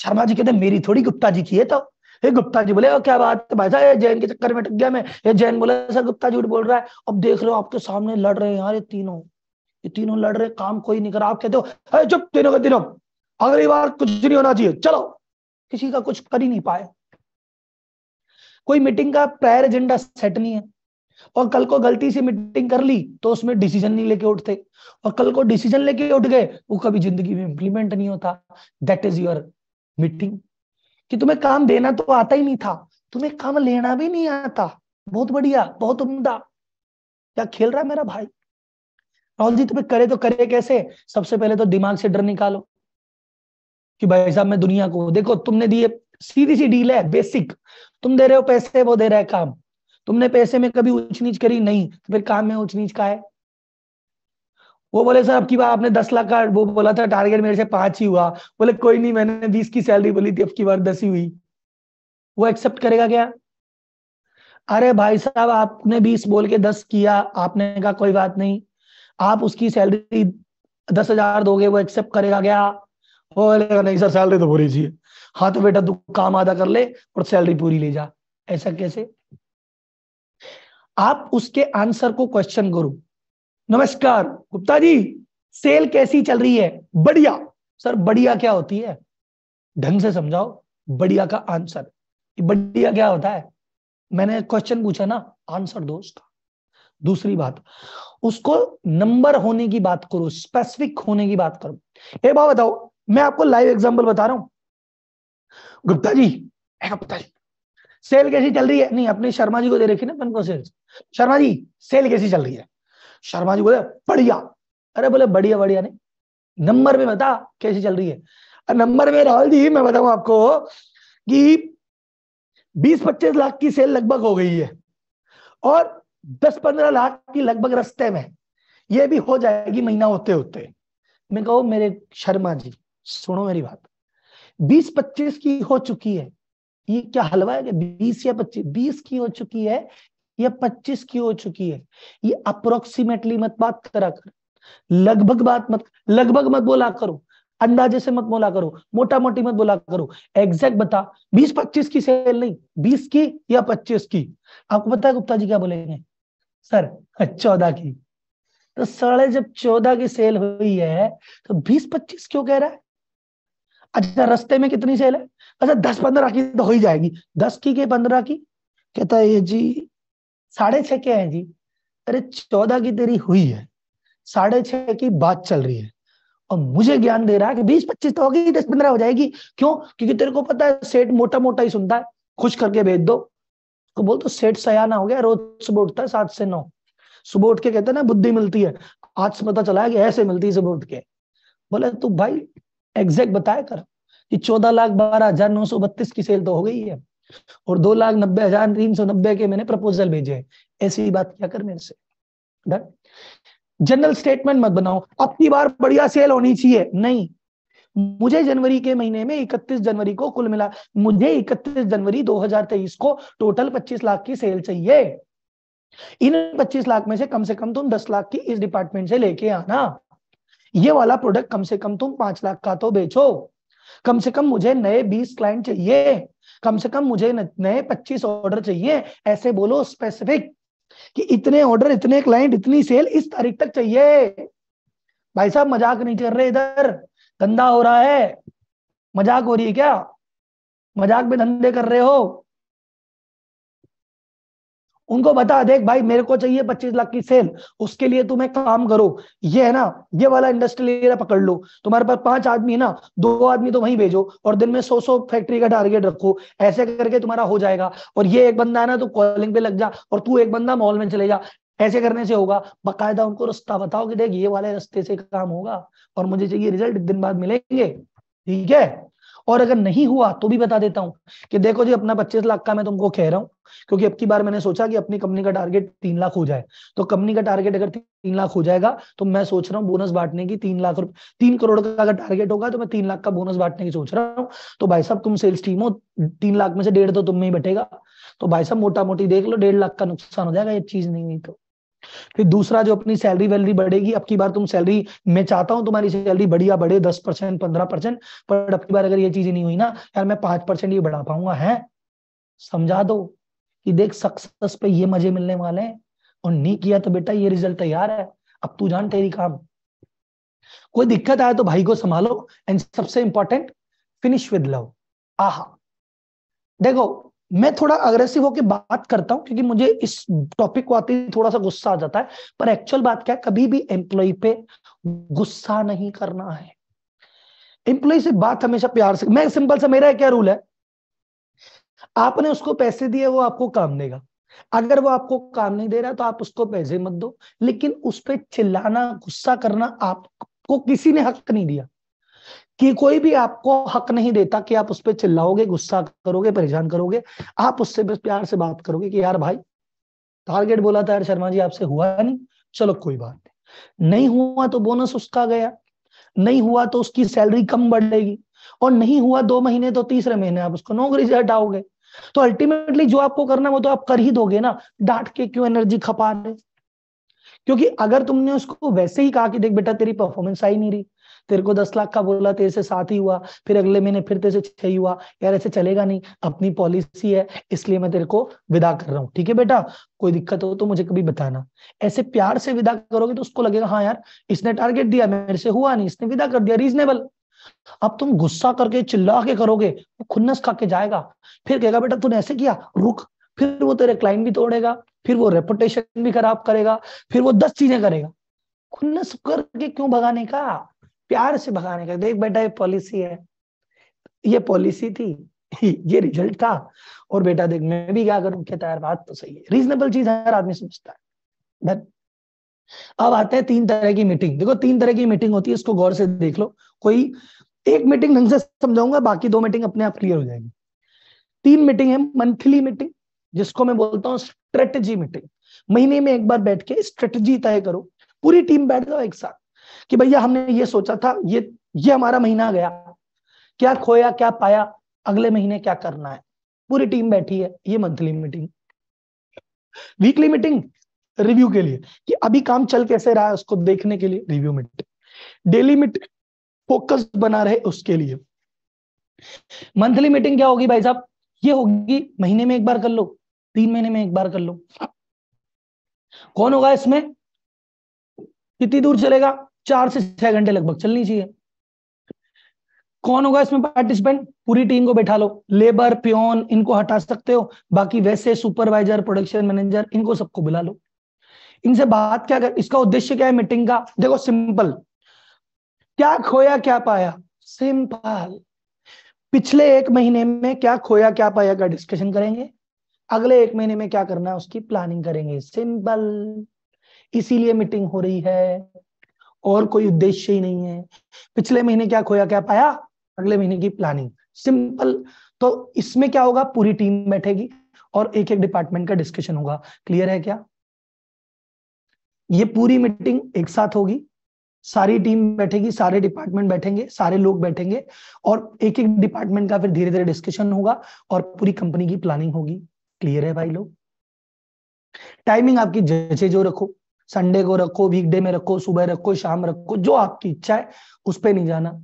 शर्मा जी कहते मेरी थोड़ी गुप्ता जी की है तो ये गुप्ता जी बोले क्या बात है भाई साहब जैन के चक्कर में टक गया मैं ये जैन बोला सर गुप्ता झूठ बोल रहा है अब देख रहे हो आपके सामने लड़ रहे हैं यार ये तीनों ये तीनों लड़ रहे काम कोई नहीं कर आप कहते हो चुप तीनों का तीनों अगली बार कुछ नहीं होना चाहिए चलो किसी का कुछ कर ही नहीं पाए कोई मीटिंग का प्रायर एजेंडा सेट नहीं है और कल को गलती से मीटिंग कर ली तो उसमें डिसीजन नहीं लेके उठते और कल को डिसीजन लेके उठ गए वो कभी जिंदगी में इंप्लीमेंट नहीं होता दैट इज योर मीटिंग कि तुम्हें काम देना तो आता ही नहीं था तुम्हें काम लेना भी नहीं आता बहुत बढ़िया बहुत उम्दा क्या खेल रहा है मेरा भाई राहुल जी तुम्हें करे तो करे कैसे सबसे पहले तो दिमाग से डर निकालो कि भाई साहब मैं दुनिया को देखो तुमने दिए सीधी सी डील है बेसिक तुम दे रहे हो पैसे वो दे रहा है काम तुमने पैसे में कभी ऊंच नीच करी नहीं तो फिर काम में ऊंच नीच का है वो बोले सर अब की बार आपने दस लाख का वो बोला था टारगेट मेरे से पांच ही हुआ बोले कोई नहीं मैंने बीस की सैलरी बोली थी अब की बार दस ही हुई वो एक्सेप्ट करेगा क्या अरे भाई साहब आपने बीस बोल के दस किया आपने कहा कोई बात नहीं आप उसकी सैलरी दस हजार दोगे वो एक्सेप्ट करेगा क्या नहीं सर सैलरी तो पूरी चाहिए हाँ तो बेटा तू काम आधा कर ले और सैलरी पूरी ले जा ऐसा कैसे आप उसके आंसर को क्वेश्चन करो नमस्कार गुप्ता जी सेल कैसी चल रही है बढ़िया सर बढ़िया क्या होती है ढंग से समझाओ बढ़िया का आंसर बढ़िया क्या होता है मैंने क्वेश्चन पूछा ना आंसर दो उसका दूसरी बात उसको नंबर होने की बात करो स्पेसिफिक होने की बात करो ये बात बताओ मैं आपको लाइव एग्जाम्पल बता रहा हूं गुप्ता जी गुप्ता जी सेल कैसी चल रही है नहीं अपने शर्मा जी को दे रखी ना को सेल शर्मा जी सेल कैसी चल रही है शर्मा जी बोले बढ़िया अरे बोले बढ़िया बढ़िया नहीं नंबर में बता कैसी चल रही है नंबर में राहुल जी मैं बताऊं आपको कि बीस पच्चीस लाख की सेल लगभग हो गई है और दस पंद्रह लाख की लगभग रस्ते में ये भी हो जाएगी महीना होते होते मैं कहो मेरे शर्मा जी सुनो मेरी बात बीस पच्चीस की हो चुकी है ये क्या हलवा है बीस या पच्चीस बीस की हो चुकी है या पच्चीस की हो चुकी है ये अप्रोक्सीमेटली मत बात करा कर लगभग बात मत लगभग मत बोला करो अंदाजे से मत बोला करो मोटा मोटी मत बोला करो एग्जैक्ट बता बीस पच्चीस की सेल नहीं बीस की या पच्चीस की आपको पता है गुप्ता जी क्या बोलेंगे सर चौदह की तो साढ़े जब चौदह की सेल हुई है तो बीस पच्चीस क्यों कह रहा है अच्छा रस्ते में कितनी सेल है अच्छा दस पंद्रह की तो हो ही जाएगी दस की के पंद्रह की कहता है जी साढ़े छह के है जी अरे चौदह की तेरी हुई है साढ़े छह की बात चल रही है और मुझे ज्ञान दे रहा है कि बीस पच्चीस तो होगी दस पंद्रह हो जाएगी क्यों क्योंकि तेरे को पता है सेठ मोटा मोटा ही सुनता है खुश करके भेज दो तो बोल तो सेठ सयाना हो गया रोज सुबह उठता है सात से नौ सुबह उठ के कहते हैं ना बुद्धि मिलती है आज से पता चला है कि ऐसे मिलती है सुबह उठ के बोले तू भाई एग्जैक्ट बताया कर कि चौदह लाख बारह हजार नौ सौ बत्तीस की सेल तो हो गई है और दो लाख नब्बे हजार तीन सौ नब्बे के मैंने प्रपोजल भेजे हैं ऐसी बात क्या कर मेरे से डन जनरल स्टेटमेंट मत बनाओ अब की बार बढ़िया सेल होनी चाहिए नहीं मुझे जनवरी के महीने में 31 जनवरी को कुल मिला मुझे 31 जनवरी 2023 को टोटल 25 लाख की सेल चाहिए इन 25 लाख में से कम से कम तुम 10 लाख की इस डिपार्टमेंट से लेके आना ये वाला प्रोडक्ट कम से कम तुम पांच लाख का तो बेचो कम से कम मुझे नए बीस क्लाइंट चाहिए कम से कम मुझे नए पच्चीस ऑर्डर चाहिए ऐसे बोलो स्पेसिफिक कि इतने ऑर्डर इतने क्लाइंट इतनी सेल इस तारीख तक चाहिए भाई साहब मजाक नहीं कर रहे इधर धंधा हो रहा है मजाक हो रही है क्या मजाक में धंधे कर रहे हो उनको बता देख भाई मेरे को चाहिए पच्चीस लाख की सेल उसके लिए तुम एक काम करो ये है ना ये वाला इंडस्ट्री एरिया पकड़ लो तुम्हारे पास पांच आदमी है ना दो आदमी तो वहीं भेजो और दिन में सौ सौ फैक्ट्री का टारगेट रखो ऐसे करके तुम्हारा हो जाएगा और ये एक बंदा है ना तो कॉलिंग पे लग जा और तू एक बंदा मॉल में चले जा ऐसे करने से होगा बाकायदा उनको रास्ता बताओ कि देख ये वाले रास्ते से काम होगा और मुझे चाहिए रिजल्ट दिन बाद मिलेंगे ठीक है और अगर नहीं हुआ तो भी बता देता हूं कि देखो जी अपना पच्चीस लाख का मैं तुमको कह रहा हूं क्योंकि अब की बार मैंने सोचा कि अपनी कंपनी का टारगेट तीन लाख हो जाए तो कंपनी का टारगेट अगर तीन लाख हो जाएगा तो मैं सोच रहा हूँ बोनस बांटने की तीन लाख रुपए तीन करोड़ का अगर टारगेट होगा तो मैं तीन लाख का बोनस बांटने की सोच रहा हूँ तो भाई साहब तुम सेल्स टीम हो तीन लाख में से डेढ़ तो तुम्हें में ही बटेगा तो भाई साहब मोटा मोटी देख लो डेढ़ लाख का नुकसान हो जाएगा ये चीज नहीं हुई तो फिर दूसरा जो अपनी सैलरी वैलरी बढ़ेगी अब की बार तुम सैलरी मैं चाहता हूं तुम्हारी सैलरी बढ़िया बढ़े दस परसेंट पंद्रह परसेंट पर अब की बार अगर ये चीज नहीं हुई ना यार मैं पांच परसेंट ये बढ़ा पाऊंगा है समझा दो कि देख सक्सेस पे ये मजे मिलने वाले हैं और नहीं किया तो बेटा ये रिजल्ट तैयार है अब तू जान तेरी काम कोई दिक्कत आए तो भाई को संभालो एंड सबसे इंपॉर्टेंट फिनिश विद लव आहा देखो मैं थोड़ा अग्रेसिव होकर बात करता हूँ क्योंकि मुझे इस टॉपिक को आते ही थोड़ा सा गुस्सा आ जाता है पर एक्चुअल बात क्या है कभी भी एम्प्लॉय पे गुस्सा नहीं करना है एम्प्लॉय से बात हमेशा प्यार से मैं सिंपल सा मेरा क्या रूल है आपने उसको पैसे दिए वो आपको काम देगा अगर वो आपको काम नहीं दे रहा तो आप उसको पैसे मत दो लेकिन उस पर चिल्लाना गुस्सा करना आपको किसी ने हक नहीं दिया कि कोई भी आपको हक नहीं देता कि आप उस पर चिल्लाओगे गुस्सा करोगे परेशान करोगे आप उससे बस प्यार से बात करोगे कि यार भाई टारगेट बोला था यार शर्मा जी आपसे हुआ नहीं चलो कोई बात नहीं नहीं हुआ तो बोनस उसका गया नहीं हुआ तो उसकी सैलरी कम बढ़ेगी और नहीं हुआ दो महीने तो तीसरे महीने आप उसको नौकरी से हटाओगे तो अल्टीमेटली जो आपको करना वो तो आप कर ही दोगे ना डांट के क्यों एनर्जी खपा रहे क्योंकि अगर तुमने उसको वैसे ही कहा कि देख बेटा तेरी परफॉर्मेंस आई नहीं रही तेरे को दस लाख का बोला तेरे से सात ही हुआ फिर अगले महीने फिर तेरे से छह ही हुआ यार ऐसे चलेगा नहीं अपनी पॉलिसी है इसलिए मैं तेरे को विदा कर रहा हूँ ठीक है बेटा कोई दिक्कत हो तो मुझे कभी बताना ऐसे प्यार से विदा करोगे तो उसको लगेगा हाँ यार इसने टारगेट दिया मेरे से हुआ नहीं इसने विदा कर दिया रीजनेबल अब तुम गुस्सा करके चिल्ला के करोगे वो खुन्नस खा के जाएगा फिर कहेगा बेटा तूने ऐसे किया रुक फिर वो तेरे क्लाइंट भी तोड़ेगा फिर वो रेपुटेशन भी खराब करेगा फिर वो दस चीजें करेगा खुन्नस करके क्यों भगाने का प्यार से भगाने का देख तो बेटा ये पॉलिसी है ये पॉलिसी थी ये रिजल्ट था और बेटा देख मैं भी क्या करूं कहता यार बात तो सही है रीजनेबल चीज हर आदमी समझता है देन अब आते हैं तीन तरह की मीटिंग देखो तीन तरह की मीटिंग होती है इसको गौर से देख लो कोई एक मीटिंग ढंग से समझाऊंगा बाकी दो मीटिंग अपने आप क्लियर हो जाएगी तीन मीटिंग है मंथली मीटिंग जिसको मैं बोलता हूँ स्ट्रेटजी मीटिंग महीने में एक बार बैठ के स्ट्रेटजी तय करो पूरी टीम बैठ जाओ एक साथ कि भैया हमने ये सोचा था ये ये हमारा महीना गया क्या खोया क्या पाया अगले महीने क्या करना है पूरी टीम बैठी है ये monthly meeting weekly meeting review के लिए कि अभी काम चल कैसे रहा है उसको देखने के लिए review meeting daily meeting focus बना रहे उसके लिए मंथली मीटिंग क्या होगी भाई साहब ये होगी महीने में एक बार कर लो तीन महीने में एक बार कर लो कौन होगा इसमें कितनी दूर चलेगा चार से छह घंटे लगभग चलनी चाहिए कौन होगा इसमें पार्टिसिपेंट पूरी टीम को बैठा लो लेबर प्योन इनको हटा सकते हो बाकी वैसे सुपरवाइजर प्रोडक्शन मैनेजर इनको सबको बुला लो इनसे बात क्या कर इसका उद्देश्य क्या है मीटिंग का देखो सिंपल क्या खोया क्या पाया सिंपल पिछले एक महीने में क्या खोया क्या पाया का डिस्कशन करेंगे अगले एक महीने में क्या करना है उसकी प्लानिंग करेंगे सिंपल इसीलिए मीटिंग हो रही है और कोई उद्देश्य ही नहीं है पिछले महीने क्या खोया क्या पाया अगले महीने की प्लानिंग सिंपल तो इसमें क्या होगा पूरी टीम बैठेगी और एक एक डिपार्टमेंट का डिस्कशन होगा क्लियर है क्या ये पूरी मीटिंग एक साथ होगी सारी टीम बैठेगी सारे डिपार्टमेंट बैठेंगे सारे लोग बैठेंगे और एक एक डिपार्टमेंट का फिर धीरे धीरे डिस्कशन होगा और पूरी कंपनी की प्लानिंग होगी क्लियर है भाई लोग टाइमिंग आपकी जैसे जो रखो संडे को रखो वीकडे में रखो सुबह रखो शाम रखो जो आपकी इच्छा है उस पर नहीं जाना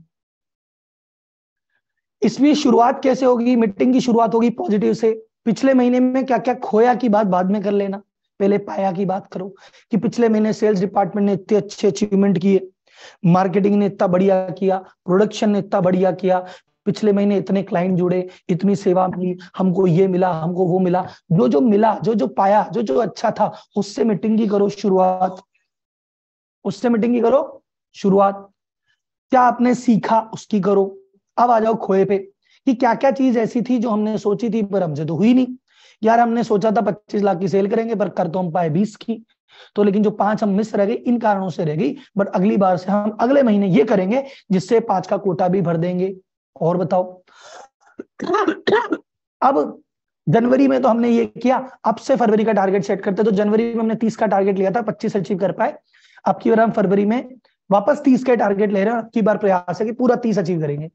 इसमें शुरुआत कैसे होगी मीटिंग की शुरुआत होगी पॉजिटिव से पिछले महीने में क्या क्या खोया की बात बाद में कर लेना पहले पाया की बात करो कि पिछले महीने सेल्स डिपार्टमेंट ने इतने अच्छे अचीवमेंट किए मार्केटिंग ने इतना बढ़िया किया प्रोडक्शन ने इतना बढ़िया किया पिछले महीने इतने क्लाइंट जुड़े इतनी सेवा मिली हमको ये मिला हमको वो मिला जो जो मिला जो जो पाया जो जो अच्छा था उससे मीटिंग की करो शुरुआत उससे मीटिंग की करो शुरुआत क्या आपने सीखा उसकी करो अब आ जाओ खोए पे कि क्या क्या चीज ऐसी थी जो हमने सोची थी पर हमसे तो हुई नहीं यार हमने सोचा था पच्चीस लाख की सेल करेंगे पर कर तो हम पाए बीस की तो लेकिन जो पांच हम मिस रह गई इन कारणों से रह गई बट अगली बार से हम अगले महीने ये करेंगे जिससे पांच का कोटा भी भर देंगे और बताओ अब जनवरी में तो हमने ये किया अब से फरवरी का टारगेट सेट करते तो जनवरी में हमने तीस का टारगेट लिया था पच्चीस अचीव कर पाए अब की बार हम फरवरी में वापस तीस के टारगेट ले रहे हैं अब की बार प्रयास है कि पूरा तीस अचीव करेंगे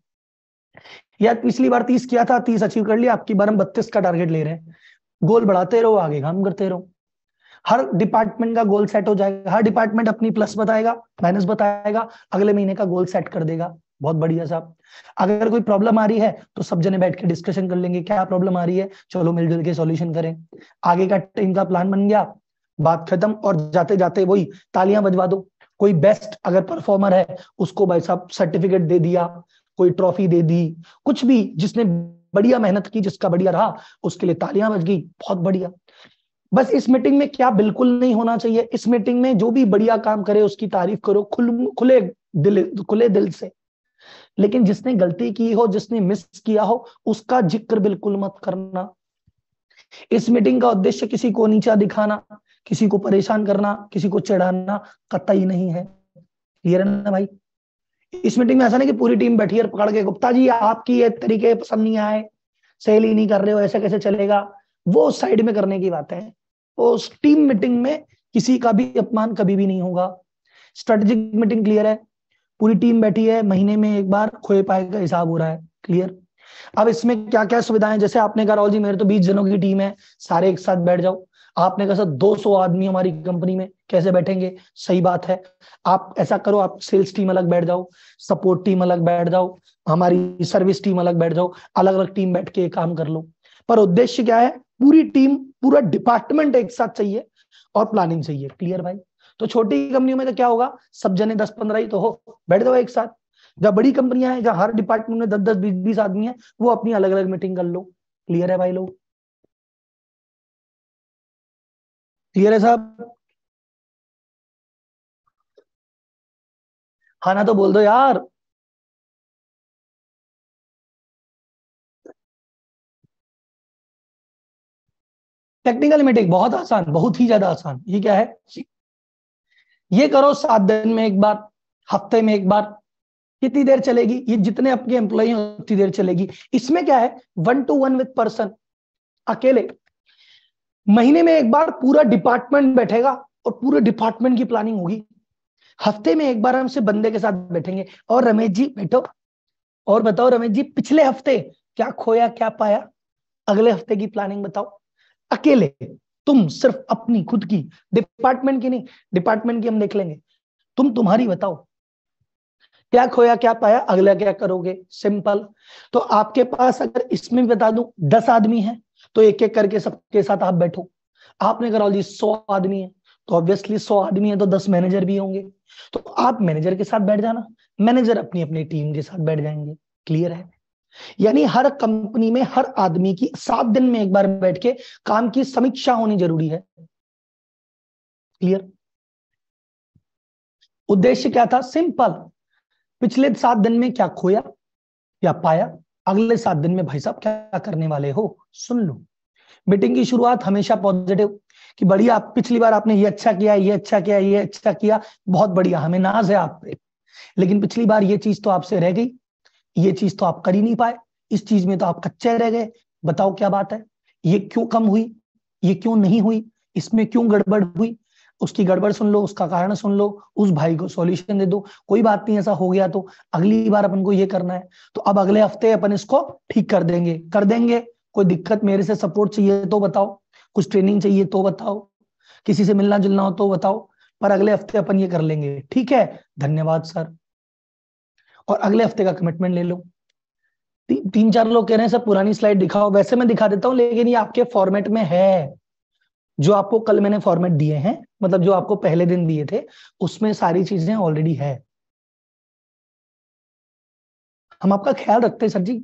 या पिछली बार तीस किया था तीस अचीव कर लिया आपकी बार हम बत्तीस का टारगेट ले रहे हैं गोल बढ़ाते रहो आगे काम करते रहो हर डिपार्टमेंट का गोल सेट हो जाएगा हर डिपार्टमेंट अपनी प्लस बताएगा माइनस बताएगा अगले महीने का गोल सेट कर देगा बहुत बढ़िया साहब अगर कोई प्रॉब्लम आ रही है तो सब जने बैठ के डिस्कशन कर लेंगे क्या प्रॉब्लम आ रही है चलो मिलजुल के सॉल्यूशन करें आगे का टीम का प्लान बन गया बात खत्म और जाते जाते वही तालियां बजवा दो कोई बेस्ट अगर परफॉर्मर है उसको भाई साहब सर्टिफिकेट दे दिया कोई ट्रॉफी दे दी कुछ भी जिसने बढ़िया मेहनत की जिसका बढ़िया रहा उसके लिए तालियां बज गई बहुत बढ़िया बस इस मीटिंग में क्या बिल्कुल नहीं होना चाहिए इस मीटिंग में जो भी बढ़िया काम करे उसकी तारीफ करो खुल खुले दिल खुले दिल से लेकिन जिसने गलती की हो जिसने मिस किया हो उसका जिक्र बिल्कुल मत करना इस मीटिंग का उद्देश्य किसी को नीचा दिखाना किसी को परेशान करना किसी को चढ़ाना कतई नहीं है क्लियर है ना भाई इस मीटिंग में ऐसा नहीं कि पूरी टीम बैठी है पकड़ के गुप्ता जी आपकी ये तरीके पसंद नहीं आए सहेली नहीं कर रहे हो ऐसा कैसे चलेगा वो साइड में करने की बात है उस टीम मीटिंग में किसी का भी अपमान कभी भी नहीं होगा स्ट्रेटेजिक मीटिंग क्लियर है पूरी टीम बैठी है महीने में एक बार खोए पाए का हिसाब हो रहा है क्लियर अब इसमें क्या क्या सुविधाएं जैसे आपने कहा राहुल जी मेरे तो बीस जनों की टीम है सारे एक साथ बैठ जाओ आपने कहा सर 200 आदमी हमारी कंपनी में कैसे बैठेंगे सही बात है आप ऐसा करो आप सेल्स टीम अलग बैठ जाओ सपोर्ट टीम अलग बैठ जाओ हमारी सर्विस टीम अलग बैठ जाओ अलग अलग टीम बैठ के काम कर लो पर उद्देश्य क्या है पूरी टीम पूरा डिपार्टमेंट एक साथ चाहिए और प्लानिंग चाहिए क्लियर भाई तो छोटी कंपनियों में तो क्या होगा सब जने दस पंद्रह ही तो हो बैठ दो एक साथ जहाँ बड़ी कंपनियां हैं जहां हर डिपार्टमेंट में दस दस बीस बीस आदमी है वो अपनी अलग अलग मीटिंग कर लो क्लियर है भाई लोग क्लियर है साहब हाँ ना तो बोल दो यार टेक्निकल मीटिंग बहुत आसान बहुत ही ज्यादा आसान ये क्या है ये करो सात दिन में एक बार हफ्ते में एक बार कितनी देर चलेगी ये जितने आपके एम्प्लॉय हैं उतनी देर चलेगी इसमें क्या है one to one with person अकेले महीने में एक बार पूरा डिपार्टमेंट बैठेगा और पूरे डिपार्टमेंट की प्लानिंग होगी हफ्ते में एक बार हम से बंदे के साथ बैठेंगे और रमेश जी बैठो और बताओ रमेश जी पिछले हफ्ते क्या खोया क्या पाया अगले हफ्ते की प्लानिंग बताओ अकेले तुम सिर्फ अपनी खुद की डिपार्टमेंट की नहीं डिपार्टमेंट की हम देख लेंगे तुम तुम्हारी बताओ क्या खोया क्या पाया अगला क्या करोगे सिंपल तो आपके पास अगर इसमें बता दूं दस आदमी है तो एक एक करके सबके साथ आप बैठो आपने करा जी सौ आदमी है तो ऑब्वियसली सौ आदमी है तो दस मैनेजर भी होंगे तो आप मैनेजर के साथ बैठ जाना मैनेजर अपनी अपनी टीम के साथ बैठ जाएंगे क्लियर है यानी हर कंपनी में हर आदमी की सात दिन में एक बार बैठ के काम की समीक्षा होनी जरूरी है क्लियर उद्देश्य क्या था सिंपल पिछले सात दिन में क्या खोया या पाया अगले सात दिन में भाई साहब क्या करने वाले हो सुन लो मीटिंग की शुरुआत हमेशा पॉजिटिव कि बढ़िया पिछली बार आपने ये अच्छा किया ये अच्छा किया ये अच्छा किया बहुत बढ़िया हमें नाज है आप पे लेकिन पिछली बार ये चीज तो आपसे रह गई ये चीज तो आप कर ही नहीं पाए इस चीज में तो आप कच्चे रह गए बताओ क्या बात है ये क्यों कम हुई ये क्यों नहीं हुई इसमें क्यों गड़बड़ हुई उसकी गड़बड़ सुन लो उसका कारण सुन लो उस भाई को सॉल्यूशन दे दो कोई बात नहीं ऐसा हो गया तो अगली बार अपन को ये करना है तो अब अगले हफ्ते अपन इसको ठीक कर देंगे कर देंगे कोई दिक्कत मेरे से सपोर्ट चाहिए तो बताओ कुछ ट्रेनिंग चाहिए तो बताओ किसी से मिलना जुलना हो तो बताओ पर अगले हफ्ते अपन ये कर लेंगे ठीक है धन्यवाद सर और अगले हफ्ते का कमिटमेंट ले लो ती, तीन चार लोग कह रहे हैं सर पुरानी स्लाइड दिखाओ वैसे मैं दिखा देता हूँ लेकिन ये आपके फॉर्मेट में है जो आपको कल मैंने फॉर्मेट दिए हैं मतलब जो आपको पहले दिन दिए थे उसमें सारी चीजें ऑलरेडी है हम आपका ख्याल रखते हैं सर जी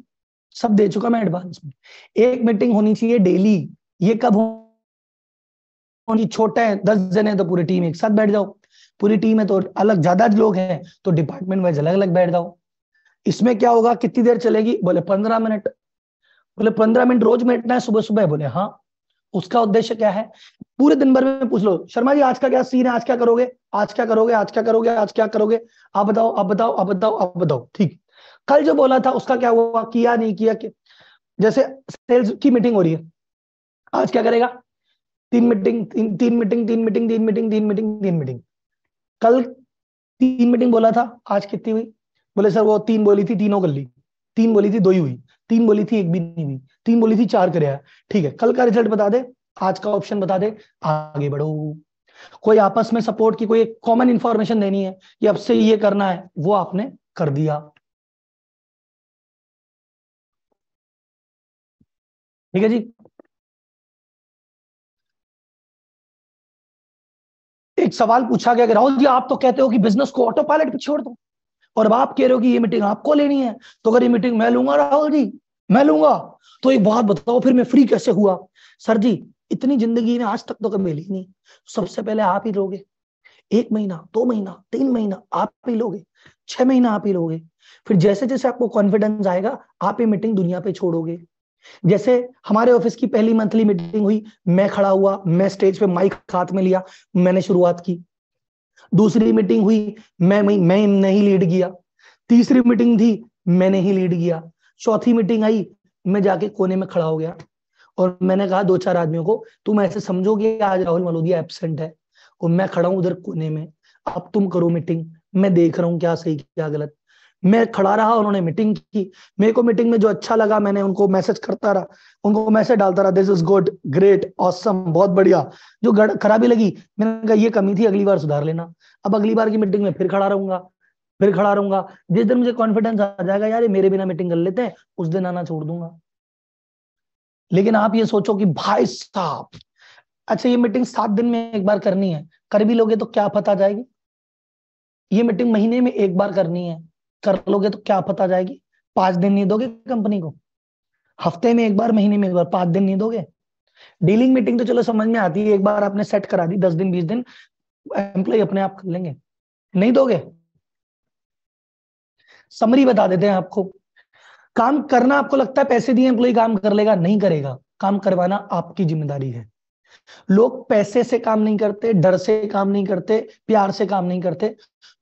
सब दे चुका मैं एडवांस में एक मीटिंग होनी चाहिए डेली ये कब होनी छोटे हैं दस जने तो पूरी टीम एक साथ बैठ जाओ पूरी टीम है तो अलग ज्यादा लोग हैं तो डिपार्टमेंट वाइज अलग अलग बैठ जाओ इसमें क्या होगा कितनी देर चलेगी बोले पंद्रह मिनट बोले पंद्रह मिनट रोज बैठना है सुबह सुबह बोले हाँ उसका उद्देश्य क्या है पूरे दिन भर में पूछ लो शर्मा जी आज का क्या सीन है आज क्या करोगे आज क्या करोगे आज क्या करोगे आज क्या करोगे आप बताओ आप बताओ आप बताओ आप बताओ ठीक कल जो बोला था उसका क्या हुआ किया नहीं किया कि... जैसे सेल्स की मीटिंग हो रही है आज क्या करेगा तीन मीटिंग तीन तीन मीटिंग तीन मीटिंग तीन मीटिंग तीन मीटिंग तीन मीटिंग कल तीन मीटिंग बोला था आज कितनी हुई बोले सर वो तीन बोली थी तीनों कर ली तीन बोली थी दो ही हुई तीन बोली थी एक भी नहीं हुई तीन बोली थी चार कर ठीक है कल का रिजल्ट बता दे आज का ऑप्शन बता दे आगे बढ़ो कोई आपस में सपोर्ट की कोई कॉमन इंफॉर्मेशन देनी है कि अब से ये करना है वो आपने कर दिया ठीक है जी एक सवाल पूछा गया कि राहुल जी आप तो कहते हो कि बिजनेस को ऑटो पायलट पे छोड़ दो और अब आप कह रहे हो कि ये मीटिंग आपको लेनी है तो अगर ये मीटिंग मैं लूंगा राहुल जी मैं लूंगा तो एक बात बताओ फिर मैं फ्री कैसे हुआ सर जी इतनी जिंदगी में आज तक तो कभी मिली नहीं सबसे पहले आप ही लोगे एक महीना दो महीना तीन महीना आप ही लोगे छह महीना आप ही लोगे फिर जैसे जैसे आपको कॉन्फिडेंस आएगा आप ये मीटिंग दुनिया पे छोड़ोगे जैसे हमारे ऑफिस की पहली मंथली मीटिंग हुई मैं खड़ा हुआ मैं स्टेज पे माइक हाथ में लिया मैंने शुरुआत की दूसरी मीटिंग हुई मैं मैं नहीं लीड किया तीसरी मीटिंग थी मैंने ही लीड किया चौथी मीटिंग आई मैं जाके कोने में खड़ा हो गया और मैंने कहा दो चार आदमियों को तुम ऐसे समझो कि आज राहुल मलोदिया एबसेंट है और मैं खड़ा हूं उधर कोने में अब तुम करो मीटिंग मैं देख रहा हूं क्या सही क्या गलत मैं खड़ा रहा उन्होंने मीटिंग की मेरे को मीटिंग में जो अच्छा लगा मैंने उनको मैसेज करता रहा उनको मैसेज डालता रहा this is good great awesome बहुत बढ़िया जो खराबी लगी मैंने कहा ये कमी थी अगली बार सुधार लेना अब अगली बार की मीटिंग में फिर खड़ा रहूंगा फिर खड़ा रहूंगा जिस दिन मुझे कॉन्फिडेंस आ जाएगा यार ये मेरे बिना मीटिंग कर लेते हैं उस दिन आना छोड़ दूंगा लेकिन आप ये सोचो कि भाई साहब अच्छा ये मीटिंग सात दिन में एक बार करनी है कर भी लोगे तो क्या पता जाएगी ये मीटिंग महीने में एक बार करनी है कर लोगे तो क्या पता जाएगी पांच दिन नहीं दोगे कंपनी को हफ्ते में एक बार महीने में एक बार पांच दिन नहीं दोगे डीलिंग मीटिंग तो चलो समझ में आती है एक बार आपने सेट करा दी दस दिन बीस दिन एम्प्लॉय अपने आप कर लेंगे नहीं दोगे समरी बता देते हैं आपको काम करना आपको लगता है पैसे दिए एम्प्लॉय काम कर लेगा नहीं करेगा काम करवाना आपकी जिम्मेदारी है लोग पैसे से काम नहीं करते डर से काम नहीं करते प्यार से काम नहीं करते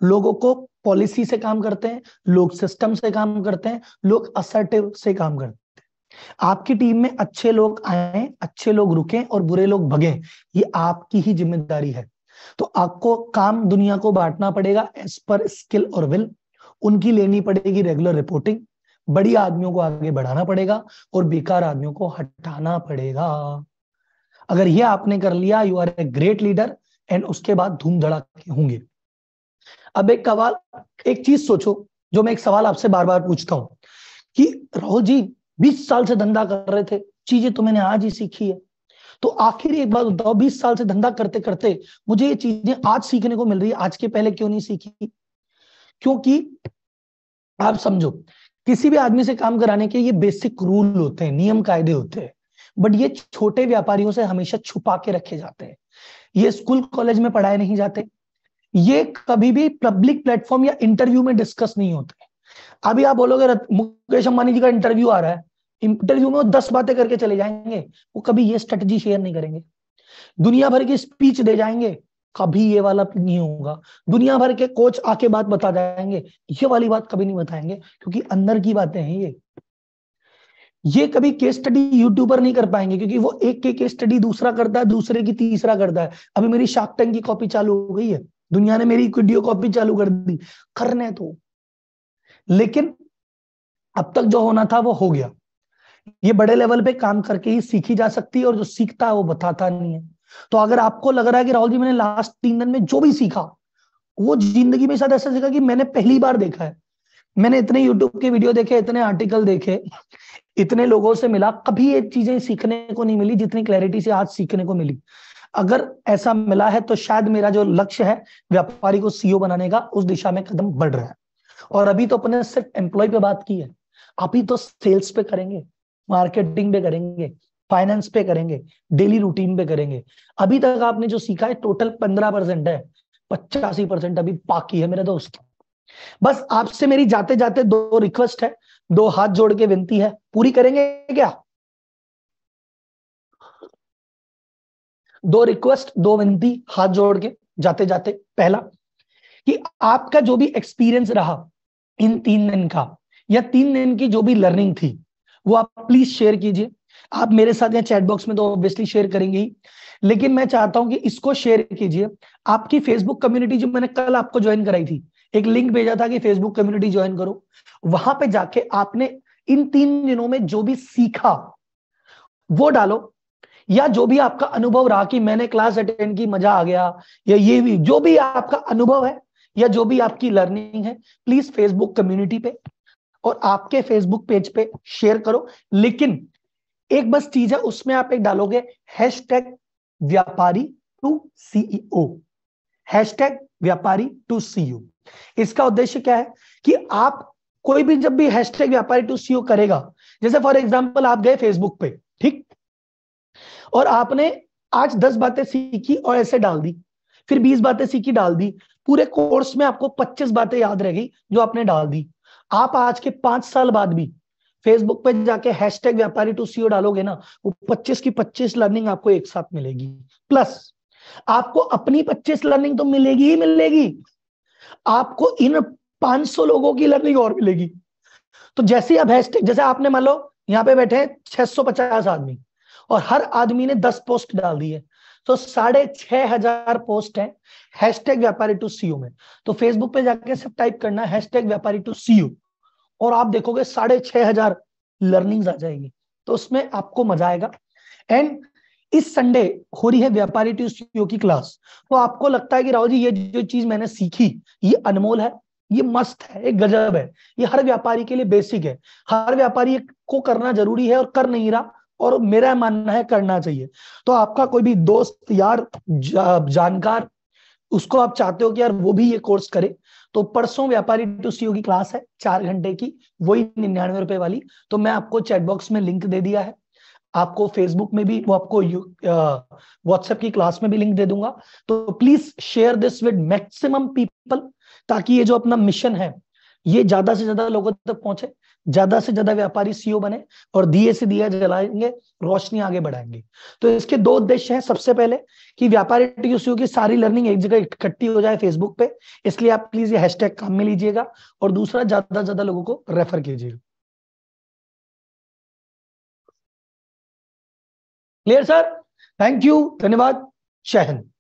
लोगों को पॉलिसी से काम करते हैं लोग सिस्टम से काम करते हैं लोग असर्टिव से काम करते हैं आपकी टीम में अच्छे लोग आए अच्छे लोग रुके और बुरे लोग भगे ये आपकी ही जिम्मेदारी है तो आपको काम दुनिया को बांटना पड़ेगा एज पर स्किल और विल उनकी लेनी पड़ेगी रेगुलर रिपोर्टिंग बड़ी आदमियों को आगे बढ़ाना पड़ेगा और बेकार आदमियों को हटाना पड़ेगा अगर ये आपने कर लिया you are a great leader and उसके बाद धूम धड़ाके होंगे अब एक सवाल एक चीज सोचो जो मैं एक सवाल आपसे बार बार पूछता हूं कि राहुल जी बीस साल से धंधा कर रहे थे चीजें तो मैंने आज ही सीखी है तो आखिर एक बात बताओ बीस साल से धंधा करते करते मुझे ये चीजें आज सीखने को मिल रही है आज के पहले क्यों नहीं सीखी क्योंकि आप समझो किसी भी आदमी से काम कराने के ये बेसिक रूल होते हैं नियम कायदे होते हैं बट ये छोटे व्यापारियों से हमेशा छुपा के रखे जाते हैं ये स्कूल कॉलेज में पढ़ाए नहीं जाते ये कभी भी पब्लिक प्लेटफॉर्म या इंटरव्यू में डिस्कस नहीं होते अभी आप बोलोगे मुकेश अंबानी जी का इंटरव्यू आ रहा है इंटरव्यू में वो दस बातें करके चले जाएंगे वो कभी ये स्ट्रेटजी शेयर नहीं करेंगे दुनिया भर की स्पीच दे जाएंगे कभी ये वाला नहीं होगा दुनिया भर के कोच आके बात बता जाएंगे ये वाली बात कभी नहीं बताएंगे क्योंकि अंदर की बातें हैं ये ये कभी केस स्टडी यूट्यूब पर नहीं कर पाएंगे क्योंकि वो एक के केस स्टडी दूसरा करता है दूसरे की तीसरा करता है अभी मेरी शार्क टैंक की कॉपी चालू हो गई है दुनिया ने मेरी वीडियो कॉपी चालू कर दी करने तो लेकिन अब तक जो होना था वो हो गया ये बड़े लेवल पे काम करके ही सीखी जा सकती है और जो सीखता है वो बताता नहीं है तो अगर आपको लग रहा है कि राहुल जी मैंने लास्ट तीन दिन में जो भी सीखा वो जिंदगी में शायद ऐसा सीखा कि मैंने पहली बार देखा है मैंने इतने यूट्यूब के वीडियो देखे इतने आर्टिकल देखे इतने लोगों से मिला कभी ये चीजें सीखने को नहीं मिली जितनी क्लैरिटी से आज सीखने को मिली अगर ऐसा मिला है तो शायद मेरा जो लक्ष्य है व्यापारी को सीईओ e बनाने का उस दिशा में कदम बढ़ रहा है और अभी तो अपने सिर्फ एम्प्लॉय पे बात की है अभी तो सेल्स पे करेंगे मार्केटिंग पे करेंगे फाइनेंस पे करेंगे डेली रूटीन पे करेंगे अभी तक आपने जो सीखा है टोटल पंद्रह परसेंट है पचासी परसेंट अभी बाकी है मेरे दोस्त बस आपसे मेरी जाते जाते दो रिक्वेस्ट है दो हाथ जोड़ के विनती है पूरी करेंगे क्या दो रिक्वेस्ट दो विनती हाथ जोड़ के जाते जाते पहला कि आपका जो भी एक्सपीरियंस रहा इन तीन दिन का या तीन दिन की जो भी लर्निंग थी वो आप प्लीज शेयर कीजिए आप मेरे साथ या चैट बॉक्स में तो ऑब्वियसली शेयर करेंगे ही लेकिन मैं चाहता हूं कि इसको शेयर कीजिए आपकी फेसबुक कम्युनिटी जो मैंने कल आपको ज्वाइन कराई थी एक लिंक भेजा था कि फेसबुक कम्युनिटी ज्वाइन करो वहां पे जाके आपने इन तीन दिनों में जो भी सीखा वो डालो या जो भी आपका अनुभव रहा कि मैंने क्लास अटेंड की मजा आ गया या ये भी जो भी आपका अनुभव है या जो भी आपकी लर्निंग है प्लीज फेसबुक कम्युनिटी पे और आपके फेसबुक पेज पे शेयर करो लेकिन एक बस चीज है उसमें आप एक डालोगे hashtag Vyapari to CEO hashtag Vyapari to CEO e इसका उद्देश्य क्या है कि आप कोई भी जब भी hashtag Vyapari to CEO e करेगा जैसे फॉर एग्जाम्पल आप गए फेसबुक पे ठीक और आपने आज दस बातें सीखी और ऐसे डाल दी फिर बीस बातें सीखी डाल दी पूरे कोर्स में आपको पच्चीस बातें याद रह गई जो आपने डाल दी आप आज के पांच साल बाद भी फेसबुक पे जाके hashtag Vyapari to CEO e डालोगे ना वो पच्चीस की पच्चीस लर्निंग आपको एक साथ मिलेगी प्लस आपको अपनी पच्चीस लर्निंग तो मिलेगी ही मिलेगी आपको इन पांच सौ लोगों की लर्निंग और मिलेगी तो जैसे आप हैश टैग जैसे आपने मान लो यहाँ पे बैठे छह सौ पचास आदमी और हर आदमी ने दस पोस्ट डाल दी है तो साढ़े छह हजार पोस्ट है hashtag Vyapari to CEO e में तो फेसबुक पे जाके सिर्फ टाइप करना hashtag Vyapari to CEO e और आप देखोगे साढ़े छह हजार लर्निंग आ जाएगी तो उसमें आपको मजा आएगा एंड इस संडे हो रही है व्यापारी टू सीईओ e की क्लास तो आपको लगता है कि राहुल जी ये जो चीज मैंने सीखी ये अनमोल है ये मस्त है एक गजब है ये हर व्यापारी के लिए बेसिक है हर व्यापारी को करना जरूरी है और कर नहीं रहा और मेरा मानना है करना चाहिए तो आपका कोई भी दोस्त यार जा, जानकार उसको आप चाहते हो कि यार वो भी ये कोर्स करे तो परसों व्यापारी टू सीओ की क्लास है चार घंटे की वही निन्यानवे रुपए वाली तो मैं आपको चैटबॉक्स में लिंक दे दिया है आपको फेसबुक में भी वो आपको व्हाट्सएप की क्लास में भी लिंक दे दूंगा तो please share this with maximum people ताकि ये जो अपना मिशन है ये ज्यादा से ज्यादा लोगों तक पहुंचे ज्यादा से ज्यादा व्यापारी सीओ बने और दिए से दिया जलाएंगे रोशनी आगे बढ़ाएंगे तो इसके दो उद्देश्य हैं सबसे पहले कि व्यापारी टू की सारी लर्निंग एक जगह इकट्ठी हो जाए फेसबुक पे इसलिए आप प्लीज ये हैशटैग काम में लीजिएगा और दूसरा ज्यादा से ज्यादा लोगों को रेफर कीजिएगा क्लियर सर थैंक यू धन्यवाद शहन